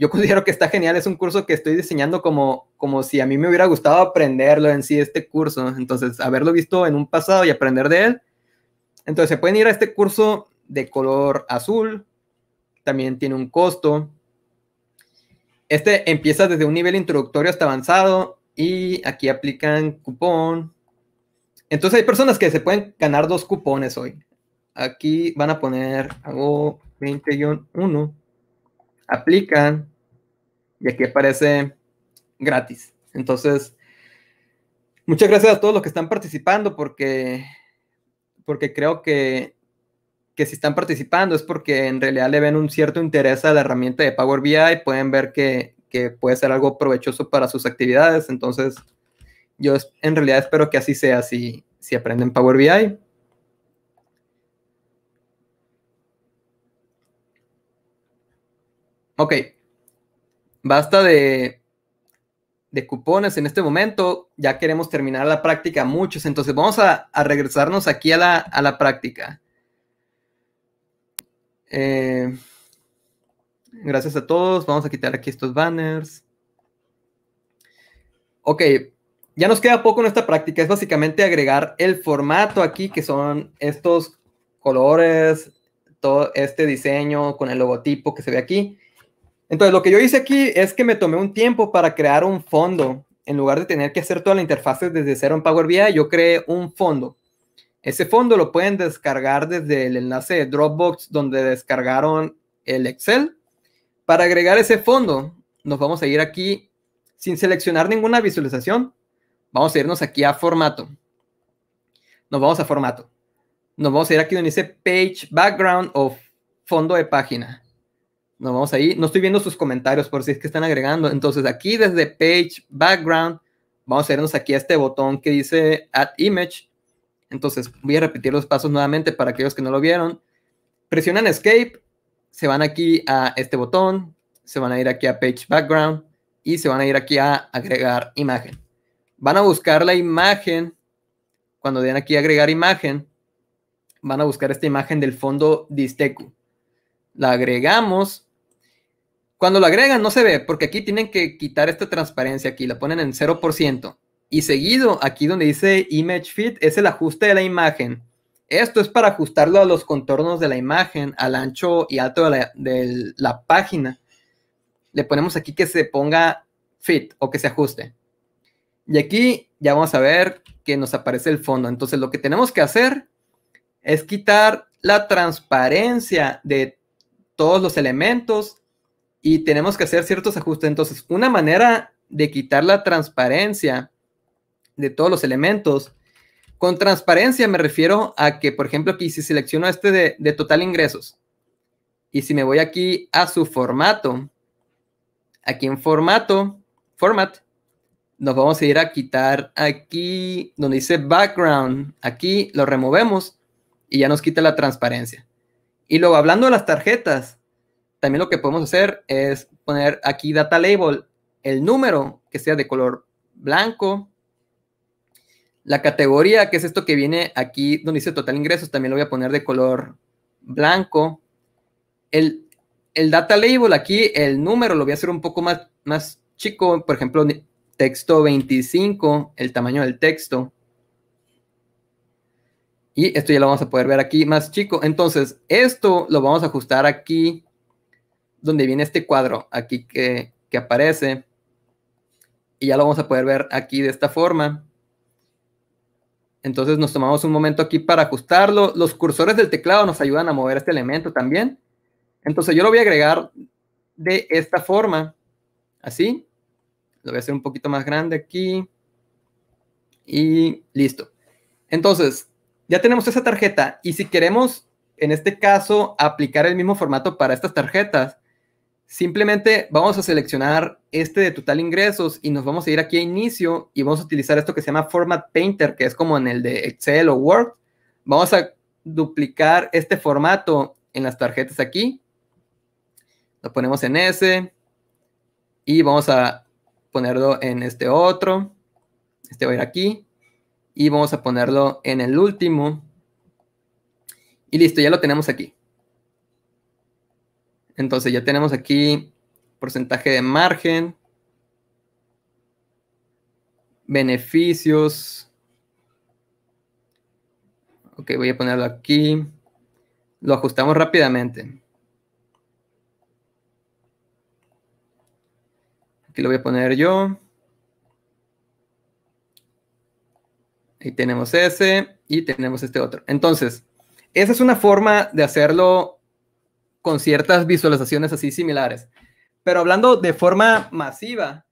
yo considero que está genial, es un curso que estoy diseñando como, como si a mí me hubiera gustado aprenderlo en sí, este curso, entonces haberlo visto en un pasado y aprender de él. Entonces se pueden ir a este curso de color azul, también tiene un costo. Este empieza desde un nivel introductorio hasta avanzado y aquí aplican cupón. Entonces hay personas que se pueden ganar dos cupones hoy. Aquí van a poner, hago 20-1, aplican y aquí aparece gratis. Entonces, muchas gracias a todos los que están participando porque, porque creo que, si están participando es porque en realidad le ven un cierto interés a la herramienta de Power BI, pueden ver que, puede ser algo provechoso para sus actividades. Entonces, yo en realidad espero que así sea si, si aprenden Power BI. Ok, basta de, cupones en este momento, ya queremos terminar la práctica muchos, entonces vamos a, regresarnos aquí a la, práctica. Eh, gracias a todos, vamos a quitar aquí estos banners. Ok, ya nos queda poco en esta práctica, es básicamente agregar el formato aquí, que son estos colores, todo este diseño con el logotipo que se ve aquí. Entonces, lo que yo hice aquí es que me tomé un tiempo para crear un fondo. En lugar de tener que hacer toda la interfaz desde cero en Power BI, yo creé un fondo. Ese fondo lo pueden descargar desde el enlace de Dropbox donde descargaron el Excel. Para agregar ese fondo, nos vamos a ir aquí sin seleccionar ninguna visualización. Vamos a irnos aquí a formato. Nos vamos a formato. Nos vamos a ir aquí donde dice Page Background o fondo de página. Nos vamos ahí. No estoy viendo sus comentarios por si es que están agregando. Entonces aquí desde Page Background vamos a irnos aquí a este botón que dice Add Image. Entonces voy a repetir los pasos nuevamente para aquellos que no lo vieron. Presionan Escape, se van aquí a este botón, se van a ir aquí a Page Background y se van a ir aquí a agregar imagen. Van a buscar la imagen. Cuando den aquí agregar imagen, van a buscar esta imagen del fondo Disteku. La agregamos cuando lo agregan no se ve, porque aquí tienen que quitar esta transparencia aquí, la ponen en 0%. Y seguido, aquí donde dice Image Fit, es el ajuste de la imagen. Esto es para ajustarlo a los contornos de la imagen, al ancho y alto de la, de la página. Le ponemos aquí que se ponga fit o que se ajuste. Y aquí ya vamos a ver que nos aparece el fondo. Entonces lo que tenemos que hacer es quitar la transparencia de todos los elementos y tenemos que hacer ciertos ajustes. Entonces, una manera de quitar la transparencia de todos los elementos, con transparencia me refiero a que, por ejemplo, aquí si selecciono este de, total ingresos y si me voy aquí a su formato, aquí en formato, format, nos vamos a ir a quitar aquí donde dice background, aquí lo removemos y ya nos quita la transparencia. Y luego hablando de las tarjetas, también lo que podemos hacer es poner aquí data label, el número que sea de color blanco, la categoría, que es esto que viene aquí donde dice total ingresos, también lo voy a poner de color blanco. El, data label aquí, el número lo voy a hacer un poco más, más chico, por ejemplo, texto 25, el tamaño del texto. Y esto ya lo vamos a poder ver aquí más chico. Entonces, esto lo vamos a ajustar aquí donde viene este cuadro aquí que, que aparece. Y ya lo vamos a poder ver aquí de esta forma. Entonces nos tomamos un momento aquí para ajustarlo. Los cursores del teclado nos ayudan a mover este elemento también. Entonces yo lo voy a agregar de esta forma, así. Lo voy a hacer un poquito más grande aquí. Y listo. Entonces, ya tenemos esa tarjeta. Y si queremos, en este caso, aplicar el mismo formato para estas tarjetas, Simplemente vamos a seleccionar este de total ingresos y nos vamos a ir aquí a inicio y vamos a utilizar esto que se llama Format Painter, que es como en el de Excel o Word. Vamos a duplicar este formato en las tarjetas aquí. Lo ponemos en ese y vamos a ponerlo en este otro. Este va a ir aquí y vamos a ponerlo en el último. Y listo, ya lo tenemos aquí. Entonces ya tenemos aquí porcentaje de margen, beneficios. Ok, voy a ponerlo aquí. Lo ajustamos rápidamente. Aquí lo voy a poner yo. Ahí tenemos ese y tenemos este otro. Entonces, esa es una forma de hacerlo con ciertas visualizaciones así similares. Pero hablando de forma masiva,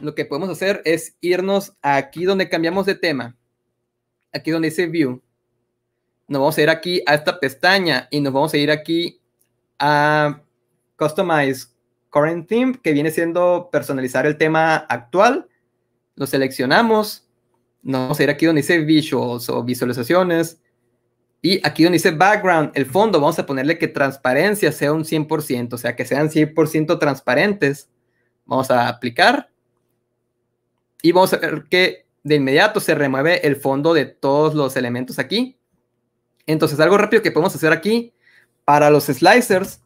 lo que podemos hacer es irnos aquí donde cambiamos de tema, aquí donde dice View. Nos vamos a ir aquí a esta pestaña y nos vamos a ir aquí a Customize Current Theme, que viene siendo personalizar el tema actual. Lo seleccionamos. Nos vamos a ir aquí donde dice Visuals o visualizaciones. Y aquí donde dice background, el fondo, vamos a ponerle que transparencia sea un 100%, o sea, que sean 100% transparentes. Vamos a aplicar. Y vamos a ver que de inmediato se remueve el fondo de todos los elementos aquí. Entonces, algo rápido que podemos hacer aquí para los slicers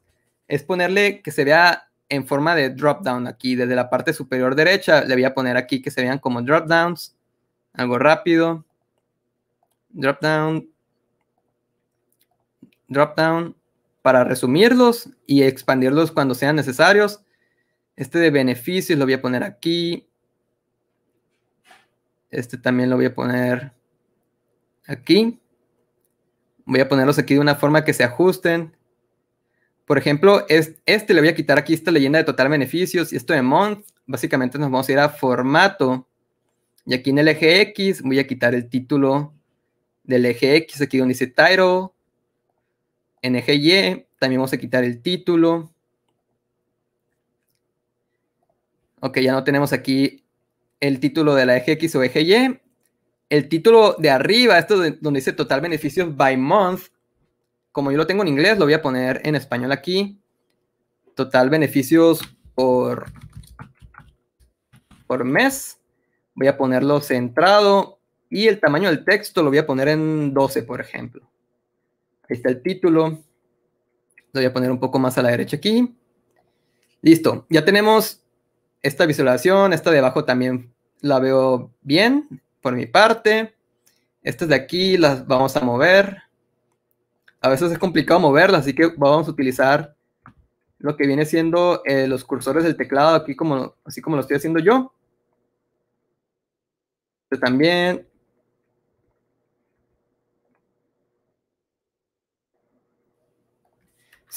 es ponerle que se vea en forma de drop down aquí. Desde la parte superior derecha le voy a poner aquí que se vean como drop downs. Algo rápido. Drop down Dropdown para resumirlos y expandirlos cuando sean necesarios. Este de beneficios lo voy a poner aquí. Este también lo voy a poner aquí. Voy a ponerlos aquí de una forma que se ajusten. Por ejemplo, este le voy a quitar aquí esta leyenda de total beneficios y esto de month. Básicamente nos vamos a ir a formato. Y aquí en el eje X voy a quitar el título del eje X, aquí donde dice title. Y también vamos a quitar el título. Ok, ya no tenemos aquí el título de la eje X o eje Y. El título de arriba, esto donde dice total beneficios by month, como yo lo tengo en inglés, lo voy a poner en español aquí. Total beneficios por, por mes. Voy a ponerlo centrado y el tamaño del texto lo voy a poner en 12, por ejemplo está el título. Lo voy a poner un poco más a la derecha aquí. Listo, ya tenemos esta visualización, esta de abajo también la veo bien por mi parte. Estas de aquí las vamos a mover. A veces es complicado moverlas, así que vamos a utilizar lo que viene siendo eh, los cursores del teclado, aquí así como lo estoy haciendo yo. Este también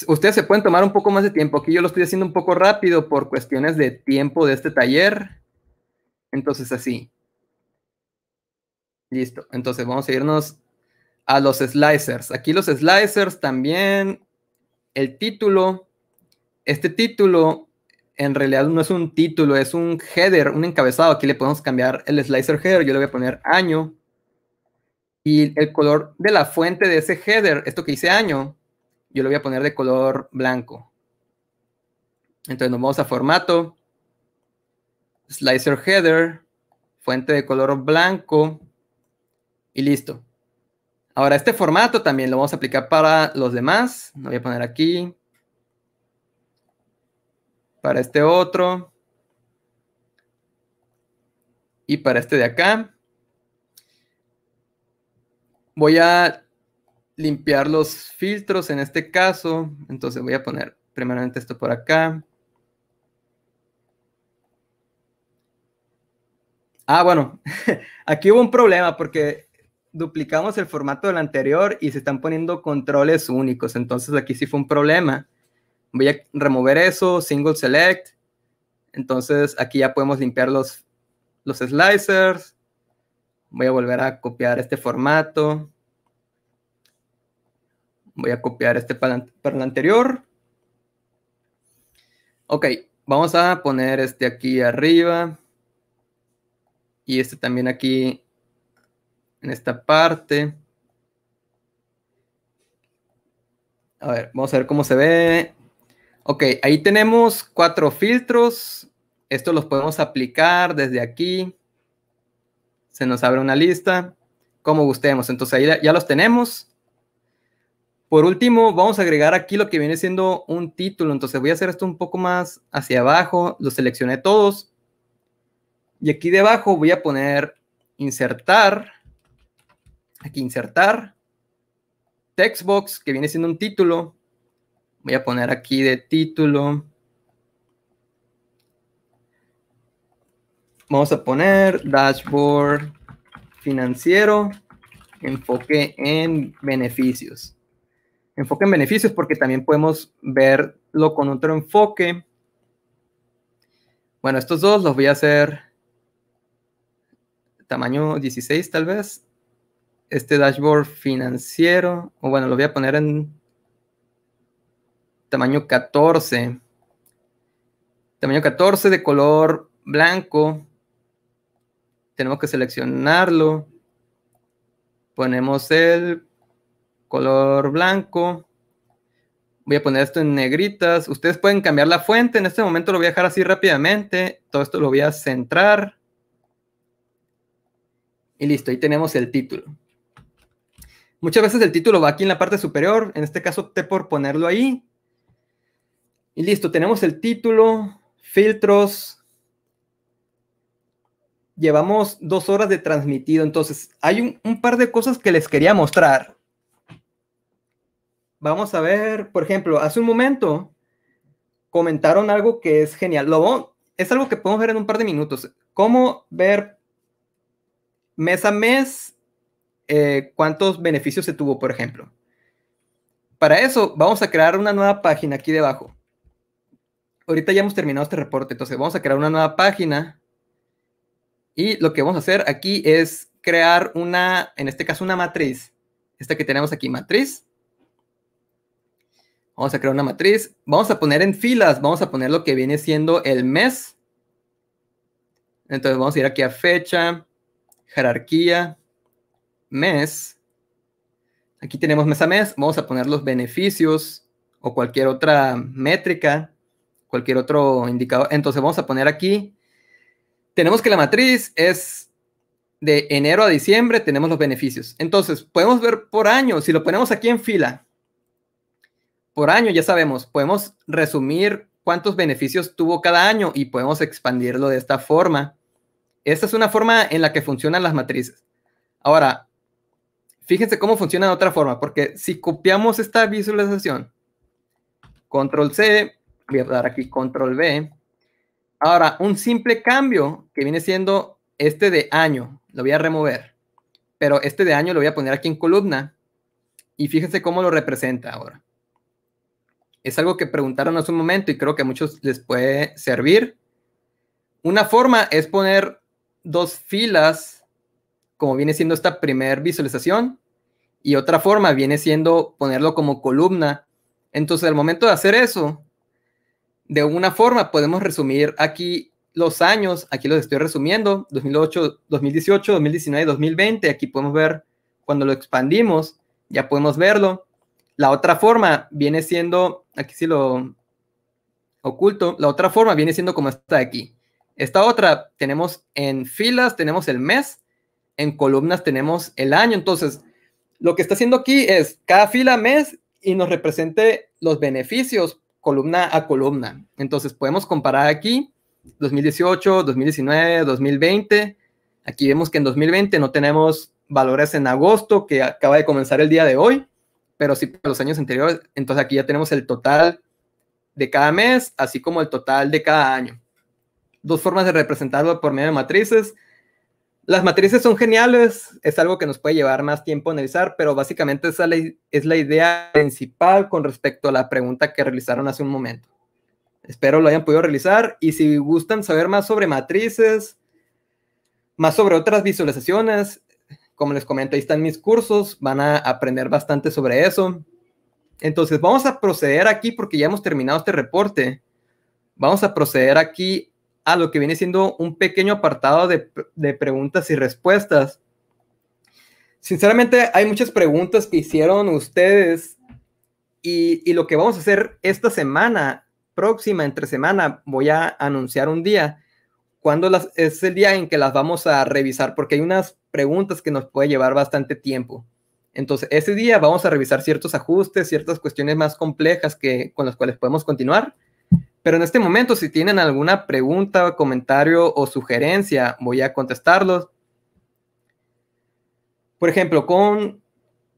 Ustedes se pueden tomar un poco más de tiempo. Aquí yo lo estoy haciendo un poco rápido por cuestiones de tiempo de este taller. Entonces, así. Listo. Entonces, vamos a irnos a los slicers. Aquí los slicers también, el título, este título en realidad no es un título, es un header, un encabezado. Aquí le podemos cambiar el slicer header, yo le voy a poner año. Y el color de la fuente de ese header, esto que dice año, yo lo voy a poner de color blanco. Entonces nos vamos a formato, slicer header, fuente de color blanco y listo. Ahora este formato también lo vamos a aplicar para los demás. Lo voy a poner aquí. Para este otro. Y para este de acá. Voy a limpiar los filtros en este caso. Entonces voy a poner primeramente esto por acá. Ah, bueno, [LAUGHS] aquí hubo un problema porque duplicamos el formato del anterior y se están poniendo controles únicos. Entonces aquí sí fue un problema. Voy a remover eso, single select. Entonces aquí ya podemos limpiar los, los slicers. Voy a volver a copiar este formato. Voy a copiar este para, el anterior. Ok, vamos a poner este aquí arriba. Y este también aquí en esta parte. A ver, vamos a ver cómo se ve. Ok, ahí tenemos cuatro filtros. Esto los podemos aplicar desde aquí. Se nos abre una lista, como gustemos. Entonces ahí ya los tenemos. Por último, vamos a agregar aquí lo que viene siendo un título. Entonces voy a hacer esto un poco más hacia abajo. Lo seleccioné todos. Y aquí debajo voy a poner insertar. Aquí insertar. Textbox, que viene siendo un título. Voy a poner aquí de título. Vamos a poner dashboard financiero, enfoque en beneficios enfoque en beneficios, porque también podemos verlo con otro enfoque. Bueno, estos dos los voy a hacer tamaño 16 tal vez. Este dashboard financiero, o bueno, lo voy a poner en tamaño 14. Tamaño 14 de color blanco. Tenemos que seleccionarlo. Ponemos el color blanco. Voy a poner esto en negritas. Ustedes pueden cambiar la fuente. En este momento lo voy a dejar así rápidamente. Todo esto lo voy a centrar. Y listo, ahí tenemos el título. Muchas veces el título va aquí en la parte superior. En este caso opté por ponerlo ahí. Y listo, tenemos el título, filtros. Llevamos dos horas de transmitido. Entonces, hay un, un par de cosas que les quería mostrar vamos a ver, por ejemplo, hace un momento comentaron algo que es genial. Lo, es algo que podemos ver en un par de minutos. ¿Cómo ver mes a mes eh, cuántos beneficios se tuvo, por ejemplo? Para eso vamos a crear una nueva página aquí debajo. Ahorita ya hemos terminado este reporte, entonces vamos a crear una nueva página. Y lo que vamos a hacer aquí es crear una, en este caso, una matriz. Esta que tenemos aquí, matriz. Vamos a crear una matriz. Vamos a poner en filas, vamos a poner lo que viene siendo el mes. Entonces vamos a ir aquí a fecha, jerarquía, mes. Aquí tenemos mes a mes. Vamos a poner los beneficios o cualquier otra métrica, cualquier otro indicador. Entonces vamos a poner aquí. Tenemos que la matriz es de enero a diciembre, tenemos los beneficios. Entonces podemos ver por año. Si lo ponemos aquí en fila, por año, ya sabemos, podemos resumir cuántos beneficios tuvo cada año y podemos expandirlo de esta forma. Esta es una forma en la que funcionan las matrices. Ahora, fíjense cómo funciona de otra forma, porque si copiamos esta visualización, control C, voy a dar aquí control V. Ahora, un simple cambio que viene siendo este de año, lo voy a remover, pero este de año lo voy a poner aquí en columna y fíjense cómo lo representa ahora es algo que preguntaron hace un momento y creo que a muchos les puede servir. Una forma es poner dos filas, como viene siendo esta primera visualización, y otra forma viene siendo ponerlo como columna. Entonces, al momento de hacer eso, de una forma podemos resumir aquí los años, aquí los estoy resumiendo, 2008, 2018, 2019, 2020, aquí podemos ver cuando lo expandimos, ya podemos verlo. La otra forma viene siendo, aquí sí lo oculto, la otra forma viene siendo como esta de aquí. Esta otra tenemos en filas, tenemos el mes, en columnas tenemos el año. Entonces, lo que está haciendo aquí es cada fila mes y nos represente los beneficios columna a columna. Entonces, podemos comparar aquí 2018, 2019, 2020. Aquí vemos que en 2020 no tenemos valores en agosto, que acaba de comenzar el día de hoy pero sí para los años anteriores. Entonces aquí ya tenemos el total de cada mes, así como el total de cada año. Dos formas de representarlo por medio de matrices. Las matrices son geniales, es algo que nos puede llevar más tiempo a analizar, pero básicamente esa es la idea principal con respecto a la pregunta que realizaron hace un momento. Espero lo hayan podido realizar y si gustan saber más sobre matrices, más sobre otras visualizaciones como les comento, ahí están mis cursos, van a aprender bastante sobre eso. Entonces, vamos a proceder aquí porque ya hemos terminado este reporte. Vamos a proceder aquí a lo que viene siendo un pequeño apartado de, preguntas y respuestas. Sinceramente, hay muchas preguntas que hicieron ustedes y, y lo que vamos a hacer esta semana próxima, entre semana, voy a anunciar un día ¿Cuándo es el día en que las vamos a revisar? Porque hay unas preguntas que nos puede llevar bastante tiempo. Entonces, ese día vamos a revisar ciertos ajustes, ciertas cuestiones más complejas que, con las cuales podemos continuar. Pero en este momento, si tienen alguna pregunta, comentario o sugerencia, voy a contestarlos. Por ejemplo, con,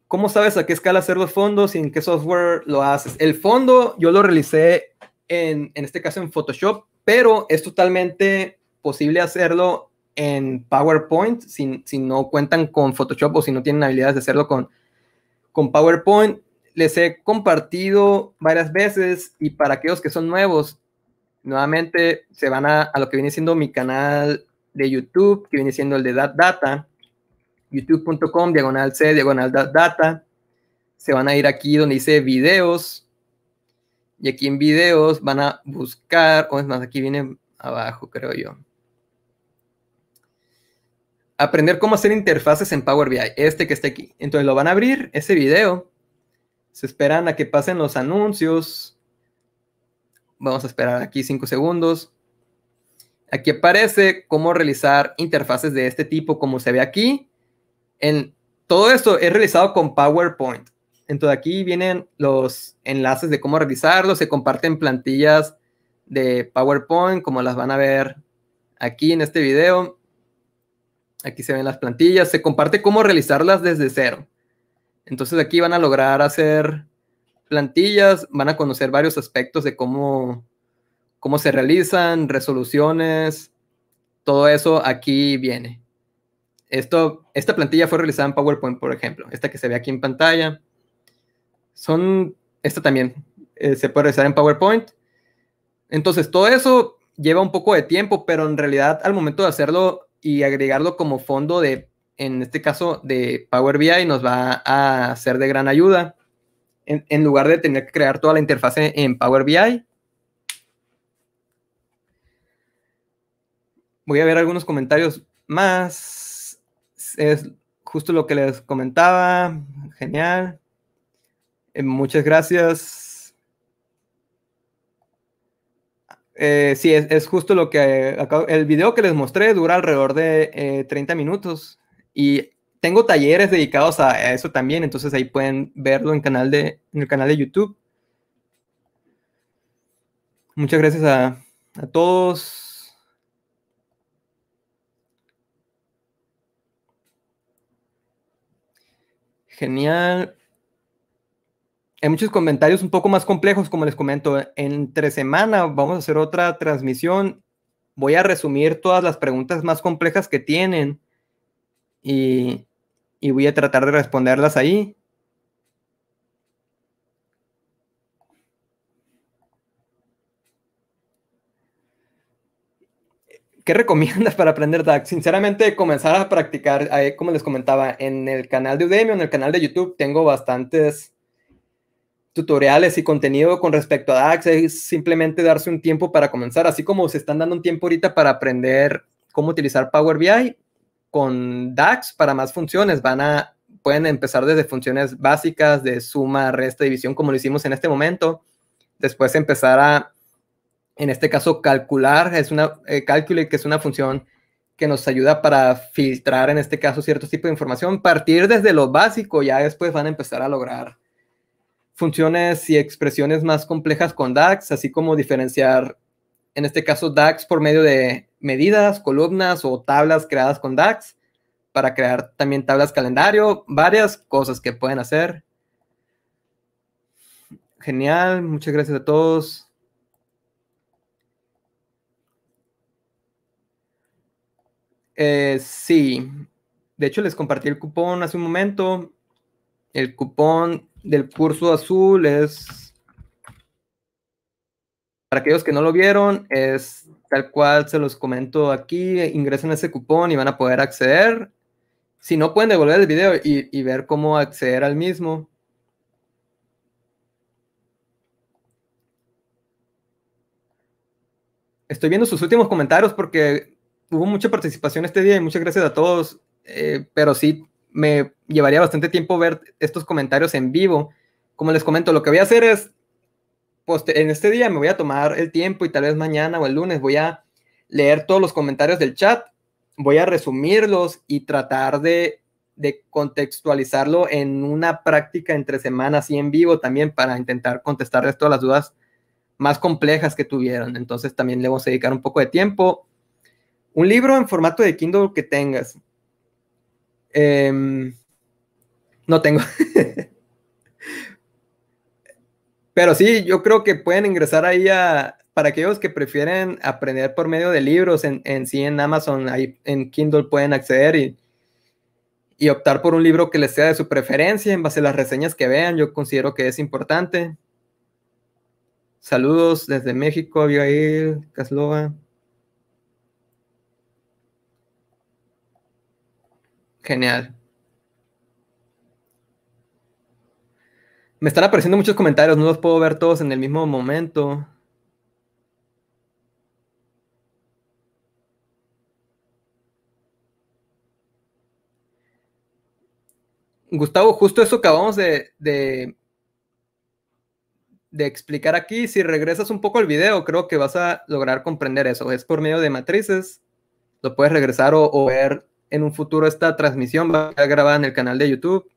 ¿cómo sabes a qué escala hacer los fondos y en qué software lo haces? El fondo yo lo realicé en, en este caso en Photoshop, pero es totalmente posible hacerlo en PowerPoint si, si no cuentan con Photoshop o si no tienen habilidades de hacerlo con, con PowerPoint. Les he compartido varias veces y para aquellos que son nuevos, nuevamente se van a, a lo que viene siendo mi canal de YouTube, que viene siendo el de Dat Data, youtube.com, diagonal C, diagonal datdata Data. Se van a ir aquí donde dice videos. Y aquí en videos van a buscar, o es más, aquí viene abajo, creo yo aprender cómo hacer interfaces en Power BI, este que está aquí. Entonces lo van a abrir, ese video. Se esperan a que pasen los anuncios. Vamos a esperar aquí cinco segundos. Aquí aparece cómo realizar interfaces de este tipo, como se ve aquí. En, todo esto es realizado con PowerPoint. Entonces aquí vienen los enlaces de cómo realizarlo. Se comparten plantillas de PowerPoint, como las van a ver aquí en este video Aquí se ven las plantillas. Se comparte cómo realizarlas desde cero. Entonces aquí van a lograr hacer plantillas, van a conocer varios aspectos de cómo, cómo se realizan, resoluciones, todo eso aquí viene. Esto, esta plantilla fue realizada en PowerPoint, por ejemplo, esta que se ve aquí en pantalla. Son, esta también eh, se puede realizar en PowerPoint. Entonces, todo eso lleva un poco de tiempo, pero en realidad al momento de hacerlo y agregarlo como fondo de, en este caso, de Power BI nos va a ser de gran ayuda. En, lugar de tener que crear toda la interfase en Power BI. Voy a ver algunos comentarios más. Es justo lo que les comentaba. Genial. Eh, muchas gracias. Eh, sí, es, justo lo que eh, acabo, el video que les mostré dura alrededor de 30 eh, minutos y tengo talleres dedicados a, eso también, entonces ahí pueden verlo en, canal de, el canal de YouTube. Muchas gracias a, a todos. Genial hay muchos comentarios un poco más complejos, como les comento. Entre semana vamos a hacer otra transmisión. Voy a resumir todas las preguntas más complejas que tienen y, voy a tratar de responderlas ahí. ¿qué recomiendas para aprender Sinceramente, comenzar a practicar, como les comentaba, en el canal de Udemy en el canal de YouTube tengo bastantes tutoriales y contenido con respecto a DAX, es simplemente darse un tiempo para comenzar, así como se están dando un tiempo ahorita para aprender cómo utilizar Power BI con DAX para más funciones, van a pueden empezar desde funciones básicas de suma, resta, división como lo hicimos en este momento, después empezar a en este caso calcular, es una cálculo eh, calculate que es una función que nos ayuda para filtrar en este caso cierto tipo de información, partir desde lo básico, ya después van a empezar a lograr funciones y expresiones más complejas con DAX, así como diferenciar, en este caso, DAX por medio de medidas, columnas o tablas creadas con DAX, para crear también tablas calendario, varias cosas que pueden hacer. Genial, muchas gracias a todos. Eh, sí, de hecho les compartí el cupón hace un momento. El cupón del curso azul es, para aquellos que no lo vieron, es tal cual se los comento aquí, ingresen ese cupón y van a poder acceder. Si no, pueden devolver el video y, ver cómo acceder al mismo. Estoy viendo sus últimos comentarios porque hubo mucha participación este día y muchas gracias a todos. Eh, pero sí, me llevaría bastante tiempo ver estos comentarios en vivo. Como les comento, lo que voy a hacer es, pues, en este día me voy a tomar el tiempo y tal vez mañana o el lunes voy a leer todos los comentarios del chat, voy a resumirlos y tratar de, de contextualizarlo en una práctica entre semanas y en vivo también para intentar contestarles todas las dudas más complejas que tuvieron. Entonces también le vamos a dedicar un poco de tiempo. Un libro en formato de Kindle que tengas. Em, no tengo. Pero sí, yo creo que pueden ingresar ahí a, para aquellos que prefieren aprender por medio de libros en, sí, en Amazon, ahí en Kindle pueden acceder y, y optar por un libro que les sea de su preferencia en base a las reseñas que vean. Yo considero que es importante. Saludos desde México, Abigail Caslova. Genial. Me están apareciendo muchos comentarios, no los puedo ver todos en el mismo momento. Gustavo, justo eso acabamos de, de, explicar aquí. Si regresas un poco al video, creo que vas a lograr comprender eso. Es por medio de matrices. Lo puedes regresar o ver en un futuro esta transmisión va a quedar grabada en el canal de YouTube.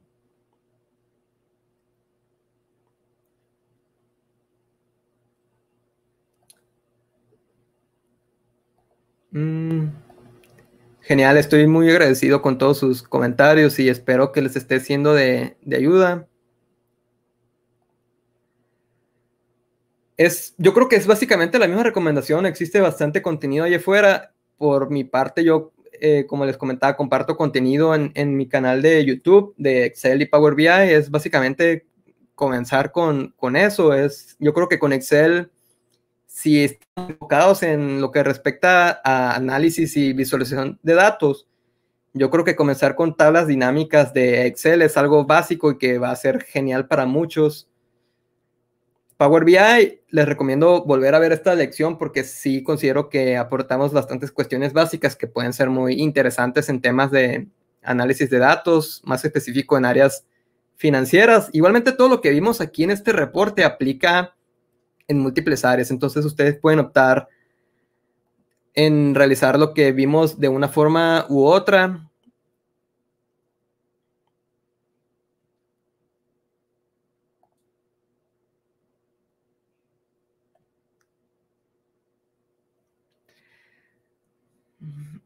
Mm, genial, estoy muy agradecido con todos sus comentarios y espero que les esté siendo de, ayuda. Es, yo creo que es básicamente la misma recomendación. Existe bastante contenido allá afuera. Por mi parte, yo eh, como les comentaba, comparto contenido en, mi canal de YouTube de Excel y Power BI. Es básicamente comenzar con, eso. Es, yo creo que con Excel, si están enfocados en lo que respecta a análisis y visualización de datos, yo creo que comenzar con tablas dinámicas de Excel es algo básico y que va a ser genial para muchos. Power BI, les recomiendo volver a ver esta lección porque sí considero que aportamos bastantes cuestiones básicas que pueden ser muy interesantes en temas de análisis de datos, más específico en áreas financieras. Igualmente todo lo que vimos aquí en este reporte aplica en múltiples áreas, entonces ustedes pueden optar en realizar lo que vimos de una forma u otra.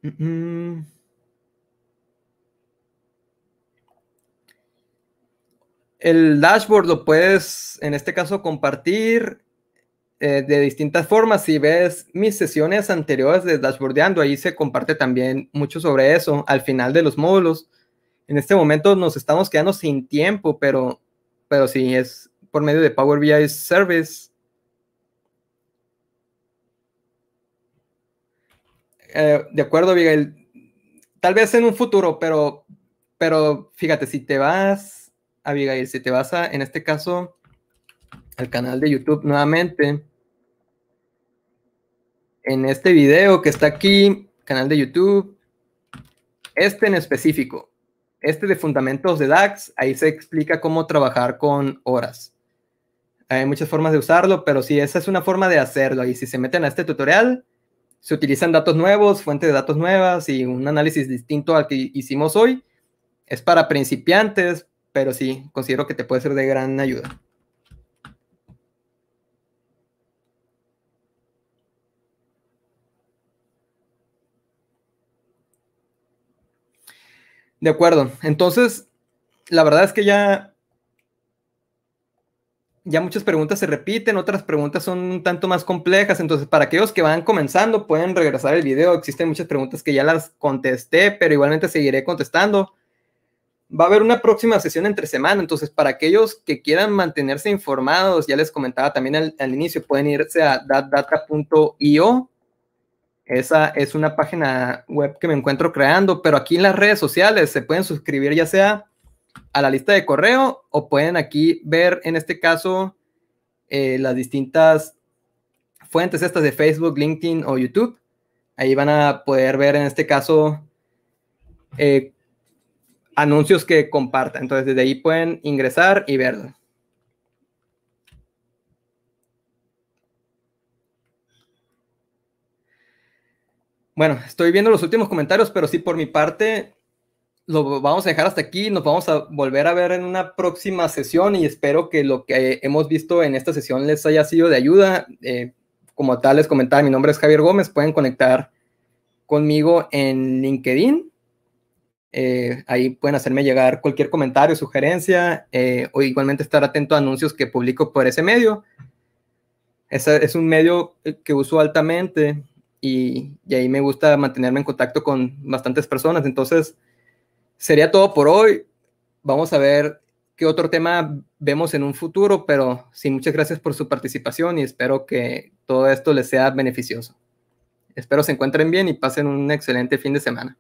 El dashboard lo puedes, en este caso, compartir eh, de distintas formas. Si ves mis sesiones anteriores de dashboardeando, ahí se comparte también mucho sobre eso al final de los módulos. En este momento nos estamos quedando sin tiempo, pero, pero es por medio de Power BI Service Eh, de acuerdo, Abigail, Tal vez en un futuro, pero, pero fíjate, si te vas, Abigail, si te vas a, en este caso, al canal de YouTube nuevamente, en este video que está aquí, canal de YouTube, este en específico, este de fundamentos de DAX, ahí se explica cómo trabajar con horas. Hay muchas formas de usarlo, pero si esa es una forma de hacerlo y si se meten a este tutorial, se utilizan datos nuevos, fuentes de datos nuevas y un análisis distinto al que hicimos hoy. Es para principiantes, pero sí, considero que te puede ser de gran ayuda. De acuerdo, entonces, la verdad es que ya ya muchas preguntas se repiten, otras preguntas son un tanto más complejas, entonces para aquellos que van comenzando pueden regresar el video, existen muchas preguntas que ya las contesté, pero igualmente seguiré contestando. Va a haber una próxima sesión entre semana, entonces para aquellos que quieran mantenerse informados, ya les comentaba también al, al inicio, pueden irse a datdata.io. Esa es una página web que me encuentro creando, pero aquí en las redes sociales se pueden suscribir ya sea a la lista de correo o pueden aquí ver en este caso eh, las distintas fuentes estas de Facebook, LinkedIn o YouTube. Ahí van a poder ver en este caso eh, anuncios que compartan. Entonces desde ahí pueden ingresar y verlo. Bueno, estoy viendo los últimos comentarios, pero sí por mi parte lo vamos a dejar hasta aquí, nos vamos a volver a ver en una próxima sesión y espero que lo que hemos visto en esta sesión les haya sido de ayuda. Eh, como tal, les comentaba, mi nombre es Javier Gómez, pueden conectar conmigo en LinkedIn. Eh, ahí pueden hacerme llegar cualquier comentario, sugerencia eh, o igualmente estar atento a anuncios que publico por ese medio. Es, es un medio que uso altamente y, y ahí me gusta mantenerme en contacto con bastantes personas. Entonces, sería todo por hoy. Vamos a ver qué otro tema vemos en un futuro, pero sí, muchas gracias por su participación y espero que todo esto les sea beneficioso. Espero se encuentren bien y pasen un excelente fin de semana.